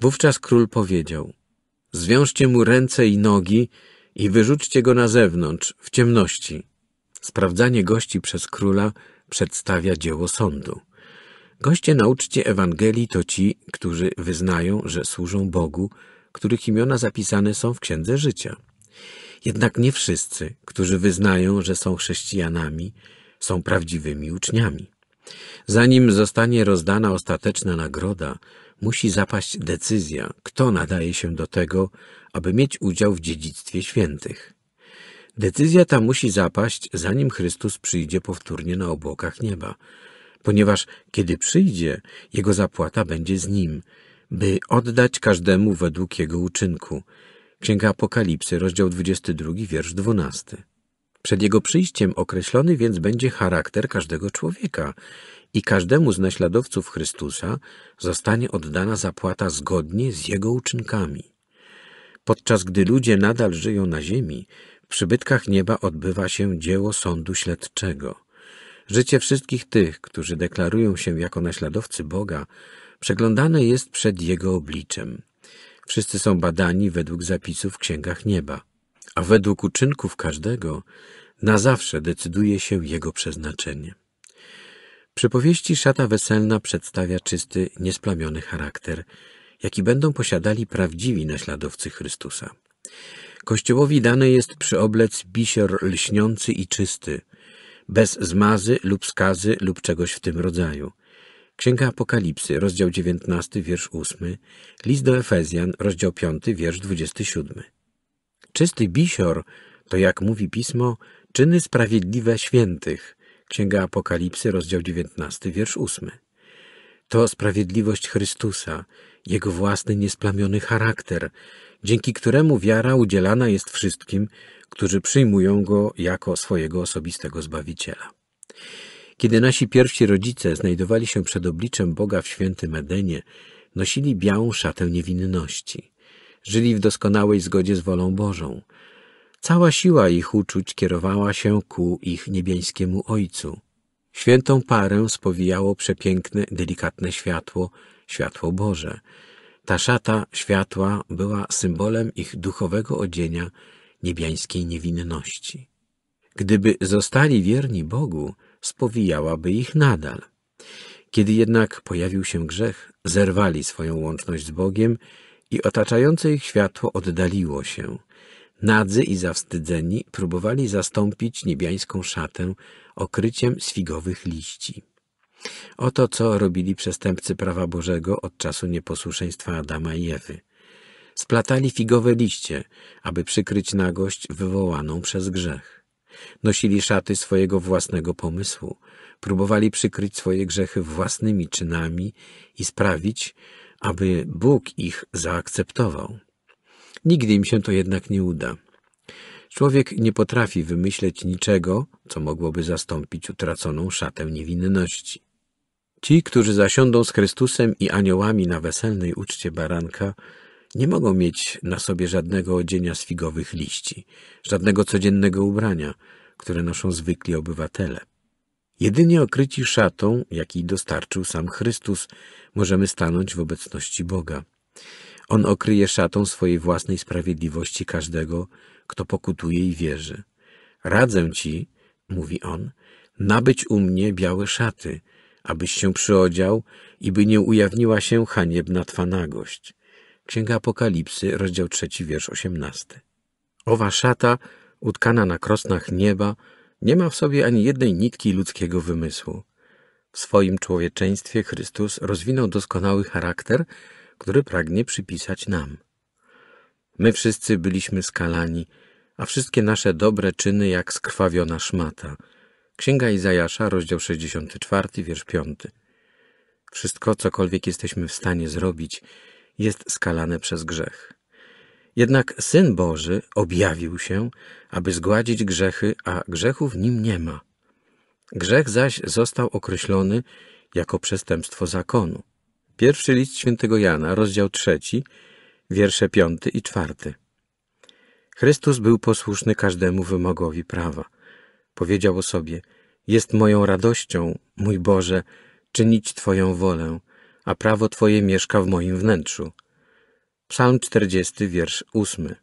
Wówczas król powiedział — Zwiążcie mu ręce i nogi i wyrzućcie go na zewnątrz, w ciemności. Sprawdzanie gości przez króla przedstawia dzieło sądu. Goście na uczcie Ewangelii to ci, którzy wyznają, że służą Bogu, których imiona zapisane są w Księdze Życia. Jednak nie wszyscy, którzy wyznają, że są chrześcijanami, są prawdziwymi uczniami. Zanim zostanie rozdana ostateczna nagroda, musi zapaść decyzja, kto nadaje się do tego, aby mieć udział w dziedzictwie świętych. Decyzja ta musi zapaść, zanim Chrystus przyjdzie powtórnie na obłokach nieba, ponieważ kiedy przyjdzie, jego zapłata będzie z nim, by oddać każdemu według jego uczynku. Księga Apokalipsy, rozdział 22, wiersz 12. Przed jego przyjściem określony więc będzie charakter każdego człowieka i każdemu z naśladowców Chrystusa zostanie oddana zapłata zgodnie z jego uczynkami. Podczas gdy ludzie nadal żyją na ziemi, w przybytkach nieba odbywa się dzieło sądu śledczego. Życie wszystkich tych, którzy deklarują się jako naśladowcy Boga, przeglądane jest przed Jego obliczem. Wszyscy są badani według zapisów w księgach nieba, a według uczynków każdego na zawsze decyduje się jego przeznaczenie. Przypowieści szata weselna przedstawia czysty, niesplamiony charakter, jaki będą posiadali prawdziwi naśladowcy Chrystusa. Kościołowi dane jest przyoblec bisior lśniący i czysty – bez zmazy lub skazy lub czegoś w tym rodzaju. Księga Apokalipsy, rozdział 19, wiersz 8, list do Efezjan, rozdział 5, wiersz 27. Czysty bisior to, jak mówi pismo, czyny sprawiedliwe świętych. Księga Apokalipsy, rozdział 19, wiersz 8. To sprawiedliwość Chrystusa, jego własny niesplamiony charakter, dzięki któremu wiara udzielana jest wszystkim, którzy przyjmują go jako swojego osobistego Zbawiciela. Kiedy nasi pierwsi rodzice znajdowali się przed obliczem Boga w świętym Edenie, nosili białą szatę niewinności. Żyli w doskonałej zgodzie z wolą Bożą. Cała siła ich uczuć kierowała się ku ich niebiańskiemu Ojcu. Świętą parę spowijało przepiękne, delikatne światło, światło Boże. Ta szata światła była symbolem ich duchowego odzienia, niebiańskiej niewinności. Gdyby zostali wierni Bogu, spowijałaby ich nadal. Kiedy jednak pojawił się grzech, zerwali swoją łączność z Bogiem i otaczające ich światło oddaliło się. Nadzy i zawstydzeni próbowali zastąpić niebiańską szatę okryciem sfigowych liści. Oto co robili przestępcy prawa Bożego od czasu nieposłuszeństwa Adama i Ewy – Splatali figowe liście, aby przykryć nagość wywołaną przez grzech. Nosili szaty swojego własnego pomysłu, próbowali przykryć swoje grzechy własnymi czynami i sprawić, aby Bóg ich zaakceptował. Nigdy im się to jednak nie uda. Człowiek nie potrafi wymyśleć niczego, co mogłoby zastąpić utraconą szatę niewinności. Ci, którzy zasiądą z Chrystusem i aniołami na weselnej uczcie baranka, nie mogą mieć na sobie żadnego odzienia z figowych liści, żadnego codziennego ubrania, które noszą zwykli obywatele. Jedynie okryci szatą, jakiej dostarczył sam Chrystus, możemy stanąć w obecności Boga. On okryje szatą swojej własnej sprawiedliwości każdego, kto pokutuje i wierzy. Radzę ci, mówi on, nabyć u mnie białe szaty, abyś się przyodział i by nie ujawniła się haniebna twa nagość. Księga Apokalipsy, rozdział 3, wiersz 18. Owa szata, utkana na krosnach nieba, nie ma w sobie ani jednej nitki ludzkiego wymysłu. W swoim człowieczeństwie Chrystus rozwinął doskonały charakter, który pragnie przypisać nam. My wszyscy byliśmy skalani, a wszystkie nasze dobre czyny jak skrwawiona szmata. Księga Izajasza, rozdział 64, wiersz 5. Wszystko, cokolwiek jesteśmy w stanie zrobić, jest skalane przez grzech. Jednak Syn Boży objawił się, aby zgładzić grzechy, a grzechów nim nie ma. Grzech zaś został określony jako przestępstwo zakonu. Pierwszy list świętego Jana, rozdział trzeci, wiersze piąty i czwarty. Chrystus był posłuszny każdemu wymogowi prawa. Powiedział o sobie, jest moją radością, mój Boże, czynić Twoją wolę, a prawo Twoje mieszka w moim wnętrzu. Psalm 40, wiersz 8.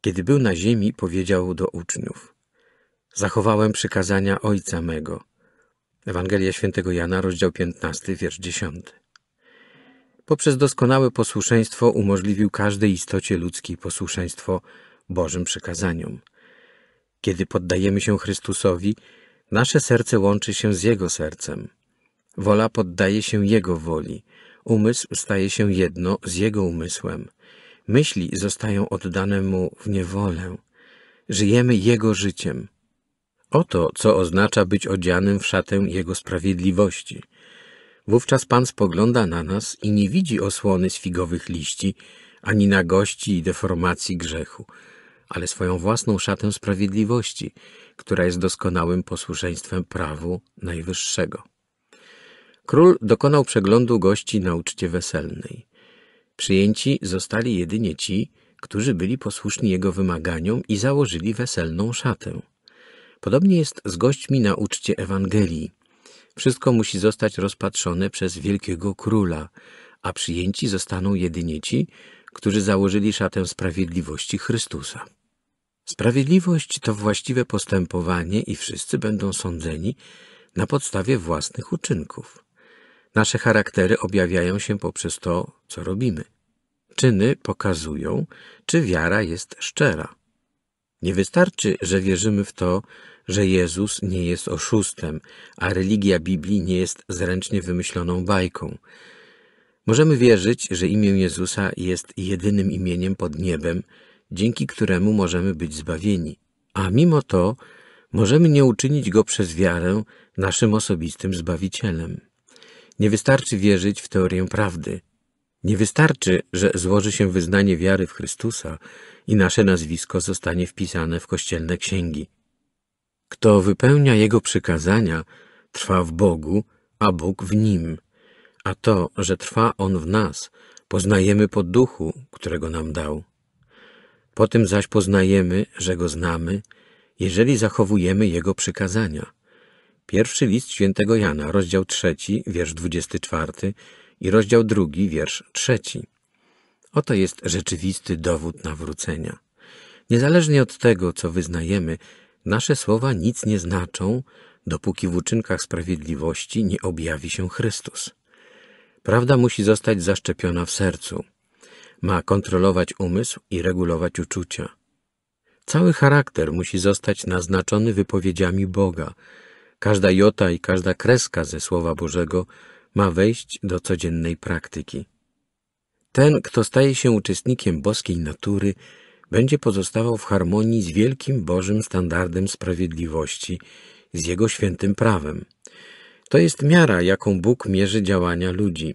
Kiedy był na ziemi, powiedział do uczniów: Zachowałem przykazania Ojca mego. Ewangelia Świętego Jana, rozdział 15, wiersz 10. Poprzez doskonałe posłuszeństwo umożliwił każdej istocie ludzkiej posłuszeństwo Bożym przykazaniom. Kiedy poddajemy się Chrystusowi, nasze serce łączy się z Jego sercem. Wola poddaje się Jego woli. Umysł staje się jedno z Jego umysłem. Myśli zostają oddane Mu w niewolę. Żyjemy Jego życiem. Oto, co oznacza być odzianym w szatę Jego sprawiedliwości. Wówczas Pan spogląda na nas i nie widzi osłony z figowych liści, ani nagości i deformacji grzechu, ale swoją własną szatę sprawiedliwości, która jest doskonałym posłuszeństwem prawu Najwyższego. Król dokonał przeglądu gości na uczcie weselnej. Przyjęci zostali jedynie ci, którzy byli posłuszni jego wymaganiom i założyli weselną szatę. Podobnie jest z gośćmi na uczcie Ewangelii. Wszystko musi zostać rozpatrzone przez wielkiego króla, a przyjęci zostaną jedynie ci, którzy założyli szatę sprawiedliwości Chrystusa. Sprawiedliwość to właściwe postępowanie i wszyscy będą sądzeni na podstawie własnych uczynków. Nasze charaktery objawiają się poprzez to, co robimy. Czyny pokazują, czy wiara jest szczera. Nie wystarczy, że wierzymy w to, że Jezus nie jest oszustem, a religia Biblii nie jest zręcznie wymyśloną bajką. Możemy wierzyć, że imię Jezusa jest jedynym imieniem pod niebem, dzięki któremu możemy być zbawieni, a mimo to możemy nie uczynić go przez wiarę naszym osobistym zbawicielem. Nie wystarczy wierzyć w teorię prawdy. Nie wystarczy, że złoży się wyznanie wiary w Chrystusa i nasze nazwisko zostanie wpisane w kościelne księgi. Kto wypełnia Jego przykazania, trwa w Bogu, a Bóg w Nim. A to, że trwa On w nas, poznajemy po duchu, którego nam dał. Po tym zaś poznajemy, że Go znamy, jeżeli zachowujemy Jego przykazania. Pierwszy list świętego Jana, rozdział trzeci, wiersz dwudziesty czwarty i rozdział drugi, wiersz trzeci. Oto jest rzeczywisty dowód nawrócenia. Niezależnie od tego, co wyznajemy, nasze słowa nic nie znaczą, dopóki w uczynkach sprawiedliwości nie objawi się Chrystus. Prawda musi zostać zaszczepiona w sercu. Ma kontrolować umysł i regulować uczucia. Cały charakter musi zostać naznaczony wypowiedziami Boga – Każda jota i każda kreska ze Słowa Bożego ma wejść do codziennej praktyki. Ten, kto staje się uczestnikiem boskiej natury, będzie pozostawał w harmonii z wielkim Bożym standardem sprawiedliwości, z Jego świętym prawem. To jest miara, jaką Bóg mierzy działania ludzi.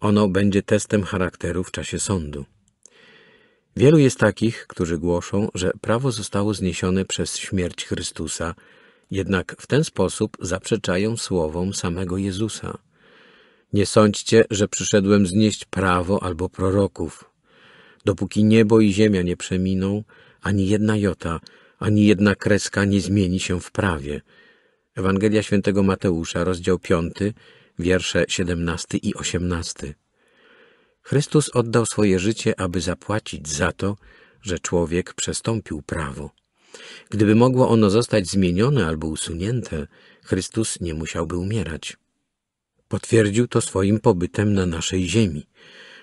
Ono będzie testem charakteru w czasie sądu. Wielu jest takich, którzy głoszą, że prawo zostało zniesione przez śmierć Chrystusa, jednak w ten sposób zaprzeczają słowom samego Jezusa. Nie sądźcie, że przyszedłem znieść prawo albo proroków. Dopóki niebo i ziemia nie przeminą, ani jedna jota, ani jedna kreska nie zmieni się w prawie. Ewangelia świętego Mateusza, rozdział 5, wiersze 17 i 18. Chrystus oddał swoje życie, aby zapłacić za to, że człowiek przestąpił prawo. Gdyby mogło ono zostać zmienione albo usunięte, Chrystus nie musiałby umierać. Potwierdził to swoim pobytem na naszej ziemi.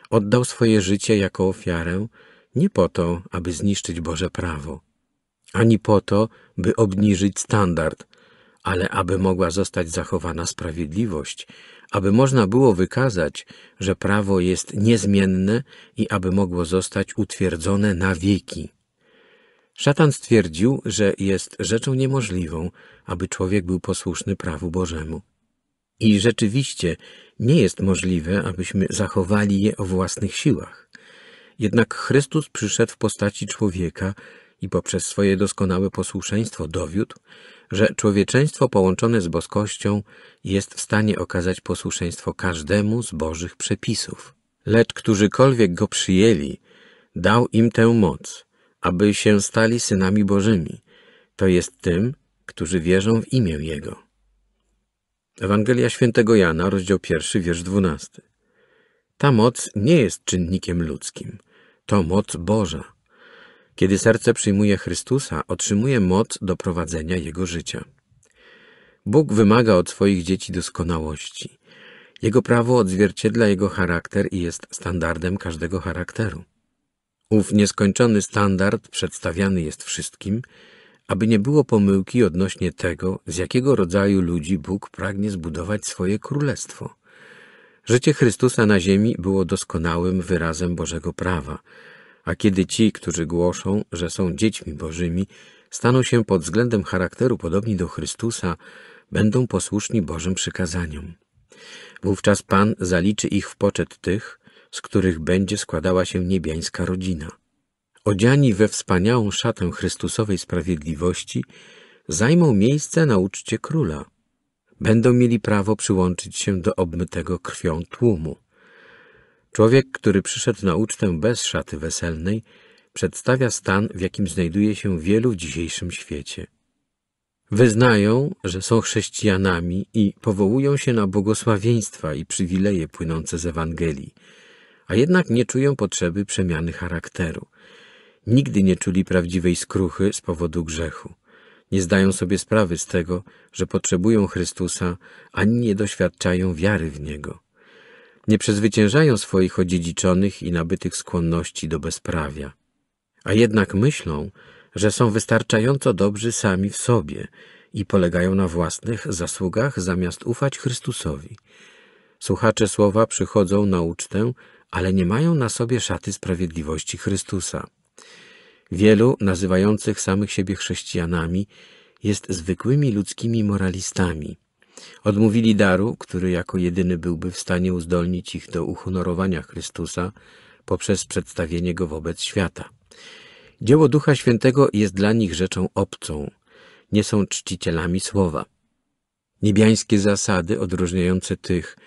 Oddał swoje życie jako ofiarę nie po to, aby zniszczyć Boże prawo, ani po to, by obniżyć standard, ale aby mogła zostać zachowana sprawiedliwość, aby można było wykazać, że prawo jest niezmienne i aby mogło zostać utwierdzone na wieki. Szatan stwierdził, że jest rzeczą niemożliwą, aby człowiek był posłuszny prawu Bożemu. I rzeczywiście nie jest możliwe, abyśmy zachowali je o własnych siłach. Jednak Chrystus przyszedł w postaci człowieka i poprzez swoje doskonałe posłuszeństwo dowiódł, że człowieczeństwo połączone z boskością jest w stanie okazać posłuszeństwo każdemu z Bożych przepisów. Lecz którzykolwiek go przyjęli, dał im tę moc – aby się stali synami Bożymi, to jest tym, którzy wierzą w imię Jego. Ewangelia Świętego Jana, rozdział pierwszy, wiersz dwunasty. Ta moc nie jest czynnikiem ludzkim, to moc Boża. Kiedy serce przyjmuje Chrystusa, otrzymuje moc do prowadzenia Jego życia. Bóg wymaga od swoich dzieci doskonałości. Jego prawo odzwierciedla jego charakter i jest standardem każdego charakteru. Ów nieskończony standard przedstawiany jest wszystkim, aby nie było pomyłki odnośnie tego, z jakiego rodzaju ludzi Bóg pragnie zbudować swoje królestwo. Życie Chrystusa na ziemi było doskonałym wyrazem Bożego prawa, a kiedy ci, którzy głoszą, że są dziećmi Bożymi, staną się pod względem charakteru podobni do Chrystusa, będą posłuszni Bożym przykazaniom. Wówczas Pan zaliczy ich w poczet tych, z których będzie składała się niebiańska rodzina. Odziani we wspaniałą szatę Chrystusowej sprawiedliwości, zajmą miejsce na uczcie króla. Będą mieli prawo przyłączyć się do obmytego krwią tłumu. Człowiek, który przyszedł na ucztę bez szaty weselnej, przedstawia stan, w jakim znajduje się wielu w dzisiejszym świecie. Wyznają, że są chrześcijanami i powołują się na błogosławieństwa i przywileje płynące z Ewangelii – a jednak nie czują potrzeby przemiany charakteru. Nigdy nie czuli prawdziwej skruchy z powodu grzechu. Nie zdają sobie sprawy z tego, że potrzebują Chrystusa, ani nie doświadczają wiary w Niego. Nie przezwyciężają swoich odziedziczonych i nabytych skłonności do bezprawia. A jednak myślą, że są wystarczająco dobrzy sami w sobie i polegają na własnych zasługach zamiast ufać Chrystusowi. Słuchacze słowa przychodzą na ucztę ale nie mają na sobie szaty sprawiedliwości Chrystusa. Wielu nazywających samych siebie chrześcijanami jest zwykłymi ludzkimi moralistami. Odmówili daru, który jako jedyny byłby w stanie uzdolnić ich do uhonorowania Chrystusa poprzez przedstawienie go wobec świata. Dzieło Ducha Świętego jest dla nich rzeczą obcą, nie są czcicielami słowa. Niebiańskie zasady odróżniające tych,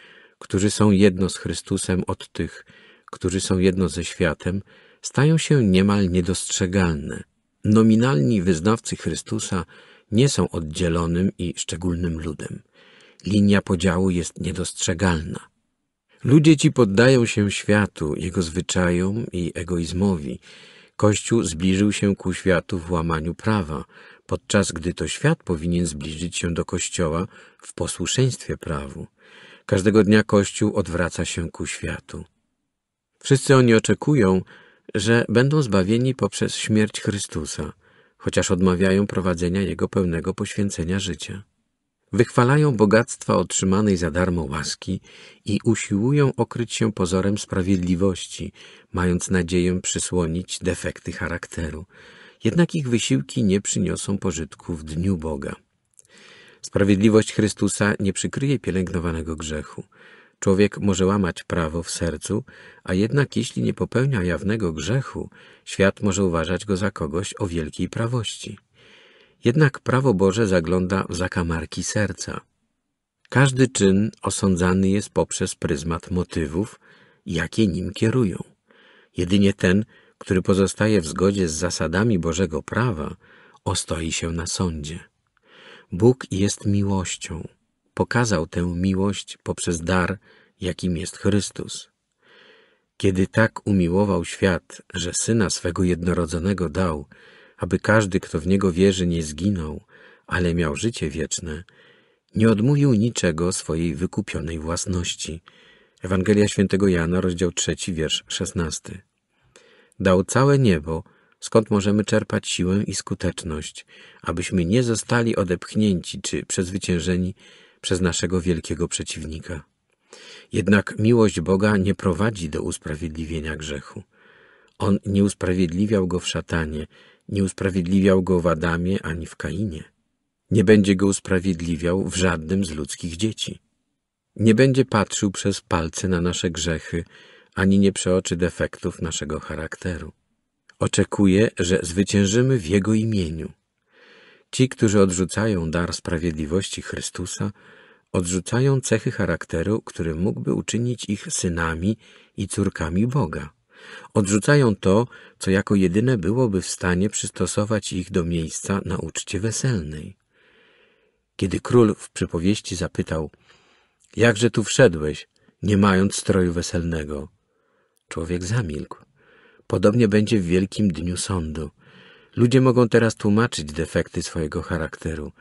którzy są jedno z Chrystusem od tych, którzy są jedno ze światem, stają się niemal niedostrzegalne. Nominalni wyznawcy Chrystusa nie są oddzielonym i szczególnym ludem. Linia podziału jest niedostrzegalna. Ludzie ci poddają się światu, jego zwyczajom i egoizmowi. Kościół zbliżył się ku światu w łamaniu prawa, podczas gdy to świat powinien zbliżyć się do Kościoła w posłuszeństwie prawu. Każdego dnia Kościół odwraca się ku światu. Wszyscy oni oczekują, że będą zbawieni poprzez śmierć Chrystusa, chociaż odmawiają prowadzenia Jego pełnego poświęcenia życia. Wychwalają bogactwa otrzymanej za darmo łaski i usiłują okryć się pozorem sprawiedliwości, mając nadzieję przysłonić defekty charakteru. Jednak ich wysiłki nie przyniosą pożytku w dniu Boga. Sprawiedliwość Chrystusa nie przykryje pielęgnowanego grzechu. Człowiek może łamać prawo w sercu, a jednak jeśli nie popełnia jawnego grzechu, świat może uważać go za kogoś o wielkiej prawości. Jednak prawo Boże zagląda w zakamarki serca. Każdy czyn osądzany jest poprzez pryzmat motywów, jakie nim kierują. Jedynie ten, który pozostaje w zgodzie z zasadami Bożego prawa, ostoi się na sądzie. Bóg jest miłością. Pokazał tę miłość poprzez dar, jakim jest Chrystus. Kiedy tak umiłował świat, że Syna swego jednorodzonego dał, aby każdy, kto w Niego wierzy, nie zginął, ale miał życie wieczne, nie odmówił niczego swojej wykupionej własności. Ewangelia świętego Jana, rozdział 3, wiersz 16. Dał całe niebo, skąd możemy czerpać siłę i skuteczność, abyśmy nie zostali odepchnięci czy przezwyciężeni przez naszego wielkiego przeciwnika. Jednak miłość Boga nie prowadzi do usprawiedliwienia grzechu. On nie usprawiedliwiał go w szatanie, nie usprawiedliwiał go w Adamie ani w Kainie. Nie będzie go usprawiedliwiał w żadnym z ludzkich dzieci. Nie będzie patrzył przez palce na nasze grzechy, ani nie przeoczy defektów naszego charakteru. Oczekuje, że zwyciężymy w Jego imieniu. Ci, którzy odrzucają dar sprawiedliwości Chrystusa, odrzucają cechy charakteru, który mógłby uczynić ich synami i córkami Boga. Odrzucają to, co jako jedyne byłoby w stanie przystosować ich do miejsca na uczcie weselnej. Kiedy król w przypowieści zapytał, jakże tu wszedłeś, nie mając stroju weselnego? Człowiek zamilkł. Podobnie będzie w wielkim dniu sądu. Ludzie mogą teraz tłumaczyć defekty swojego charakteru,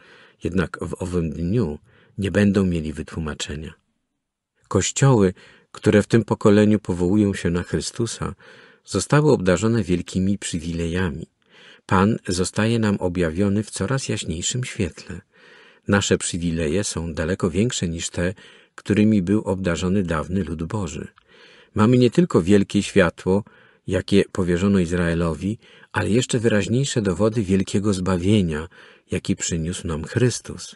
jednak w owym dniu nie będą mieli wytłumaczenia. Kościoły, które w tym pokoleniu powołują się na Chrystusa, zostały obdarzone wielkimi przywilejami. Pan zostaje nam objawiony w coraz jaśniejszym świetle. Nasze przywileje są daleko większe niż te, którymi był obdarzony dawny lud Boży. Mamy nie tylko wielkie światło, jakie powierzono Izraelowi, ale jeszcze wyraźniejsze dowody wielkiego zbawienia, jaki przyniósł nam Chrystus.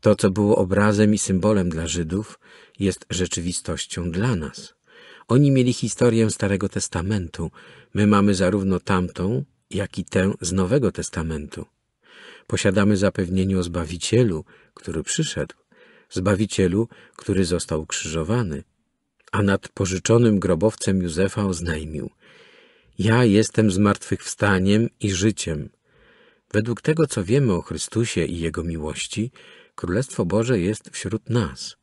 To, co było obrazem i symbolem dla Żydów, jest rzeczywistością dla nas. Oni mieli historię Starego Testamentu, my mamy zarówno tamtą, jak i tę z Nowego Testamentu. Posiadamy zapewnienie o Zbawicielu, który przyszedł, Zbawicielu, który został krzyżowany, a nad pożyczonym grobowcem Józefa oznajmił – ja jestem zmartwychwstaniem i życiem. Według tego, co wiemy o Chrystusie i Jego miłości, Królestwo Boże jest wśród nas.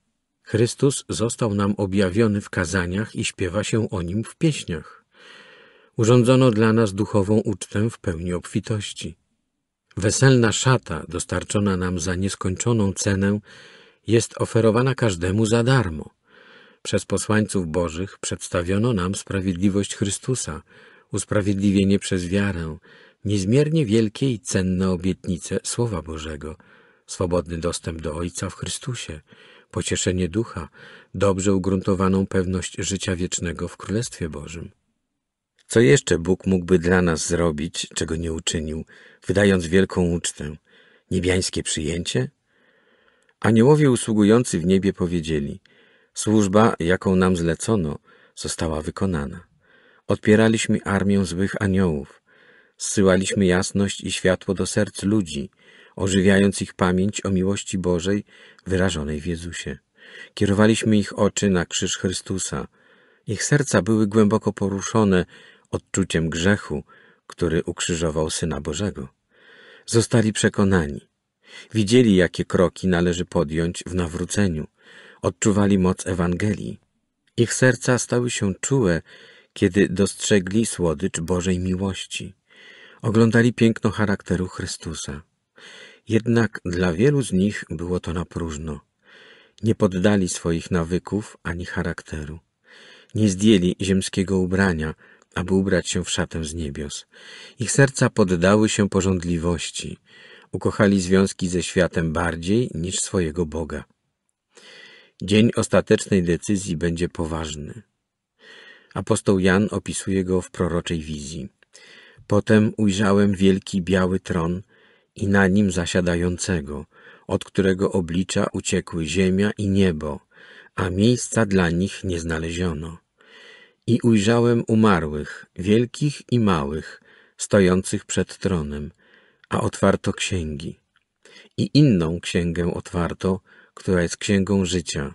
Chrystus został nam objawiony w kazaniach i śpiewa się o Nim w pieśniach. Urządzono dla nas duchową ucztę w pełni obfitości. Weselna szata, dostarczona nam za nieskończoną cenę, jest oferowana każdemu za darmo. Przez posłańców Bożych przedstawiono nam sprawiedliwość Chrystusa, usprawiedliwienie przez wiarę, niezmiernie wielkie i cenne obietnice Słowa Bożego, swobodny dostęp do Ojca w Chrystusie, pocieszenie ducha, dobrze ugruntowaną pewność życia wiecznego w Królestwie Bożym. Co jeszcze Bóg mógłby dla nas zrobić, czego nie uczynił, wydając wielką ucztę? Niebiańskie przyjęcie? Aniołowie usługujący w niebie powiedzieli: Służba, jaką nam zlecono, została wykonana. Odpieraliśmy armię złych aniołów, zsyłaliśmy jasność i światło do serc ludzi, ożywiając ich pamięć o miłości Bożej wyrażonej w Jezusie. Kierowaliśmy ich oczy na krzyż Chrystusa. Ich serca były głęboko poruszone odczuciem grzechu, który ukrzyżował Syna Bożego. Zostali przekonani. Widzieli, jakie kroki należy podjąć w nawróceniu. Odczuwali moc Ewangelii. Ich serca stały się czułe kiedy dostrzegli słodycz Bożej miłości. Oglądali piękno charakteru Chrystusa. Jednak dla wielu z nich było to na próżno. Nie poddali swoich nawyków ani charakteru. Nie zdjęli ziemskiego ubrania, aby ubrać się w szatę z niebios. Ich serca poddały się pożądliwości. Ukochali związki ze światem bardziej niż swojego Boga. Dzień ostatecznej decyzji będzie poważny. Apostoł Jan opisuje go w proroczej wizji. Potem ujrzałem wielki biały tron i na nim zasiadającego, od którego oblicza uciekły ziemia i niebo, a miejsca dla nich nie znaleziono. I ujrzałem umarłych, wielkich i małych, stojących przed tronem, a otwarto księgi. I inną księgę otwarto, która jest księgą życia.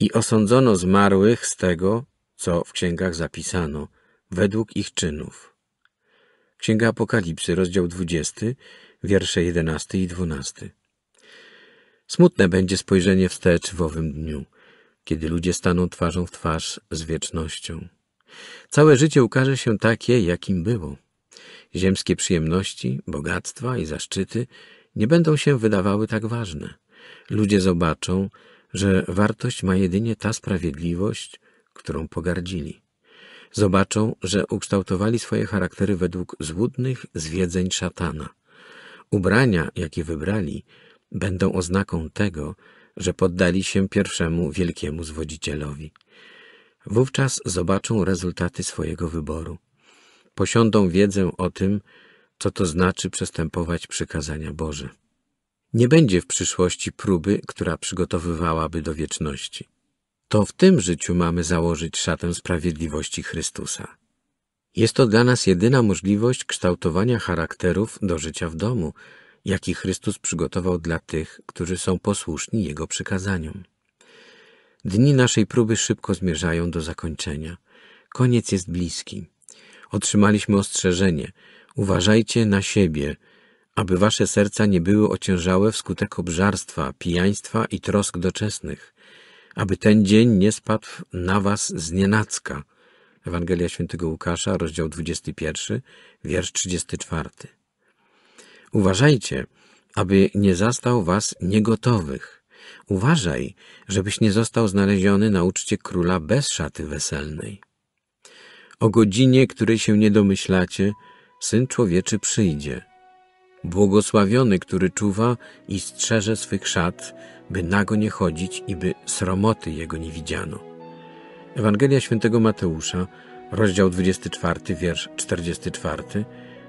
I osądzono zmarłych z tego, co w księgach zapisano, według ich czynów. Księga Apokalipsy, rozdział 20, wiersze 11 i 12. Smutne będzie spojrzenie wstecz w owym dniu, kiedy ludzie staną twarzą w twarz z wiecznością. Całe życie ukaże się takie, jakim było. Ziemskie przyjemności, bogactwa i zaszczyty nie będą się wydawały tak ważne. Ludzie zobaczą, że wartość ma jedynie ta sprawiedliwość, którą pogardzili. Zobaczą, że ukształtowali swoje charaktery według złudnych zwiedzeń szatana. Ubrania, jakie wybrali, będą oznaką tego, że poddali się pierwszemu wielkiemu zwodzicielowi. Wówczas zobaczą rezultaty swojego wyboru. Posiądą wiedzę o tym, co to znaczy przestępować przykazania Boże. Nie będzie w przyszłości próby, która przygotowywałaby do wieczności to w tym życiu mamy założyć szatę sprawiedliwości Chrystusa. Jest to dla nas jedyna możliwość kształtowania charakterów do życia w domu, jaki Chrystus przygotował dla tych, którzy są posłuszni Jego przykazaniom. Dni naszej próby szybko zmierzają do zakończenia. Koniec jest bliski. Otrzymaliśmy ostrzeżenie. Uważajcie na siebie, aby wasze serca nie były ociężałe wskutek obżarstwa, pijaństwa i trosk doczesnych aby ten dzień nie spadł na was z nienacka. Ewangelia Świętego Łukasza, rozdział 21, wiersz 34. Uważajcie, aby nie zastał was niegotowych. Uważaj, żebyś nie został znaleziony na uczcie króla bez szaty weselnej. O godzinie, której się nie domyślacie, Syn Człowieczy przyjdzie – Błogosławiony, który czuwa i strzeże swych szat, by nago nie chodzić i by sromoty jego nie widziano. Ewangelia świętego Mateusza, rozdział 24, wiersz 44,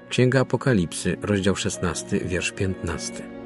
Księga Apokalipsy, rozdział 16, wiersz 15.